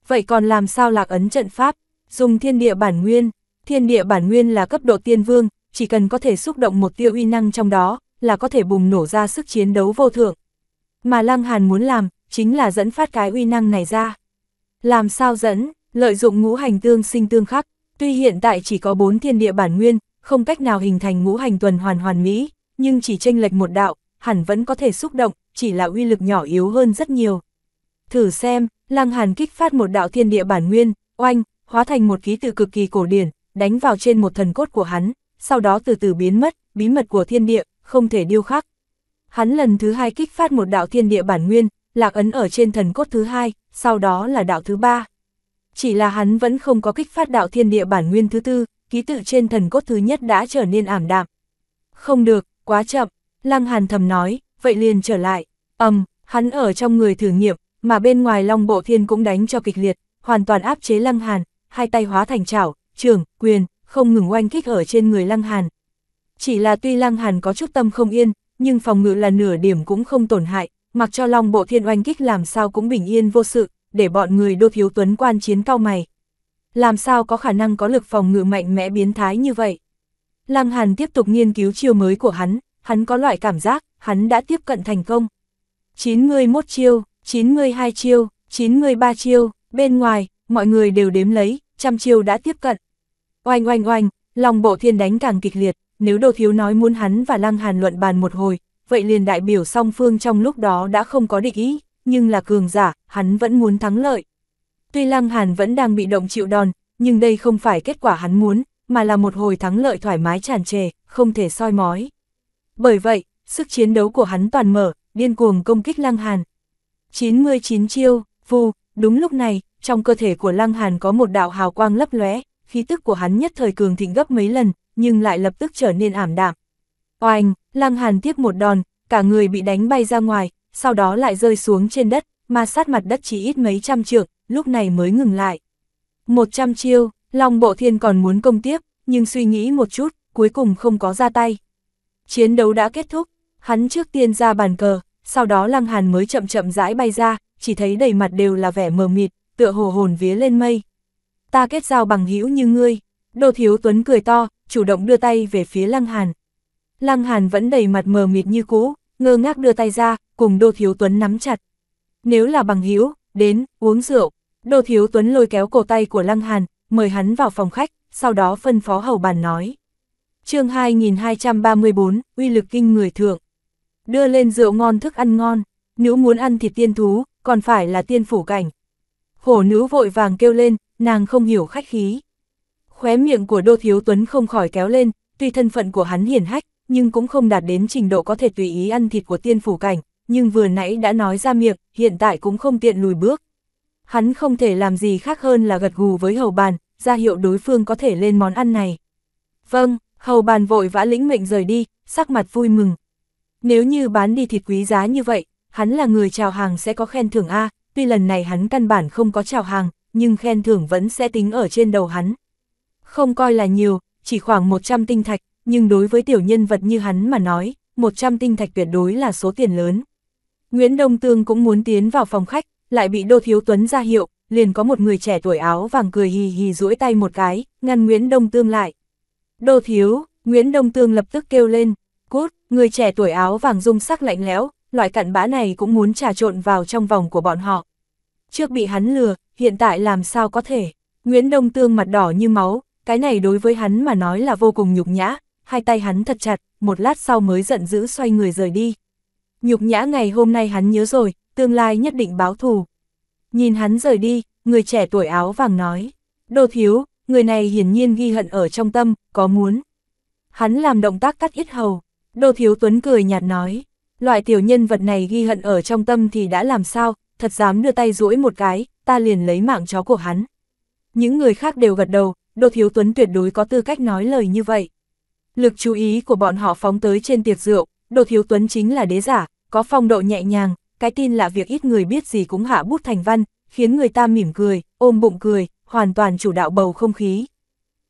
Vậy còn làm sao lạc ấn trận pháp? Dùng thiên địa bản nguyên, thiên địa bản nguyên là cấp độ tiên vương, chỉ cần có thể xúc động một tiêu uy năng trong đó, là có thể bùng nổ ra sức chiến đấu vô thượng. Mà Lăng Hàn muốn làm, chính là dẫn phát cái uy năng này ra. Làm sao dẫn, lợi dụng ngũ hành tương sinh tương khắc, tuy hiện tại chỉ có bốn thiên địa bản nguyên, không cách nào hình thành ngũ hành tuần hoàn hoàn mỹ, nhưng chỉ tranh lệch một đạo, hẳn vẫn có thể xúc động, chỉ là uy lực nhỏ yếu hơn rất nhiều. Thử xem, Lăng Hàn kích phát một đạo thiên địa bản nguyên, oanh, hóa thành một ký tự cực kỳ cổ điển, đánh vào trên một thần cốt của hắn, sau đó từ từ biến mất, bí mật của thiên địa, không thể điêu khắc. Hắn lần thứ hai kích phát một đạo thiên địa bản nguyên, lạc ấn ở trên thần cốt thứ hai, sau đó là đạo thứ ba. Chỉ là hắn vẫn không có kích phát đạo thiên địa bản nguyên thứ tư, ký tự trên thần cốt thứ nhất đã trở nên ảm đạm. Không được, quá chậm, Lăng Hàn thầm nói, vậy liền trở lại, ầm, hắn ở trong người thử nghiệm, mà bên ngoài Long Bộ Thiên cũng đánh cho kịch liệt, hoàn toàn áp chế Lăng Hàn, hai tay hóa thành chảo, trường, quyền, không ngừng oanh kích ở trên người Lăng Hàn. Chỉ là tuy Lăng Hàn có chút tâm không yên, nhưng phòng ngự là nửa điểm cũng không tổn hại, mặc cho Long Bộ Thiên oanh kích làm sao cũng bình yên vô sự, để bọn người Đô Thiếu Tuấn quan chiến cao mày. Làm sao có khả năng có lực phòng ngự mạnh mẽ biến thái như vậy? Lăng Hàn tiếp tục nghiên cứu chiêu mới của hắn, hắn có loại cảm giác, hắn đã tiếp cận thành công. 91 chiêu, 92 chiêu, 93 chiêu, bên ngoài, mọi người đều đếm lấy, trăm chiêu đã tiếp cận. Oanh oanh oanh, lòng bộ thiên đánh càng kịch liệt, nếu đồ thiếu nói muốn hắn và Lăng Hàn luận bàn một hồi, vậy liền đại biểu song phương trong lúc đó đã không có định ý, nhưng là cường giả, hắn vẫn muốn thắng lợi. Tuy Lăng Hàn vẫn đang bị động chịu đòn, nhưng đây không phải kết quả hắn muốn, mà là một hồi thắng lợi thoải mái tràn trề, không thể soi mói. Bởi vậy, sức chiến đấu của hắn toàn mở, điên cuồng công kích Lăng Hàn. 99 chiêu, vù, đúng lúc này, trong cơ thể của Lăng Hàn có một đạo hào quang lấp lóe, khí tức của hắn nhất thời cường thịnh gấp mấy lần, nhưng lại lập tức trở nên ảm đạm. Oanh, Lăng Hàn tiếp một đòn, cả người bị đánh bay ra ngoài, sau đó lại rơi xuống trên đất, ma sát mặt đất chỉ ít mấy trăm trượng, lúc này mới ngừng lại. 100 chiêu, Long Bộ Thiên còn muốn công tiếp, nhưng suy nghĩ một chút, cuối cùng không có ra tay. Chiến đấu đã kết thúc, hắn trước tiên ra bàn cờ, sau đó Lăng Hàn mới chậm chậm rãi bay ra, chỉ thấy đầy mặt đều là vẻ mờ mịt, tựa hồ hồn vía lên mây. Ta kết giao bằng hữu như ngươi, Đô Thiếu Tuấn cười to, chủ động đưa tay về phía Lăng Hàn. Lăng Hàn vẫn đầy mặt mờ mịt như cũ, ngơ ngác đưa tay ra, cùng Đô Thiếu Tuấn nắm chặt. Nếu là bằng hữu, đến, uống rượu. Đô Thiếu Tuấn lôi kéo cổ tay của Lăng Hàn, mời hắn vào phòng khách, sau đó phân phó hầu bàn nói. chương 2234, uy lực kinh người thượng. Đưa lên rượu ngon thức ăn ngon, nếu muốn ăn thịt tiên thú, còn phải là tiên phủ cảnh. Hổ nữ vội vàng kêu lên, nàng không hiểu khách khí. Khóe miệng của Đô Thiếu Tuấn không khỏi kéo lên, tuy thân phận của hắn hiển hách, nhưng cũng không đạt đến trình độ có thể tùy ý ăn thịt của tiên phủ cảnh, nhưng vừa nãy đã nói ra miệng, hiện tại cũng không tiện lùi bước. Hắn không thể làm gì khác hơn là gật gù với hầu bàn, ra hiệu đối phương có thể lên món ăn này. Vâng, hầu bàn vội vã lĩnh mệnh rời đi, sắc mặt vui mừng. Nếu như bán đi thịt quý giá như vậy, hắn là người chào hàng sẽ có khen thưởng A, tuy lần này hắn căn bản không có chào hàng, nhưng khen thưởng vẫn sẽ tính ở trên đầu hắn. Không coi là nhiều, chỉ khoảng 100 tinh thạch, nhưng đối với tiểu nhân vật như hắn mà nói, 100 tinh thạch tuyệt đối là số tiền lớn. Nguyễn Đông Tương cũng muốn tiến vào phòng khách, lại bị Đô Thiếu Tuấn ra hiệu, liền có một người trẻ tuổi áo vàng cười hì hì duỗi tay một cái, ngăn Nguyễn Đông Tương lại. Đô thiếu, Nguyễn Đông Tương lập tức kêu lên, cút, người trẻ tuổi áo vàng dung sắc lạnh lẽo, loại cặn bã này cũng muốn trà trộn vào trong vòng của bọn họ. Trước bị hắn lừa, hiện tại làm sao có thể, Nguyễn Đông Tương mặt đỏ như máu, cái này đối với hắn mà nói là vô cùng nhục nhã, hai tay hắn thật chặt, một lát sau mới giận dữ xoay người rời đi. Nhục nhã ngày hôm nay hắn nhớ rồi, tương lai nhất định báo thù. Nhìn hắn rời đi, người trẻ tuổi áo vàng nói, đồ thiếu, người này hiển nhiên ghi hận ở trong tâm, có muốn. Hắn làm động tác cắt ít hầu, đồ thiếu tuấn cười nhạt nói, loại tiểu nhân vật này ghi hận ở trong tâm thì đã làm sao, thật dám đưa tay duỗi một cái, ta liền lấy mạng chó của hắn. Những người khác đều gật đầu, đồ thiếu tuấn tuyệt đối có tư cách nói lời như vậy. Lực chú ý của bọn họ phóng tới trên tiệc rượu, đồ thiếu tuấn chính là đế giả, có phong độ nhẹ nhàng, cái tin là việc ít người biết gì cũng hạ bút thành văn, khiến người ta mỉm cười, ôm bụng cười, hoàn toàn chủ đạo bầu không khí.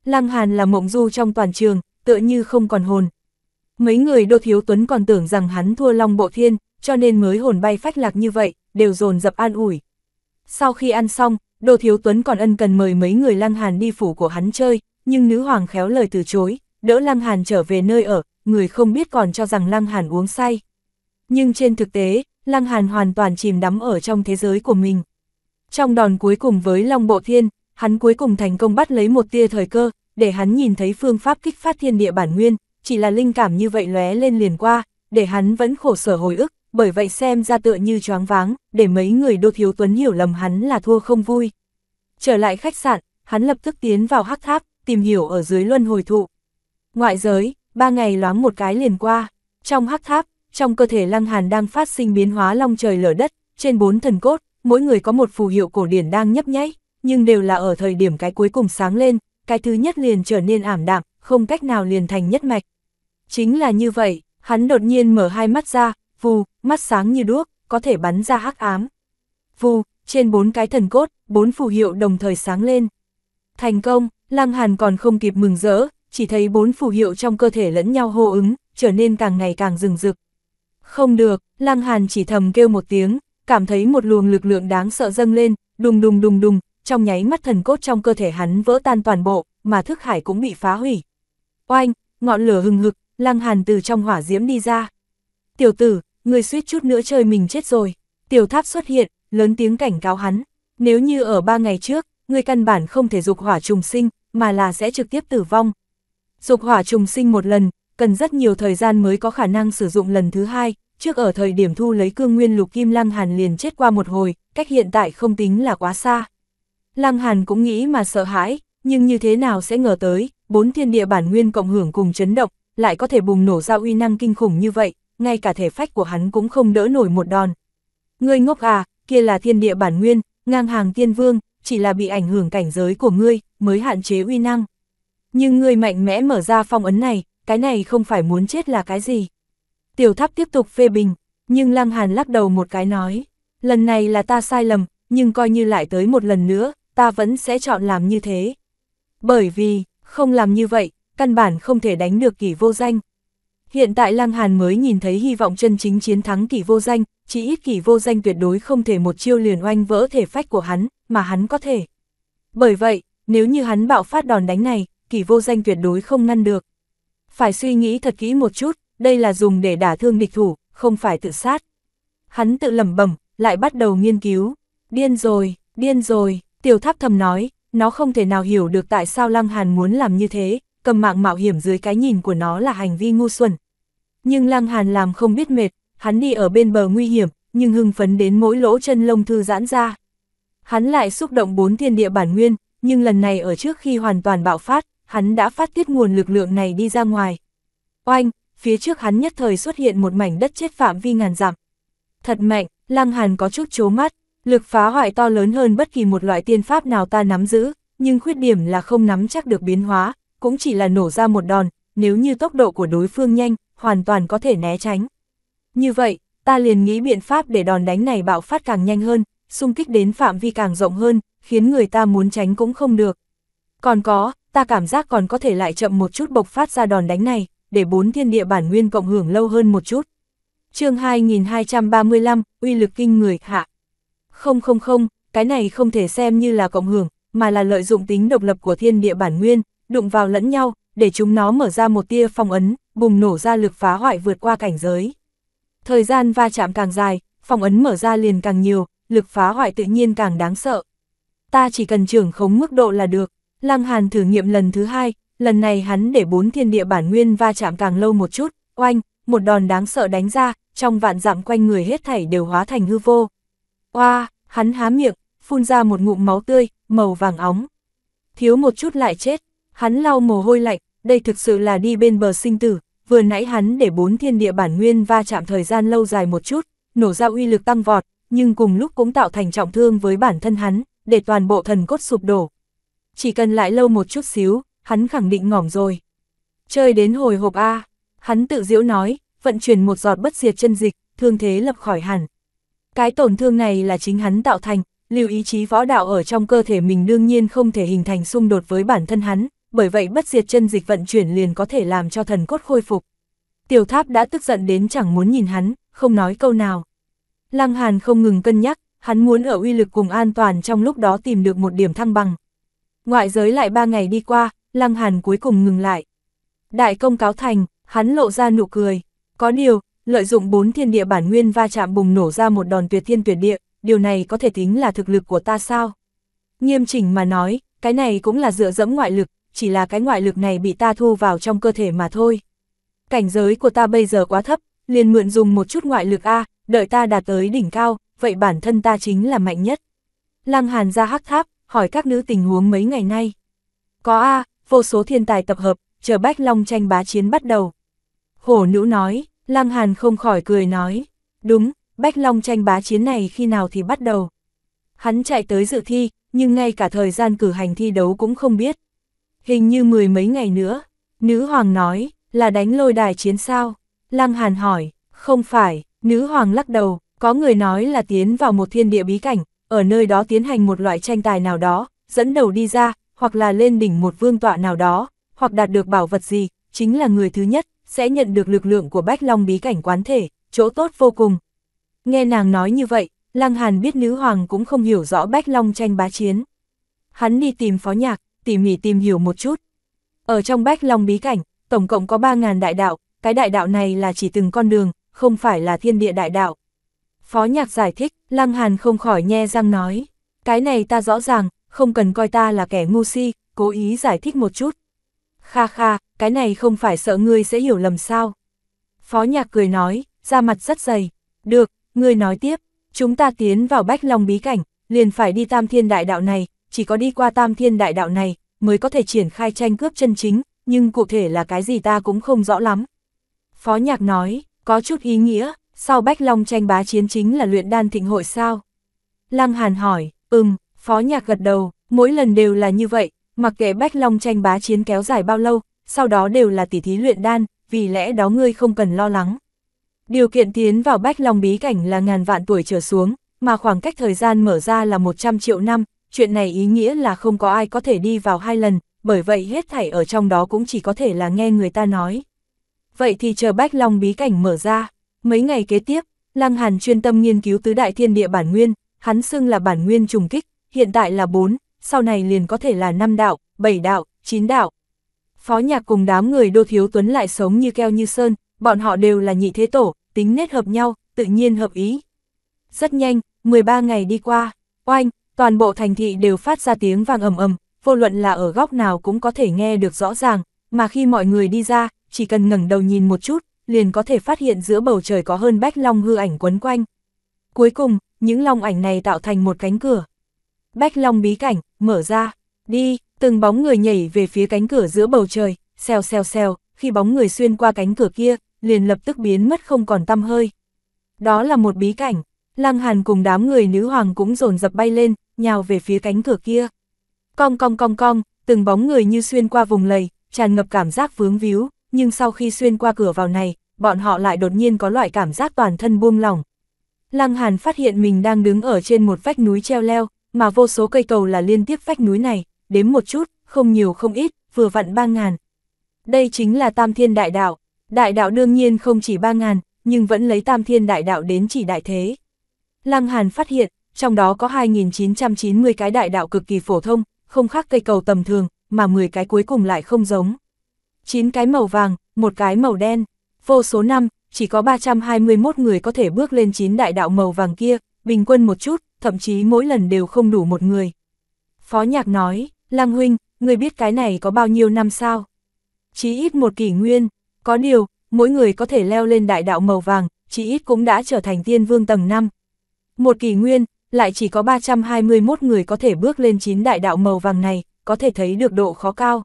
Lăng Hàn là mộng du trong toàn trường, tựa như không còn hồn. Mấy người đô thiếu tuấn còn tưởng rằng hắn thua Long Bộ Thiên, cho nên mới hồn bay phách lạc như vậy, đều dồn dập an ủi. Sau khi ăn xong, đô thiếu tuấn còn ân cần mời mấy người Lăng Hàn đi phủ của hắn chơi, nhưng nữ hoàng khéo lời từ chối, đỡ Lăng Hàn trở về nơi ở, người không biết còn cho rằng Lăng Hàn uống say. Nhưng trên thực tế, Lăng Hàn hoàn toàn chìm đắm ở trong thế giới của mình. Trong đòn cuối cùng với Long Bộ Thiên, hắn cuối cùng thành công bắt lấy một tia thời cơ, để hắn nhìn thấy phương pháp kích phát thiên địa bản nguyên, chỉ là linh cảm như vậy lóe lên liền qua, để hắn vẫn khổ sở hồi ức, bởi vậy xem ra tựa như choáng váng, để mấy người đô thiếu tuấn hiểu lầm hắn là thua không vui. Trở lại khách sạn, hắn lập tức tiến vào hắc tháp, tìm hiểu ở dưới luân hồi thụ. Ngoại giới, ba ngày loáng một cái liền qua, trong hắc tháp, trong cơ thể Lăng Hàn đang phát sinh biến hóa long trời lở đất, trên bốn thần cốt, mỗi người có một phù hiệu cổ điển đang nhấp nháy, nhưng đều là ở thời điểm cái cuối cùng sáng lên, cái thứ nhất liền trở nên ảm đạm, không cách nào liền thành nhất mạch. Chính là như vậy, hắn đột nhiên mở hai mắt ra, vù, mắt sáng như đuốc, có thể bắn ra hắc ám. Vù, trên bốn cái thần cốt, bốn phù hiệu đồng thời sáng lên. Thành công, Lăng Hàn còn không kịp mừng rỡ, chỉ thấy bốn phù hiệu trong cơ thể lẫn nhau hô ứng, trở nên càng ngày càng rừng rực. Không được, Lăng Hàn chỉ thầm kêu một tiếng, cảm thấy một luồng lực lượng đáng sợ dâng lên, đùng đùng đùng đùng, trong nháy mắt thần cốt trong cơ thể hắn vỡ tan toàn bộ, mà thức hải cũng bị phá hủy. Oanh, ngọn lửa hừng hực, Lăng Hàn từ trong hỏa diễm đi ra. Tiểu tử, người suýt chút nữa chơi mình chết rồi. Tiểu tháp xuất hiện, lớn tiếng cảnh cáo hắn. Nếu như ở ba ngày trước, người căn bản không thể dục hỏa trùng sinh, mà là sẽ trực tiếp tử vong. Dục hỏa trùng sinh một lần, cần rất nhiều thời gian mới có khả năng sử dụng lần thứ hai, trước ở thời điểm thu lấy cương nguyên lục kim Lăng Hàn liền chết qua một hồi, cách hiện tại không tính là quá xa. Lăng Hàn cũng nghĩ mà sợ hãi, nhưng như thế nào sẽ ngờ tới, bốn thiên địa bản nguyên cộng hưởng cùng chấn động, lại có thể bùng nổ ra uy năng kinh khủng như vậy, ngay cả thể phách của hắn cũng không đỡ nổi một đòn. Ngươi ngốc à, kia là thiên địa bản nguyên, ngang hàng tiên vương, chỉ là bị ảnh hưởng cảnh giới của ngươi, mới hạn chế uy năng. Nhưng ngươi mạnh mẽ mở ra phong ấn này, cái này không phải muốn chết là cái gì. Tiểu tháp tiếp tục phê bình, nhưng Lăng Hàn lắc đầu một cái nói, lần này là ta sai lầm, nhưng coi như lại tới một lần nữa, ta vẫn sẽ chọn làm như thế. Bởi vì, không làm như vậy, căn bản không thể đánh được kỷ vô danh. Hiện tại Lăng Hàn mới nhìn thấy hy vọng chân chính chiến thắng kỷ vô danh, chỉ ít kỷ vô danh tuyệt đối không thể một chiêu liền oanh vỡ thể phách của hắn, mà hắn có thể. Bởi vậy, nếu như hắn bạo phát đòn đánh này, kỷ vô danh tuyệt đối không ngăn được phải suy nghĩ thật kỹ một chút, đây là dùng để đả thương địch thủ, không phải tự sát. Hắn tự lầm bẩm, lại bắt đầu nghiên cứu. Điên rồi, điên rồi, tiểu tháp thầm nói, nó không thể nào hiểu được tại sao Lăng Hàn muốn làm như thế, cầm mạng mạo hiểm dưới cái nhìn của nó là hành vi ngu xuẩn. Nhưng Lăng Hàn làm không biết mệt, hắn đi ở bên bờ nguy hiểm, nhưng hưng phấn đến mỗi lỗ chân lông thư giãn ra. Hắn lại xúc động bốn thiên địa bản nguyên, nhưng lần này ở trước khi hoàn toàn bạo phát, hắn đã phát tiết nguồn lực lượng này đi ra ngoài. Oanh, phía trước hắn nhất thời xuất hiện một mảnh đất chết phạm vi ngàn dặm. Thật mạnh, Lăng Hàn có chút chố mắt, lực phá hoại to lớn hơn bất kỳ một loại tiên pháp nào ta nắm giữ, nhưng khuyết điểm là không nắm chắc được biến hóa, cũng chỉ là nổ ra một đòn, nếu như tốc độ của đối phương nhanh, hoàn toàn có thể né tránh. Như vậy, ta liền nghĩ biện pháp để đòn đánh này bạo phát càng nhanh hơn, xung kích đến phạm vi càng rộng hơn, khiến người ta muốn tránh cũng không được. Còn có, ta cảm giác còn có thể lại chậm một chút bộc phát ra đòn đánh này, để bốn thiên địa bản nguyên cộng hưởng lâu hơn một chút. chương 2235, uy lực kinh người, hạ. Không không không, cái này không thể xem như là cộng hưởng, mà là lợi dụng tính độc lập của thiên địa bản nguyên, đụng vào lẫn nhau, để chúng nó mở ra một tia phong ấn, bùng nổ ra lực phá hoại vượt qua cảnh giới. Thời gian va chạm càng dài, phong ấn mở ra liền càng nhiều, lực phá hoại tự nhiên càng đáng sợ. Ta chỉ cần trưởng khống mức độ là được. Lăng Hàn thử nghiệm lần thứ hai, lần này hắn để bốn thiên địa bản nguyên va chạm càng lâu một chút, oanh, một đòn đáng sợ đánh ra, trong vạn dặm quanh người hết thảy đều hóa thành hư vô. Oa, hắn há miệng, phun ra một ngụm máu tươi, màu vàng óng. Thiếu một chút lại chết, hắn lau mồ hôi lạnh, đây thực sự là đi bên bờ sinh tử, vừa nãy hắn để bốn thiên địa bản nguyên va chạm thời gian lâu dài một chút, nổ ra uy lực tăng vọt, nhưng cùng lúc cũng tạo thành trọng thương với bản thân hắn, để toàn bộ thần cốt sụp đổ chỉ cần lại lâu một chút xíu, hắn khẳng định ngỏm rồi. Chơi đến hồi hộp A, hắn tự diễu nói, vận chuyển một giọt bất diệt chân dịch, thương thế lập khỏi hẳn. Cái tổn thương này là chính hắn tạo thành, lưu ý chí võ đạo ở trong cơ thể mình đương nhiên không thể hình thành xung đột với bản thân hắn, bởi vậy bất diệt chân dịch vận chuyển liền có thể làm cho thần cốt khôi phục. Tiểu tháp đã tức giận đến chẳng muốn nhìn hắn, không nói câu nào. Lăng Hàn không ngừng cân nhắc, hắn muốn ở uy lực cùng an toàn trong lúc đó tìm được một điểm thăng bằng, Ngoại giới lại ba ngày đi qua, Lăng Hàn cuối cùng ngừng lại. Đại công cáo thành, hắn lộ ra nụ cười. Có điều, lợi dụng bốn thiên địa bản nguyên va chạm bùng nổ ra một đòn tuyệt thiên tuyệt địa, điều này có thể tính là thực lực của ta sao? Nghiêm chỉnh mà nói, cái này cũng là dựa dẫm ngoại lực, chỉ là cái ngoại lực này bị ta thu vào trong cơ thể mà thôi. Cảnh giới của ta bây giờ quá thấp, liền mượn dùng một chút ngoại lực A, đợi ta đạt tới đỉnh cao, vậy bản thân ta chính là mạnh nhất. Lăng Hàn ra hắc tháp, hỏi các nữ tình huống mấy ngày nay. Có a, vô số thiên tài tập hợp, chờ Bách Long tranh bá chiến bắt đầu. Hổ nữ nói, Lăng Hàn không khỏi cười nói, đúng, Bách Long tranh bá chiến này khi nào thì bắt đầu. Hắn chạy tới dự thi, nhưng ngay cả thời gian cử hành thi đấu cũng không biết. Hình như mười mấy ngày nữa, nữ hoàng nói, là đánh lôi đài chiến sao? Lăng Hàn hỏi, không phải, nữ hoàng lắc đầu, có người nói là tiến vào một thiên địa bí cảnh, ở nơi đó tiến hành một loại tranh tài nào đó, dẫn đầu đi ra, hoặc là lên đỉnh một vương tọa nào đó, hoặc đạt được bảo vật gì, chính là người thứ nhất, sẽ nhận được lực lượng của Bách Long bí cảnh quán thể, chỗ tốt vô cùng. Nghe nàng nói như vậy, Lăng Hàn biết nữ hoàng cũng không hiểu rõ Bách Long tranh bá chiến. Hắn đi tìm phó nhạc, tỉ mỉ tìm hiểu một chút. Ở trong Bách Long bí cảnh, tổng cộng có 3.000 đại đạo, cái đại đạo này là chỉ từng con đường, không phải là thiên địa đại đạo. Phó nhạc giải thích, Lăng Hàn không khỏi nhe răng nói. Cái này ta rõ ràng, không cần coi ta là kẻ ngu si, cố ý giải thích một chút. Kha kha, cái này không phải sợ ngươi sẽ hiểu lầm sao. Phó nhạc cười nói, da mặt rất dày. Được, ngươi nói tiếp, chúng ta tiến vào bách long bí cảnh, liền phải đi tam thiên đại đạo này, chỉ có đi qua tam thiên đại đạo này, mới có thể triển khai tranh cướp chân chính, nhưng cụ thể là cái gì ta cũng không rõ lắm. Phó nhạc nói, có chút ý nghĩa, sau Bách Long tranh bá chiến chính là luyện đan thịnh hội sao? Lăng Hàn hỏi, ừm, phó nhạc gật đầu, mỗi lần đều là như vậy, mặc kệ Bách Long tranh bá chiến kéo dài bao lâu, sau đó đều là tỉ thí luyện đan, vì lẽ đó ngươi không cần lo lắng. Điều kiện tiến vào Bách Long bí cảnh là ngàn vạn tuổi trở xuống, mà khoảng cách thời gian mở ra là 100 triệu năm, chuyện này ý nghĩa là không có ai có thể đi vào hai lần, bởi vậy hết thảy ở trong đó cũng chỉ có thể là nghe người ta nói. Vậy thì chờ Bách Long bí cảnh mở ra. Mấy ngày kế tiếp, Lăng Hàn chuyên tâm nghiên cứu tứ đại thiên địa bản nguyên, hắn xưng là bản nguyên trùng kích, hiện tại là 4, sau này liền có thể là 5 đạo, 7 đạo, 9 đạo. Phó nhạc cùng đám người đô thiếu tuấn lại sống như keo như sơn, bọn họ đều là nhị thế tổ, tính nết hợp nhau, tự nhiên hợp ý. Rất nhanh, 13 ngày đi qua, oanh, toàn bộ thành thị đều phát ra tiếng vang ầm ầm, vô luận là ở góc nào cũng có thể nghe được rõ ràng, mà khi mọi người đi ra, chỉ cần ngẩng đầu nhìn một chút, liền có thể phát hiện giữa bầu trời có hơn bách long hư ảnh quấn quanh. Cuối cùng, những long ảnh này tạo thành một cánh cửa. Bách long bí cảnh, mở ra, đi, từng bóng người nhảy về phía cánh cửa giữa bầu trời, xèo xèo xèo, khi bóng người xuyên qua cánh cửa kia, liền lập tức biến mất không còn tăm hơi. Đó là một bí cảnh, Lăng Hàn cùng đám người nữ hoàng cũng dồn dập bay lên, nhào về phía cánh cửa kia. Cong cong cong cong, từng bóng người như xuyên qua vùng lầy, tràn ngập cảm giác vướng víu nhưng sau khi xuyên qua cửa vào này, bọn họ lại đột nhiên có loại cảm giác toàn thân buông lỏng. Lăng Hàn phát hiện mình đang đứng ở trên một vách núi treo leo, mà vô số cây cầu là liên tiếp vách núi này, đếm một chút, không nhiều không ít, vừa vặn ba ngàn. Đây chính là Tam Thiên Đại Đạo, Đại Đạo đương nhiên không chỉ ba ngàn, nhưng vẫn lấy Tam Thiên Đại Đạo đến chỉ đại thế. Lăng Hàn phát hiện, trong đó có 2.990 cái đại đạo cực kỳ phổ thông, không khác cây cầu tầm thường, mà 10 cái cuối cùng lại không giống. 9 cái màu vàng, một cái màu đen, vô số năm, chỉ có 321 người có thể bước lên 9 đại đạo màu vàng kia, bình quân một chút, thậm chí mỗi lần đều không đủ một người. Phó nhạc nói, Lăng Huynh, người biết cái này có bao nhiêu năm sao? Chỉ ít một kỷ nguyên, có điều, mỗi người có thể leo lên đại đạo màu vàng, chỉ ít cũng đã trở thành tiên vương tầng 5. Một kỷ nguyên, lại chỉ có 321 người có thể bước lên 9 đại đạo màu vàng này, có thể thấy được độ khó cao.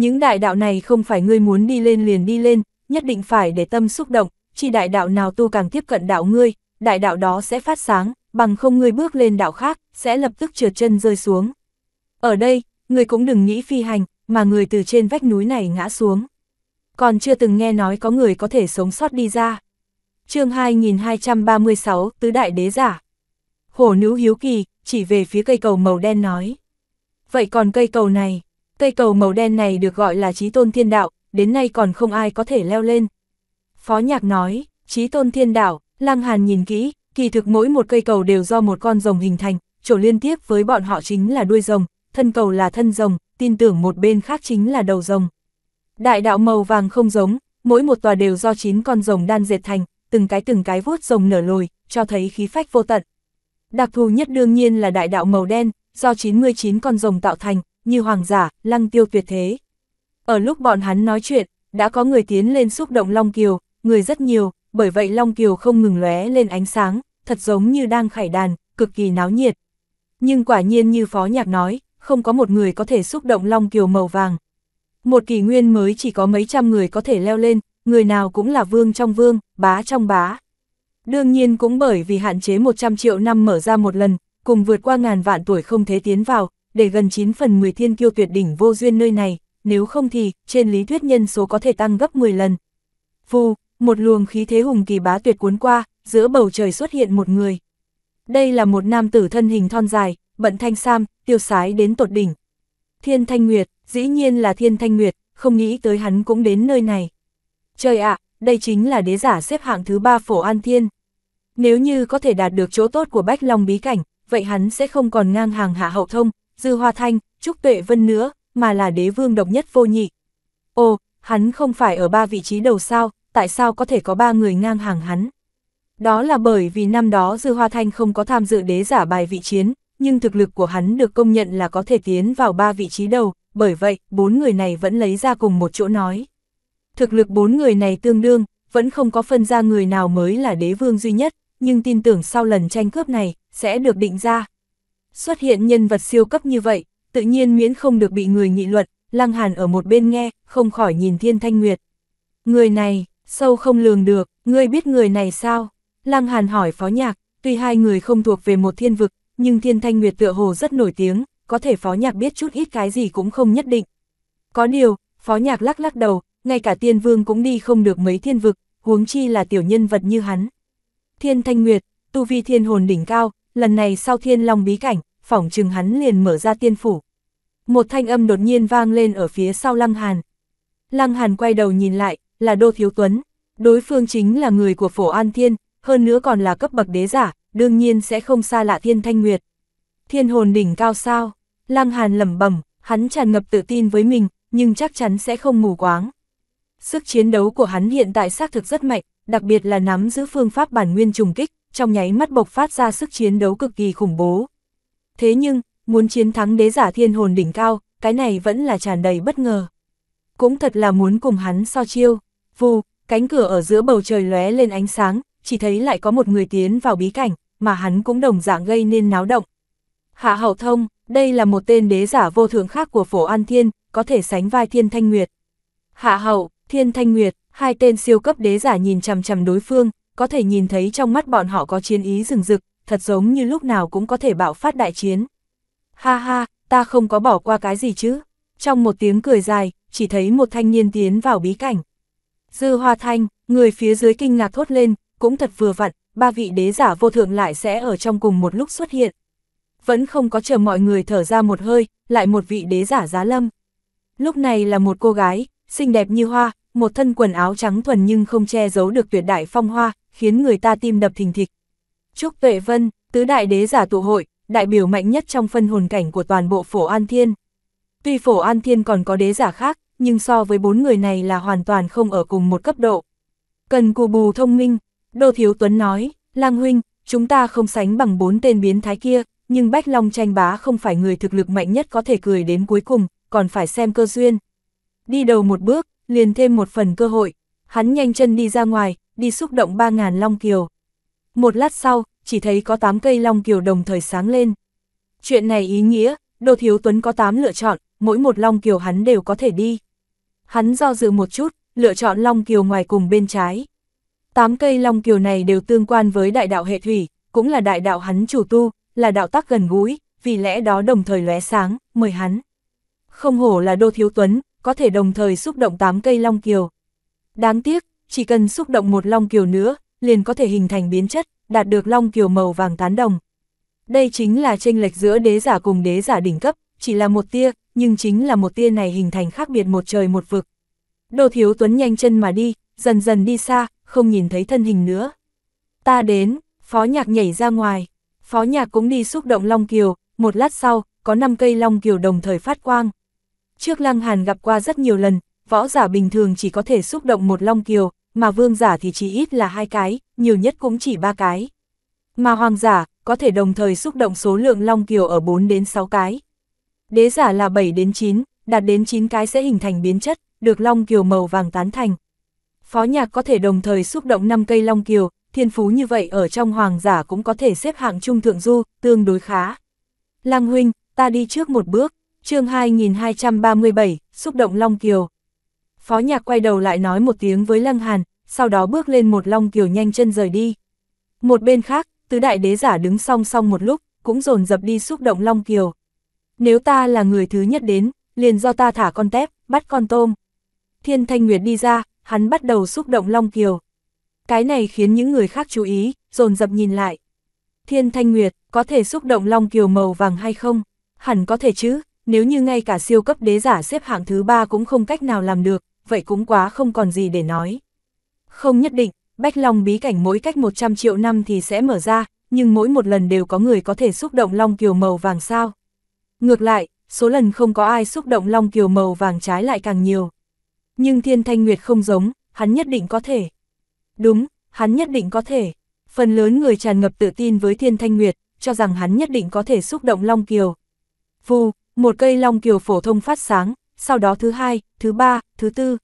Những đại đạo này không phải ngươi muốn đi lên liền đi lên, nhất định phải để tâm xúc động, chỉ đại đạo nào tu càng tiếp cận đạo ngươi, đại đạo đó sẽ phát sáng, bằng không ngươi bước lên đạo khác, sẽ lập tức trượt chân rơi xuống. Ở đây, ngươi cũng đừng nghĩ phi hành, mà người từ trên vách núi này ngã xuống. Còn chưa từng nghe nói có người có thể sống sót đi ra. chương 2236, Tứ Đại Đế Giả. Hổ nữ hiếu kỳ, chỉ về phía cây cầu màu đen nói. Vậy còn cây cầu này? Cây cầu màu đen này được gọi là trí tôn thiên đạo, đến nay còn không ai có thể leo lên. Phó nhạc nói, trí tôn thiên đạo, Lăng Hàn nhìn kỹ, kỳ thực mỗi một cây cầu đều do một con rồng hình thành, chỗ liên tiếp với bọn họ chính là đuôi rồng, thân cầu là thân rồng, tin tưởng một bên khác chính là đầu rồng. Đại đạo màu vàng không giống, mỗi một tòa đều do chín con rồng đan dệt thành, từng cái từng cái vuốt rồng nở lồi, cho thấy khí phách vô tận. Đặc thù nhất đương nhiên là đại đạo màu đen, do 99 con rồng tạo thành, như hoàng giả, lăng tiêu tuyệt thế. Ở lúc bọn hắn nói chuyện, đã có người tiến lên xúc động Long Kiều, người rất nhiều, bởi vậy Long Kiều không ngừng lóe lên ánh sáng, thật giống như đang khải đàn, cực kỳ náo nhiệt. Nhưng quả nhiên như Phó Nhạc nói, không có một người có thể xúc động Long Kiều màu vàng. Một kỷ nguyên mới chỉ có mấy trăm người có thể leo lên, người nào cũng là vương trong vương, bá trong bá. Đương nhiên cũng bởi vì hạn chế 100 triệu năm mở ra một lần, cùng vượt qua ngàn vạn tuổi không thế tiến vào, để gần 9 phần 10 thiên kiêu tuyệt đỉnh vô duyên nơi này, nếu không thì, trên lý thuyết nhân số có thể tăng gấp 10 lần. Vù, một luồng khí thế hùng kỳ bá tuyệt cuốn qua, giữa bầu trời xuất hiện một người. Đây là một nam tử thân hình thon dài, bận thanh sam, tiêu sái đến tột đỉnh. Thiên Thanh Nguyệt, dĩ nhiên là Thiên Thanh Nguyệt, không nghĩ tới hắn cũng đến nơi này. Trời ạ, đây chính là đế giả xếp hạng thứ ba phổ an thiên. Nếu như có thể đạt được chỗ tốt của Bách Long bí cảnh, vậy hắn sẽ không còn ngang hàng hạ hậu thông, Dư Hoa Thanh, Trúc Tuệ Vân nữa, mà là đế vương độc nhất vô nhị. Ồ, hắn không phải ở ba vị trí đầu sao, tại sao có thể có ba người ngang hàng hắn? Đó là bởi vì năm đó Dư Hoa Thanh không có tham dự đế giả bài vị chiến, nhưng thực lực của hắn được công nhận là có thể tiến vào ba vị trí đầu, bởi vậy, bốn người này vẫn lấy ra cùng một chỗ nói. Thực lực bốn người này tương đương, vẫn không có phân ra người nào mới là đế vương duy nhất, nhưng tin tưởng sau lần tranh cướp này, sẽ được định ra, Xuất hiện nhân vật siêu cấp như vậy, tự nhiên miễn không được bị người nghị luận, Lăng Hàn ở một bên nghe, không khỏi nhìn Thiên Thanh Nguyệt. Người này, sâu không lường được, ngươi biết người này sao? Lăng Hàn hỏi Phó Nhạc, tuy hai người không thuộc về một thiên vực, nhưng Thiên Thanh Nguyệt tựa hồ rất nổi tiếng, có thể Phó Nhạc biết chút ít cái gì cũng không nhất định. Có điều, Phó Nhạc lắc lắc đầu, ngay cả Tiên Vương cũng đi không được mấy thiên vực, huống chi là tiểu nhân vật như hắn. Thiên Thanh Nguyệt, tu vi thiên hồn đỉnh cao, lần này sau thiên long bí cảnh, phỏng chừng hắn liền mở ra tiên phủ. Một thanh âm đột nhiên vang lên ở phía sau Lăng Hàn. Lăng Hàn quay đầu nhìn lại, là Đô Thiếu Tuấn. Đối phương chính là người của phổ An Thiên, hơn nữa còn là cấp bậc đế giả, đương nhiên sẽ không xa lạ Thiên Thanh Nguyệt. Thiên hồn đỉnh cao sao? Lăng Hàn lẩm bẩm, hắn tràn ngập tự tin với mình, nhưng chắc chắn sẽ không mù quáng. Sức chiến đấu của hắn hiện tại xác thực rất mạnh, đặc biệt là nắm giữ phương pháp bản nguyên trùng kích, trong nháy mắt bộc phát ra sức chiến đấu cực kỳ khủng bố. Thế nhưng, muốn chiến thắng đế giả thiên hồn đỉnh cao, cái này vẫn là tràn đầy bất ngờ. Cũng thật là muốn cùng hắn so chiêu, vù, cánh cửa ở giữa bầu trời lóe lên ánh sáng, chỉ thấy lại có một người tiến vào bí cảnh, mà hắn cũng đồng dạng gây nên náo động. Hạ Hậu Thông, đây là một tên đế giả vô thường khác của phổ An Thiên, có thể sánh vai Thiên Thanh Nguyệt. Hạ Hậu, Thiên Thanh Nguyệt, hai tên siêu cấp đế giả nhìn chằm chằm đối phương, có thể nhìn thấy trong mắt bọn họ có chiến ý rừng rực, thật giống như lúc nào cũng có thể bạo phát đại chiến. Ha ha, ta không có bỏ qua cái gì chứ. Trong một tiếng cười dài, chỉ thấy một thanh niên tiến vào bí cảnh. Dư Hoa Thanh, người phía dưới kinh ngạc thốt lên, cũng thật vừa vặn, ba vị đế giả vô thượng lại sẽ ở trong cùng một lúc xuất hiện. Vẫn không có chờ mọi người thở ra một hơi, lại một vị đế giả giá lâm. Lúc này là một cô gái, xinh đẹp như hoa, một thân quần áo trắng thuần nhưng không che giấu được tuyệt đại phong hoa, khiến người ta tim đập thình thịch. Trúc Tuệ Vân, tứ đại đế giả tụ hội, đại biểu mạnh nhất trong phân hồn cảnh của toàn bộ phổ An Thiên. Tuy phổ An Thiên còn có đế giả khác, nhưng so với bốn người này là hoàn toàn không ở cùng một cấp độ. Cần cù bù thông minh, Đô Thiếu Tuấn nói, Lang Huynh, chúng ta không sánh bằng bốn tên biến thái kia, nhưng Bách Long tranh bá không phải người thực lực mạnh nhất có thể cười đến cuối cùng, còn phải xem cơ duyên. Đi đầu một bước, liền thêm một phần cơ hội, hắn nhanh chân đi ra ngoài, đi xúc động 3.000 long kiều. Một lát sau, chỉ thấy có 8 cây long kiều đồng thời sáng lên. Chuyện này ý nghĩa, Đô Thiếu Tuấn có 8 lựa chọn, mỗi một long kiều hắn đều có thể đi. Hắn do dự một chút, lựa chọn long kiều ngoài cùng bên trái. 8 cây long kiều này đều tương quan với đại đạo hệ thủy, cũng là đại đạo hắn chủ tu, là đạo tắc gần gũi, vì lẽ đó đồng thời lóe sáng, mời hắn. Không hổ là Đô Thiếu Tuấn, có thể đồng thời xúc động 8 cây long kiều. Đáng tiếc, chỉ cần xúc động một long kiều nữa, liền có thể hình thành biến chất, đạt được long kiều màu vàng tán đồng. Đây chính là chênh lệch giữa đế giả cùng đế giả đỉnh cấp, chỉ là một tia, nhưng chính là một tia này hình thành khác biệt một trời một vực. đồ Thiếu Tuấn nhanh chân mà đi, dần dần đi xa, không nhìn thấy thân hình nữa. Ta đến, phó nhạc nhảy ra ngoài, phó nhạc cũng đi xúc động Long Kiều, một lát sau, có 5 cây Long Kiều đồng thời phát quang. Trước Lăng Hàn gặp qua rất nhiều lần, võ giả bình thường chỉ có thể xúc động một long kiều, mà vương giả thì chỉ ít là hai cái, nhiều nhất cũng chỉ ba cái. Mà hoàng giả, có thể đồng thời xúc động số lượng long kiều ở 4 đến 6 cái. Đế giả là 7 đến 9, đạt đến 9 cái sẽ hình thành biến chất, được long kiều màu vàng tán thành. Phó nhạc có thể đồng thời xúc động 5 cây long kiều, thiên phú như vậy ở trong hoàng giả cũng có thể xếp hạng trung thượng du, tương đối khá. Lăng huynh, ta đi trước một bước chương 2237, xúc động Long Kiều. Phó nhạc quay đầu lại nói một tiếng với Lăng Hàn, sau đó bước lên một Long Kiều nhanh chân rời đi. Một bên khác, tứ đại đế giả đứng song song một lúc, cũng dồn dập đi xúc động Long Kiều. Nếu ta là người thứ nhất đến, liền do ta thả con tép, bắt con tôm. Thiên Thanh Nguyệt đi ra, hắn bắt đầu xúc động Long Kiều. Cái này khiến những người khác chú ý, dồn dập nhìn lại. Thiên Thanh Nguyệt, có thể xúc động Long Kiều màu vàng hay không? Hẳn có thể chứ, nếu như ngay cả siêu cấp đế giả xếp hạng thứ ba cũng không cách nào làm được, vậy cũng quá không còn gì để nói. Không nhất định, Bách Long bí cảnh mỗi cách 100 triệu năm thì sẽ mở ra, nhưng mỗi một lần đều có người có thể xúc động Long Kiều màu vàng sao. Ngược lại, số lần không có ai xúc động Long Kiều màu vàng trái lại càng nhiều. Nhưng Thiên Thanh Nguyệt không giống, hắn nhất định có thể. Đúng, hắn nhất định có thể. Phần lớn người tràn ngập tự tin với Thiên Thanh Nguyệt, cho rằng hắn nhất định có thể xúc động Long Kiều. Vù, một cây long kiều phổ thông phát sáng, sau đó thứ hai, thứ ba, thứ tư.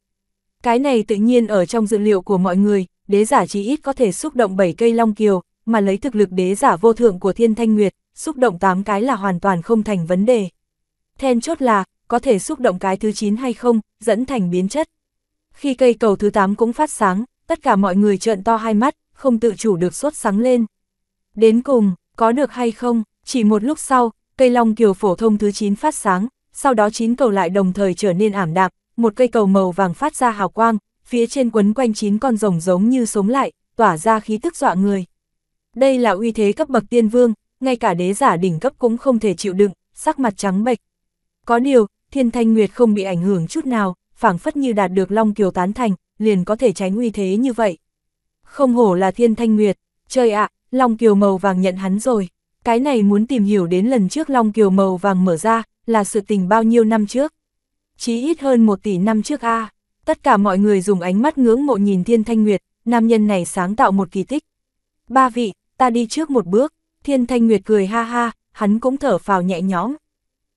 Cái này tự nhiên ở trong dự liệu của mọi người, đế giả chỉ ít có thể xúc động 7 cây long kiều, mà lấy thực lực đế giả vô thượng của Thiên Thanh Nguyệt, xúc động 8 cái là hoàn toàn không thành vấn đề. Then chốt là, có thể xúc động cái thứ 9 hay không, dẫn thành biến chất. Khi cây cầu thứ 8 cũng phát sáng, tất cả mọi người trợn to hai mắt, không tự chủ được sốt sáng lên. Đến cùng, có được hay không, chỉ một lúc sau, cây long kiều phổ thông thứ 9 phát sáng, sau đó 9 cầu lại đồng thời trở nên ảm đạm, một cây cầu màu vàng phát ra hào quang, phía trên quấn quanh 9 con rồng giống như sống lại, tỏa ra khí tức dọa người. Đây là uy thế cấp bậc tiên vương, ngay cả đế giả đỉnh cấp cũng không thể chịu đựng, sắc mặt trắng bệch. Có điều, Thiên Thanh Nguyệt không bị ảnh hưởng chút nào, phảng phất như đạt được Long Kiều tán thành, liền có thể tránh uy thế như vậy. Không hổ là Thiên Thanh Nguyệt, trời ạ, Long Kiều màu vàng nhận hắn rồi cái này muốn tìm hiểu đến lần trước Long Kiều màu vàng mở ra, là sự tình bao nhiêu năm trước. Chí ít hơn một tỷ năm trước a tất cả mọi người dùng ánh mắt ngưỡng mộ nhìn Thiên Thanh Nguyệt, nam nhân này sáng tạo một kỳ tích. Ba vị, ta đi trước một bước, Thiên Thanh Nguyệt cười ha ha, hắn cũng thở phào nhẹ nhõm.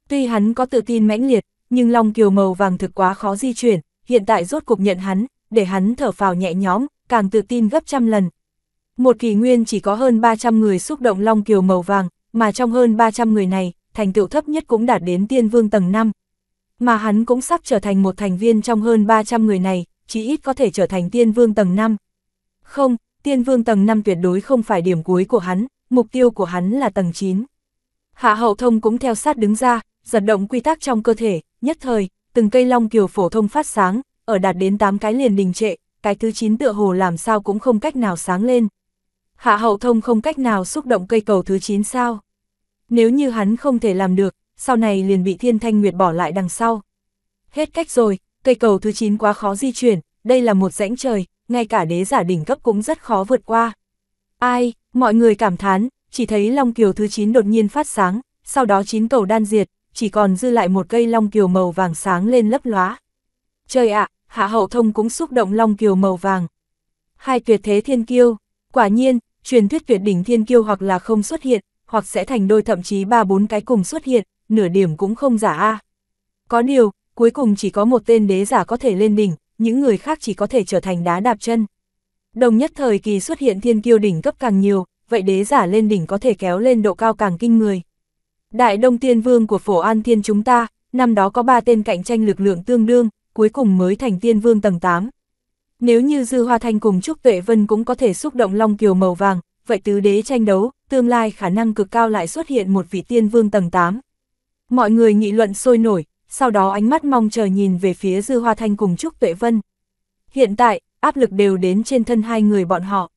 Tuy hắn có tự tin mãnh liệt, nhưng Long Kiều màu vàng thực quá khó di chuyển, hiện tại rốt cục nhận hắn, để hắn thở phào nhẹ nhõm, càng tự tin gấp trăm lần, một kỳ nguyên chỉ có hơn 300 người xúc động Long Kiều màu vàng, mà trong hơn 300 người này, thành tựu thấp nhất cũng đạt đến tiên vương tầng 5. Mà hắn cũng sắp trở thành một thành viên trong hơn 300 người này, chỉ ít có thể trở thành tiên vương tầng 5. Không, tiên vương tầng 5 tuyệt đối không phải điểm cuối của hắn, mục tiêu của hắn là tầng 9. Hạ hậu thông cũng theo sát đứng ra, giật động quy tắc trong cơ thể, nhất thời, từng cây long kiều phổ thông phát sáng, ở đạt đến 8 cái liền đình trệ, cái thứ 9 tựa hồ làm sao cũng không cách nào sáng lên. Hạ Hậu Thông không cách nào xúc động cây cầu thứ 9 sao. Nếu như hắn không thể làm được, sau này liền bị Thiên Thanh Nguyệt bỏ lại đằng sau. Hết cách rồi, cây cầu thứ 9 quá khó di chuyển, đây là một rãnh trời, ngay cả đế giả đỉnh cấp cũng rất khó vượt qua. Ai, mọi người cảm thán, chỉ thấy Long Kiều thứ 9 đột nhiên phát sáng, sau đó 9 cầu đan diệt, chỉ còn dư lại một cây Long Kiều màu vàng sáng lên lấp lóa. Trời ạ, Hạ Hậu Thông cũng xúc động Long Kiều màu vàng. Hai tuyệt thế thiên kiêu, quả nhiên, truyền thuyết Việt đỉnh thiên kiêu hoặc là không xuất hiện, hoặc sẽ thành đôi thậm chí ba bốn cái cùng xuất hiện, nửa điểm cũng không giả a. Có điều, cuối cùng chỉ có một tên đế giả có thể lên đỉnh, những người khác chỉ có thể trở thành đá đạp chân. Đồng nhất thời kỳ xuất hiện thiên kiêu đỉnh cấp càng nhiều, vậy đế giả lên đỉnh có thể kéo lên độ cao càng kinh người. Đại Đông Tiên Vương của Phổ An Thiên chúng ta, năm đó có ba tên cạnh tranh lực lượng tương đương, cuối cùng mới thành Tiên Vương tầng 8. Nếu như Dư Hoa Thanh cùng Trúc Tuệ Vân cũng có thể xúc động Long Kiều màu vàng, vậy tứ đế tranh đấu, tương lai khả năng cực cao lại xuất hiện một vị tiên vương tầng 8. Mọi người nghị luận sôi nổi, sau đó ánh mắt mong chờ nhìn về phía Dư Hoa Thanh cùng Trúc Tuệ Vân. Hiện tại, áp lực đều đến trên thân hai người bọn họ.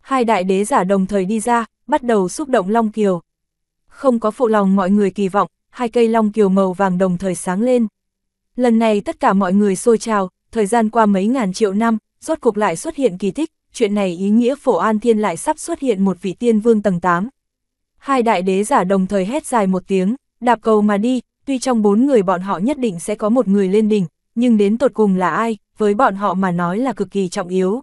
Hai đại đế giả đồng thời đi ra, bắt đầu xúc động Long Kiều. Không có phụ lòng mọi người kỳ vọng, hai cây Long Kiều màu vàng đồng thời sáng lên. Lần này tất cả mọi người xôi trào, thời gian qua mấy ngàn triệu năm, rốt cuộc lại xuất hiện kỳ tích, chuyện này ý nghĩa phổ an thiên lại sắp xuất hiện một vị tiên vương tầng 8. Hai đại đế giả đồng thời hét dài một tiếng, đạp cầu mà đi, tuy trong bốn người bọn họ nhất định sẽ có một người lên đỉnh, nhưng đến tột cùng là ai, với bọn họ mà nói là cực kỳ trọng yếu.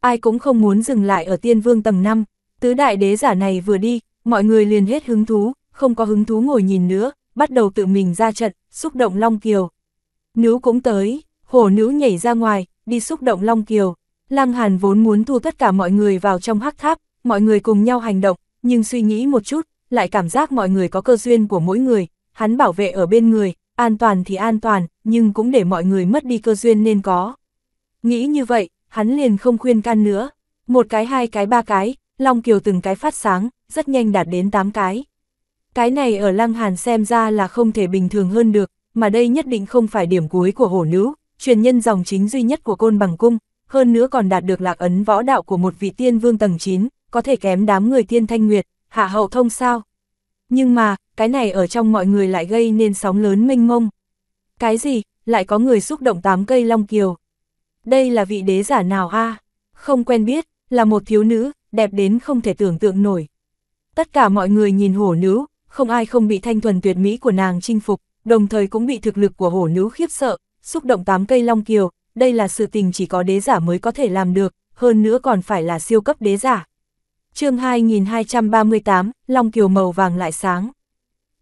Ai cũng không muốn dừng lại ở tiên vương tầng 5, tứ đại đế giả này vừa đi, mọi người liền hết hứng thú, không có hứng thú ngồi nhìn nữa, bắt đầu tự mình ra trận, xúc động Long Kiều. nếu cũng tới, hổ nữ nhảy ra ngoài, đi xúc động Long Kiều. Lăng Hàn vốn muốn thu tất cả mọi người vào trong hắc tháp, mọi người cùng nhau hành động, nhưng suy nghĩ một chút, lại cảm giác mọi người có cơ duyên của mỗi người, hắn bảo vệ ở bên người, an toàn thì an toàn, nhưng cũng để mọi người mất đi cơ duyên nên có. Nghĩ như vậy, hắn liền không khuyên can nữa. Một cái hai cái ba cái, Long Kiều từng cái phát sáng, rất nhanh đạt đến tám cái. Cái này ở Lăng Hàn xem ra là không thể bình thường hơn được, mà đây nhất định không phải điểm cuối của hổ nữ, truyền nhân dòng chính duy nhất của côn bằng cung, hơn nữa còn đạt được lạc ấn võ đạo của một vị tiên vương tầng 9, có thể kém đám người tiên thanh nguyệt, hạ hậu thông sao. Nhưng mà, cái này ở trong mọi người lại gây nên sóng lớn mênh mông. Cái gì, lại có người xúc động tám cây long kiều. Đây là vị đế giả nào a Không quen biết, là một thiếu nữ, đẹp đến không thể tưởng tượng nổi. Tất cả mọi người nhìn hổ nữ, không ai không bị thanh thuần tuyệt mỹ của nàng chinh phục, đồng thời cũng bị thực lực của hổ nữ khiếp sợ, xúc động tám cây long kiều, đây là sự tình chỉ có đế giả mới có thể làm được, hơn nữa còn phải là siêu cấp đế giả. chương 2238, long kiều màu vàng lại sáng.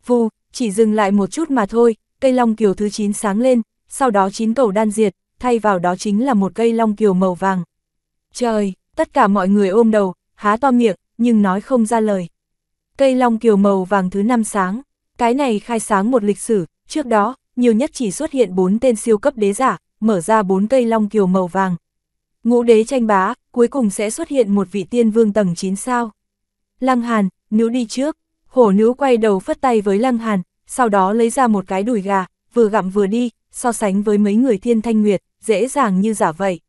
Vù, chỉ dừng lại một chút mà thôi, cây long kiều thứ 9 sáng lên, sau đó 9 cầu đan diệt, thay vào đó chính là một cây long kiều màu vàng. Trời, tất cả mọi người ôm đầu, há to miệng, nhưng nói không ra lời. Cây long kiều màu vàng thứ năm sáng, cái này khai sáng một lịch sử, trước đó, nhiều nhất chỉ xuất hiện 4 tên siêu cấp đế giả, mở ra 4 cây long kiều màu vàng. Ngũ đế tranh bá, cuối cùng sẽ xuất hiện một vị tiên vương tầng 9 sao. Lăng Hàn, nữ đi trước, hổ nữ quay đầu phất tay với Lăng Hàn, sau đó lấy ra một cái đùi gà, vừa gặm vừa đi, so sánh với mấy người thiên thanh nguyệt, dễ dàng như giả vậy.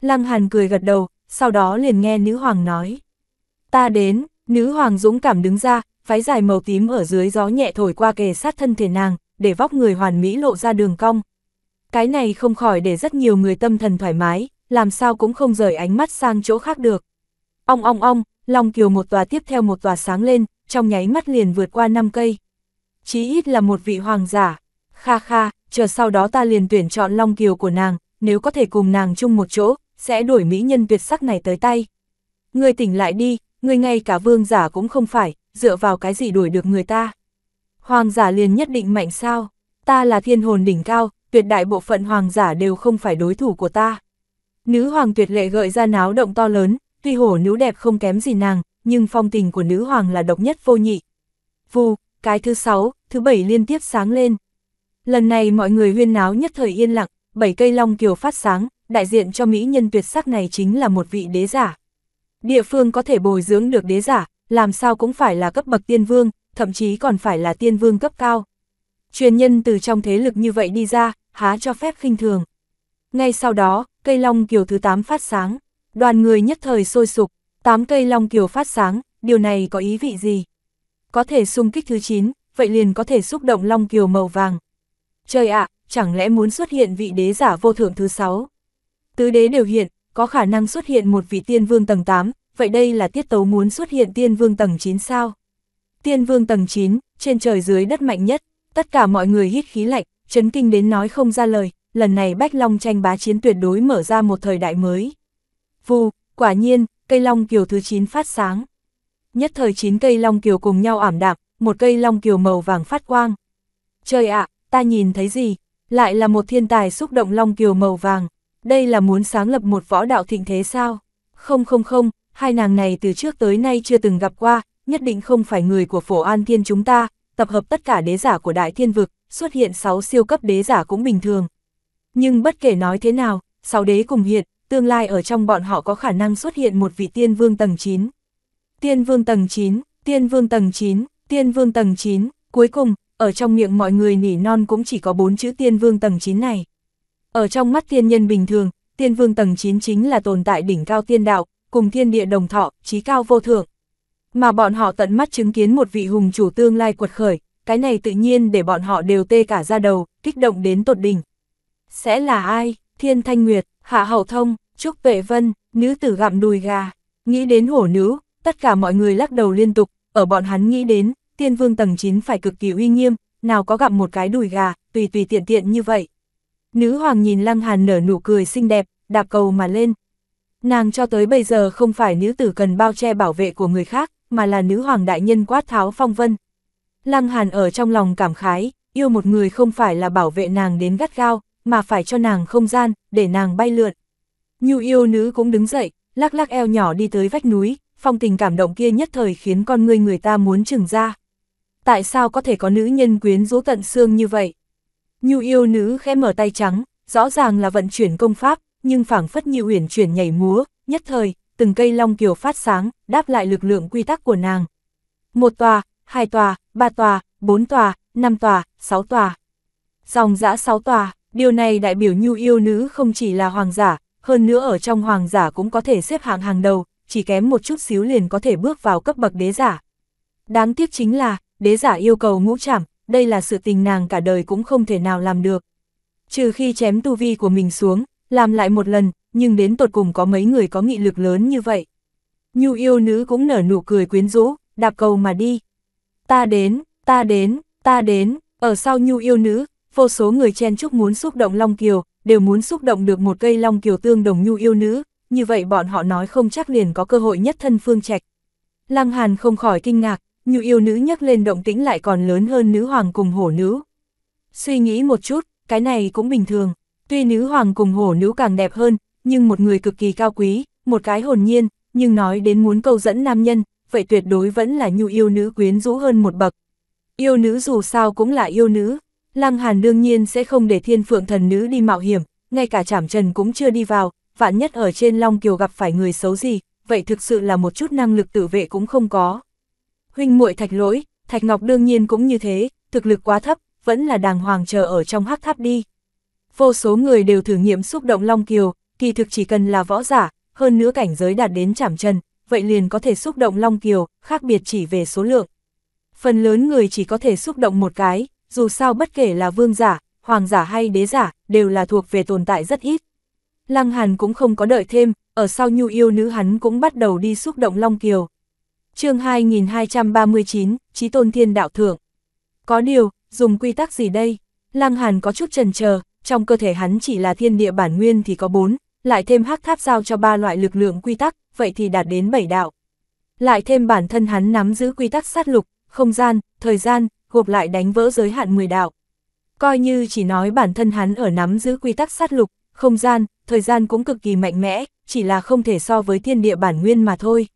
Lăng Hàn cười gật đầu, sau đó liền nghe nữ hoàng nói. Ta đến, nữ hoàng dũng cảm đứng ra, phái dài màu tím ở dưới gió nhẹ thổi qua kề sát thân thể nàng, để vóc người hoàn mỹ lộ ra đường cong. Cái này không khỏi để rất nhiều người tâm thần thoải mái, làm sao cũng không rời ánh mắt sang chỗ khác được. Ong ong ong, Long Kiều một tòa tiếp theo một tòa sáng lên, trong nháy mắt liền vượt qua năm cây. Chí ít là một vị hoàng giả. Kha kha, chờ sau đó ta liền tuyển chọn Long Kiều của nàng, nếu có thể cùng nàng chung một chỗ, sẽ đổi mỹ nhân tuyệt sắc này tới tay. Người tỉnh lại đi, người ngay cả vương giả cũng không phải, dựa vào cái gì đuổi được người ta hoàng giả liền nhất định mạnh sao, ta là thiên hồn đỉnh cao, tuyệt đại bộ phận hoàng giả đều không phải đối thủ của ta. Nữ hoàng tuyệt lệ gợi ra náo động to lớn, tuy hổ nữ đẹp không kém gì nàng, nhưng phong tình của nữ hoàng là độc nhất vô nhị. Vù, cái thứ sáu, thứ bảy liên tiếp sáng lên. Lần này mọi người huyên náo nhất thời yên lặng, bảy cây long kiều phát sáng, đại diện cho mỹ nhân tuyệt sắc này chính là một vị đế giả. Địa phương có thể bồi dưỡng được đế giả, làm sao cũng phải là cấp bậc tiên vương, thậm chí còn phải là tiên vương cấp cao. Truyền nhân từ trong thế lực như vậy đi ra, há cho phép khinh thường. Ngay sau đó, cây long kiều thứ 8 phát sáng, đoàn người nhất thời sôi sục, 8 cây long kiều phát sáng, điều này có ý vị gì? Có thể xung kích thứ 9, vậy liền có thể xúc động long kiều màu vàng. Trời ạ, chẳng lẽ muốn xuất hiện vị đế giả vô thượng thứ 6? Tứ đế đều hiện, có khả năng xuất hiện một vị tiên vương tầng 8, vậy đây là tiết tấu muốn xuất hiện tiên vương tầng 9 sao? Tiên vương tầng 9, trên trời dưới đất mạnh nhất, tất cả mọi người hít khí lạnh, chấn kinh đến nói không ra lời, lần này Bách Long tranh bá chiến tuyệt đối mở ra một thời đại mới. Vù, quả nhiên, cây long kiều thứ 9 phát sáng. Nhất thời 9 cây long kiều cùng nhau ảm đạm, một cây long kiều màu vàng phát quang. Trời ạ, ta nhìn thấy gì? Lại là một thiên tài xúc động long kiều màu vàng. Đây là muốn sáng lập một võ đạo thịnh thế sao? Không không không, hai nàng này từ trước tới nay chưa từng gặp qua, nhất định không phải người của phổ an thiên chúng ta, tập hợp tất cả đế giả của đại thiên vực, xuất hiện 6 siêu cấp đế giả cũng bình thường. Nhưng bất kể nói thế nào, 6 đế cùng hiện, tương lai ở trong bọn họ có khả năng xuất hiện một vị tiên vương tầng 9. Tiên vương tầng 9, tiên vương tầng 9, tiên vương tầng 9, cuối cùng, ở trong miệng mọi người nỉ non cũng chỉ có 4 chữ tiên vương tầng 9 này. Ở trong mắt tiên nhân bình thường, tiên vương tầng 9 chính là tồn tại đỉnh cao tiên đạo, cùng thiên địa đồng thọ, trí cao vô thượng. Mà bọn họ tận mắt chứng kiến một vị hùng chủ tương lai quật khởi, cái này tự nhiên để bọn họ đều tê cả ra đầu, kích động đến tột đỉnh. Sẽ là ai? Thiên Thanh Nguyệt, Hạ Hậu Thông, Trúc Vệ Vân, nữ tử gặm đùi gà. Nghĩ đến hổ nữ, tất cả mọi người lắc đầu liên tục, ở bọn hắn nghĩ đến, tiên vương tầng 9 phải cực kỳ uy nghiêm, nào có gặm một cái đùi gà, tùy tùy tiện tiện như vậy. Nữ hoàng nhìn Lăng Hàn nở nụ cười xinh đẹp, đạp cầu mà lên. Nàng cho tới bây giờ không phải nữ tử cần bao che bảo vệ của người khác, mà là nữ hoàng đại nhân quát tháo phong vân. Lăng Hàn ở trong lòng cảm khái, yêu một người không phải là bảo vệ nàng đến gắt gao, mà phải cho nàng không gian, để nàng bay lượn. Nhu yêu nữ cũng đứng dậy, lắc lắc eo nhỏ đi tới vách núi, phong tình cảm động kia nhất thời khiến con người người ta muốn trừng ra. Tại sao có thể có nữ nhân quyến rũ tận xương như vậy? Nhu yêu nữ khẽ mở tay trắng, rõ ràng là vận chuyển công pháp, nhưng phảng phất như uyển chuyển nhảy múa, nhất thời, từng cây long kiều phát sáng, đáp lại lực lượng quy tắc của nàng. Một tòa, hai tòa, ba tòa, bốn tòa, năm tòa, sáu tòa. Dòng dã sáu tòa, điều này đại biểu nhu yêu nữ không chỉ là hoàng giả, hơn nữa ở trong hoàng giả cũng có thể xếp hạng hàng đầu, chỉ kém một chút xíu liền có thể bước vào cấp bậc đế giả. Đáng tiếc chính là, đế giả yêu cầu ngũ trảm, đây là sự tình nàng cả đời cũng không thể nào làm được. Trừ khi chém tu vi của mình xuống, làm lại một lần, nhưng đến tột cùng có mấy người có nghị lực lớn như vậy. Nhu yêu nữ cũng nở nụ cười quyến rũ, đạp cầu mà đi. Ta đến, ta đến, ta đến, ở sau nhu yêu nữ, vô số người chen chúc muốn xúc động Long Kiều, đều muốn xúc động được một cây Long Kiều tương đồng nhu yêu nữ, như vậy bọn họ nói không chắc liền có cơ hội nhất thân phương trạch. Lăng Hàn không khỏi kinh ngạc, nhu yêu nữ nhắc lên động tĩnh lại còn lớn hơn nữ hoàng cùng hổ nữ. Suy nghĩ một chút, cái này cũng bình thường, tuy nữ hoàng cùng hổ nữ càng đẹp hơn, nhưng một người cực kỳ cao quý, một cái hồn nhiên, nhưng nói đến muốn câu dẫn nam nhân, vậy tuyệt đối vẫn là nhu yêu nữ quyến rũ hơn một bậc. Yêu nữ dù sao cũng là yêu nữ, Lăng Hàn đương nhiên sẽ không để thiên phượng thần nữ đi mạo hiểm, ngay cả chảm trần cũng chưa đi vào, vạn nhất ở trên Long Kiều gặp phải người xấu gì, vậy thực sự là một chút năng lực tự vệ cũng không có. Huynh muội thạch lỗi, thạch ngọc đương nhiên cũng như thế, thực lực quá thấp, vẫn là đàng hoàng chờ ở trong hắc tháp đi. Vô số người đều thử nghiệm xúc động Long Kiều, kỳ thực chỉ cần là võ giả, hơn nữa cảnh giới đạt đến chảm chân, vậy liền có thể xúc động Long Kiều, khác biệt chỉ về số lượng. Phần lớn người chỉ có thể xúc động một cái, dù sao bất kể là vương giả, hoàng giả hay đế giả, đều là thuộc về tồn tại rất ít. Lăng Hàn cũng không có đợi thêm, ở sau nhu yêu nữ hắn cũng bắt đầu đi xúc động Long Kiều. chương 2239, Chí Tôn Thiên Đạo Thượng. Có điều, dùng quy tắc gì đây? Lăng Hàn có chút trần chờ trong cơ thể hắn chỉ là thiên địa bản nguyên thì có bốn lại thêm hắc tháp giao cho ba loại lực lượng quy tắc, vậy thì đạt đến bảy đạo. Lại thêm bản thân hắn nắm giữ quy tắc sát lục, không gian, thời gian, gộp lại đánh vỡ giới hạn 10 đạo. Coi như chỉ nói bản thân hắn ở nắm giữ quy tắc sát lục, không gian, thời gian cũng cực kỳ mạnh mẽ, chỉ là không thể so với thiên địa bản nguyên mà thôi.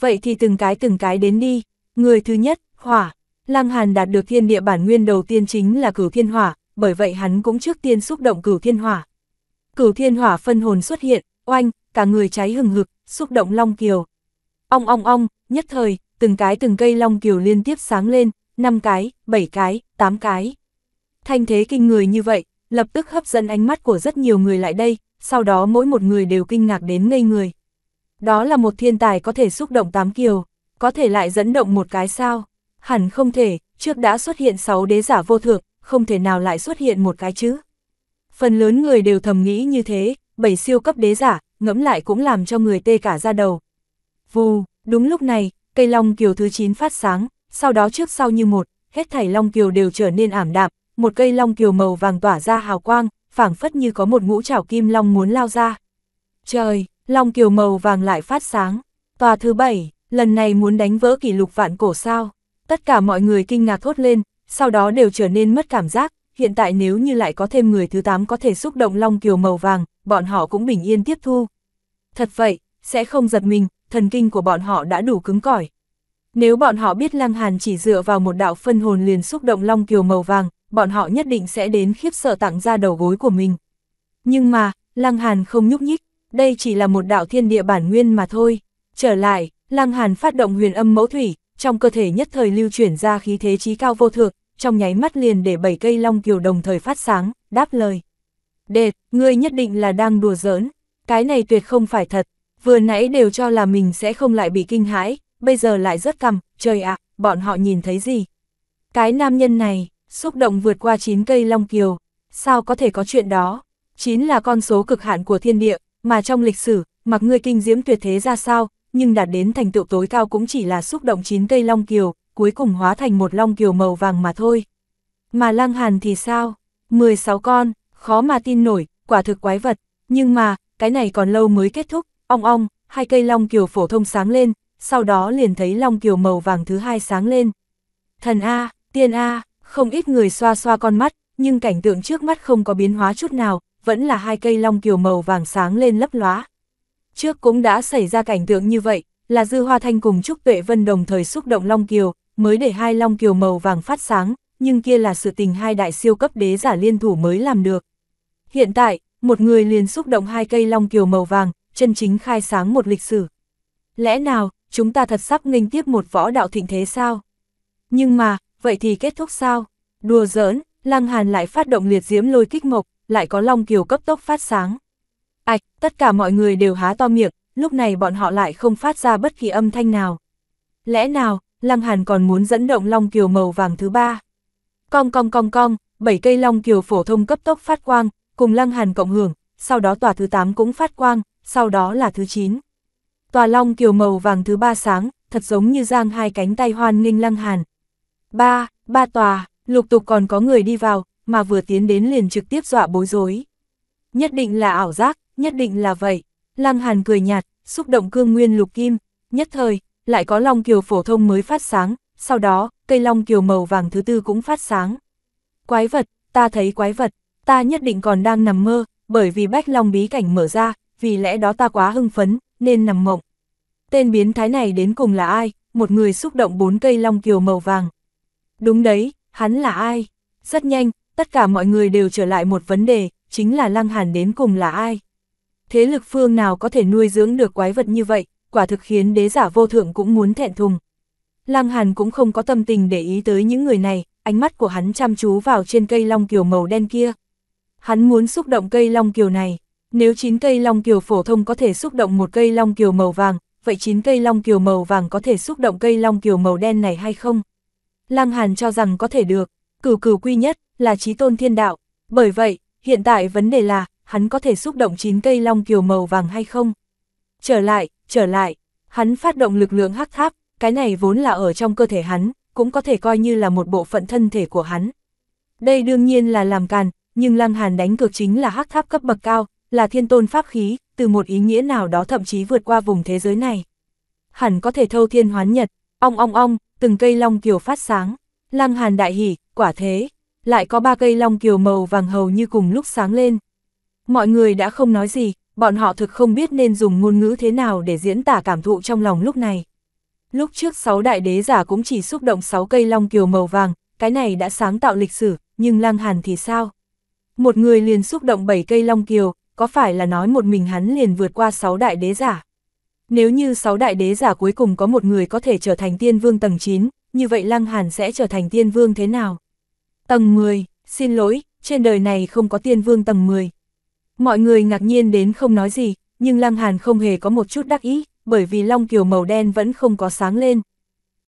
Vậy thì từng cái từng cái đến đi, người thứ nhất, hỏa. Lăng Hàn đạt được thiên địa bản nguyên đầu tiên chính là cửu thiên hỏa, bởi vậy hắn cũng trước tiên xúc động cửu thiên hỏa. Cửu thiên hỏa phân hồn xuất hiện, oanh, cả người cháy hừng hực, xúc động Long Kiều. Ong ong ong, nhất thời, từng cái từng cây Long Kiều liên tiếp sáng lên, 5 cái, 7 cái, 8 cái. Thanh thế kinh người như vậy, lập tức hấp dẫn ánh mắt của rất nhiều người lại đây, sau đó mỗi một người đều kinh ngạc đến ngây người. Đó là một thiên tài có thể xúc động tám kiều, có thể lại dẫn động một cái sao. Hẳn không thể, trước đã xuất hiện 6 đế giả vô thượng, không thể nào lại xuất hiện một cái chứ. Phần lớn người đều thầm nghĩ như thế, bảy siêu cấp đế giả, ngẫm lại cũng làm cho người tê cả ra đầu. Vù, đúng lúc này, cây long kiều thứ 9 phát sáng, sau đó trước sau như một, hết thảy long kiều đều trở nên ảm đạm, một cây long kiều màu vàng tỏa ra hào quang, phảng phất như có một ngũ trảo kim long muốn lao ra. Trời, long kiều màu vàng lại phát sáng. Tòa thứ bảy, lần này muốn đánh vỡ kỷ lục vạn cổ sao. Tất cả mọi người kinh ngạc thốt lên, sau đó đều trở nên mất cảm giác, hiện tại nếu như lại có thêm người thứ 8 có thể xúc động Long Kiều màu vàng, bọn họ cũng bình yên tiếp thu. Thật vậy, sẽ không giật mình, thần kinh của bọn họ đã đủ cứng cỏi. Nếu bọn họ biết Lăng Hàn chỉ dựa vào một đạo phân hồn liền xúc động Long Kiều màu vàng, bọn họ nhất định sẽ đến khiếp sợ tặng ra đầu gối của mình. Nhưng mà, Lăng Hàn không nhúc nhích, đây chỉ là một đạo thiên địa bản nguyên mà thôi. Trở lại, Lăng Hàn phát động huyền âm mẫu thủy, trong cơ thể nhất thời lưu chuyển ra khí thế trí cao vô thượng, trong nháy mắt liền để bảy cây long kiều đồng thời phát sáng, đáp lời. đệ ngươi nhất định là đang đùa giỡn, cái này tuyệt không phải thật, vừa nãy đều cho là mình sẽ không lại bị kinh hãi, bây giờ lại rất cầm trời ạ, bọn họ nhìn thấy gì? Cái nam nhân này, xúc động vượt qua 9 cây long kiều, sao có thể có chuyện đó? 9 là con số cực hạn của thiên địa, mà trong lịch sử, mặc ngươi kinh diễm tuyệt thế ra sao, nhưng đạt đến thành tựu tối cao cũng chỉ là xúc động 9 cây long kiều, cuối cùng hóa thành một long kiều màu vàng mà thôi. Mà Lăng Hàn thì sao? 16 con, khó mà tin nổi, quả thực quái vật, nhưng mà, cái này còn lâu mới kết thúc, ong ong, hai cây long kiều phổ thông sáng lên, sau đó liền thấy long kiều màu vàng thứ hai sáng lên. Thần A, tiên A, không ít người xoa xoa con mắt, nhưng cảnh tượng trước mắt không có biến hóa chút nào, vẫn là hai cây long kiều màu vàng sáng lên lấp lóa. Trước cũng đã xảy ra cảnh tượng như vậy, là Dư Hoa Thanh cùng Trúc Tuệ Vân đồng thời xúc động long kiều, mới để hai long kiều màu vàng phát sáng, nhưng kia là sự tình hai đại siêu cấp đế giả liên thủ mới làm được. Hiện tại, một người liền xúc động hai cây long kiều màu vàng, chân chính khai sáng một lịch sử. Lẽ nào, chúng ta thật sắp nghênh tiếp một võ đạo thịnh thế sao? Nhưng mà, vậy thì kết thúc sao? Đùa giỡn, Lăng Hàn lại phát động liệt diễm lôi kích mộc, lại có long kiều cấp tốc phát sáng. Ạch, tất cả mọi người đều há to miệng, lúc này bọn họ lại không phát ra bất kỳ âm thanh nào. Lẽ nào, Lăng Hàn còn muốn dẫn động Long Kiều màu vàng thứ ba. Cong cong cong cong, bảy cây Long Kiều phổ thông cấp tốc phát quang, cùng Lăng Hàn cộng hưởng, sau đó tòa thứ 8 cũng phát quang, sau đó là thứ 9. Tòa Long Kiều màu vàng thứ ba sáng, thật giống như giang hai cánh tay hoan nghênh Lăng Hàn. Ba, ba tòa, lục tục còn có người đi vào, mà vừa tiến đến liền trực tiếp dọa bối rối. Nhất định là ảo giác, nhất định là vậy. Lăng Hàn cười nhạt, xúc động cương nguyên lục kim, nhất thời, lại có long kiều phổ thông mới phát sáng, sau đó, cây long kiều màu vàng thứ tư cũng phát sáng. Quái vật, ta thấy quái vật, ta nhất định còn đang nằm mơ, bởi vì bách long bí cảnh mở ra, vì lẽ đó ta quá hưng phấn, nên nằm mộng. Tên biến thái này đến cùng là ai? Một người xúc động bốn cây long kiều màu vàng. Đúng đấy, hắn là ai? Rất nhanh, tất cả mọi người đều trở lại một vấn đề, chính là Lăng Hàn đến cùng là ai? Thế lực phương nào có thể nuôi dưỡng được quái vật như vậy? quả thực khiến đế giả vô thượng cũng muốn thẹn thùng. Lăng Hàn cũng không có tâm tình để ý tới những người này, ánh mắt của hắn chăm chú vào trên cây long kiều màu đen kia. Hắn muốn xúc động cây long kiều này, nếu 9 cây long kiều phổ thông có thể xúc động một cây long kiều màu vàng, vậy 9 cây long kiều màu vàng có thể xúc động cây long kiều màu đen này hay không? Lăng Hàn cho rằng có thể được, cửu cửu quy nhất là trí tôn thiên đạo, bởi vậy, hiện tại vấn đề là, hắn có thể xúc động 9 cây long kiều màu vàng hay không? Trở lại, trở lại, hắn phát động lực lượng hắc tháp, cái này vốn là ở trong cơ thể hắn, cũng có thể coi như là một bộ phận thân thể của hắn. Đây đương nhiên là làm càn, nhưng Lăng Hàn đánh cược chính là hắc tháp cấp bậc cao, là thiên tôn pháp khí, từ một ý nghĩa nào đó thậm chí vượt qua vùng thế giới này. Hẳn có thể thâu thiên hoán nhật, ong ong ong, từng cây long kiều phát sáng. Lăng Hàn đại hỉ, quả thế, lại có ba cây long kiều màu vàng hầu như cùng lúc sáng lên. Mọi người đã không nói gì, bọn họ thực không biết nên dùng ngôn ngữ thế nào để diễn tả cảm thụ trong lòng lúc này. Lúc trước sáu đại đế giả cũng chỉ xúc động sáu cây long kiều màu vàng, cái này đã sáng tạo lịch sử, nhưng lang Hàn thì sao? Một người liền xúc động bảy cây long kiều, có phải là nói một mình hắn liền vượt qua sáu đại đế giả? Nếu như sáu đại đế giả cuối cùng có một người có thể trở thành tiên vương tầng 9, như vậy lang Hàn sẽ trở thành tiên vương thế nào? Tầng 10, xin lỗi, trên đời này không có tiên vương tầng 10. Mọi người ngạc nhiên đến không nói gì, nhưng Lăng Hàn không hề có một chút đắc ý, bởi vì Long Kiều màu đen vẫn không có sáng lên,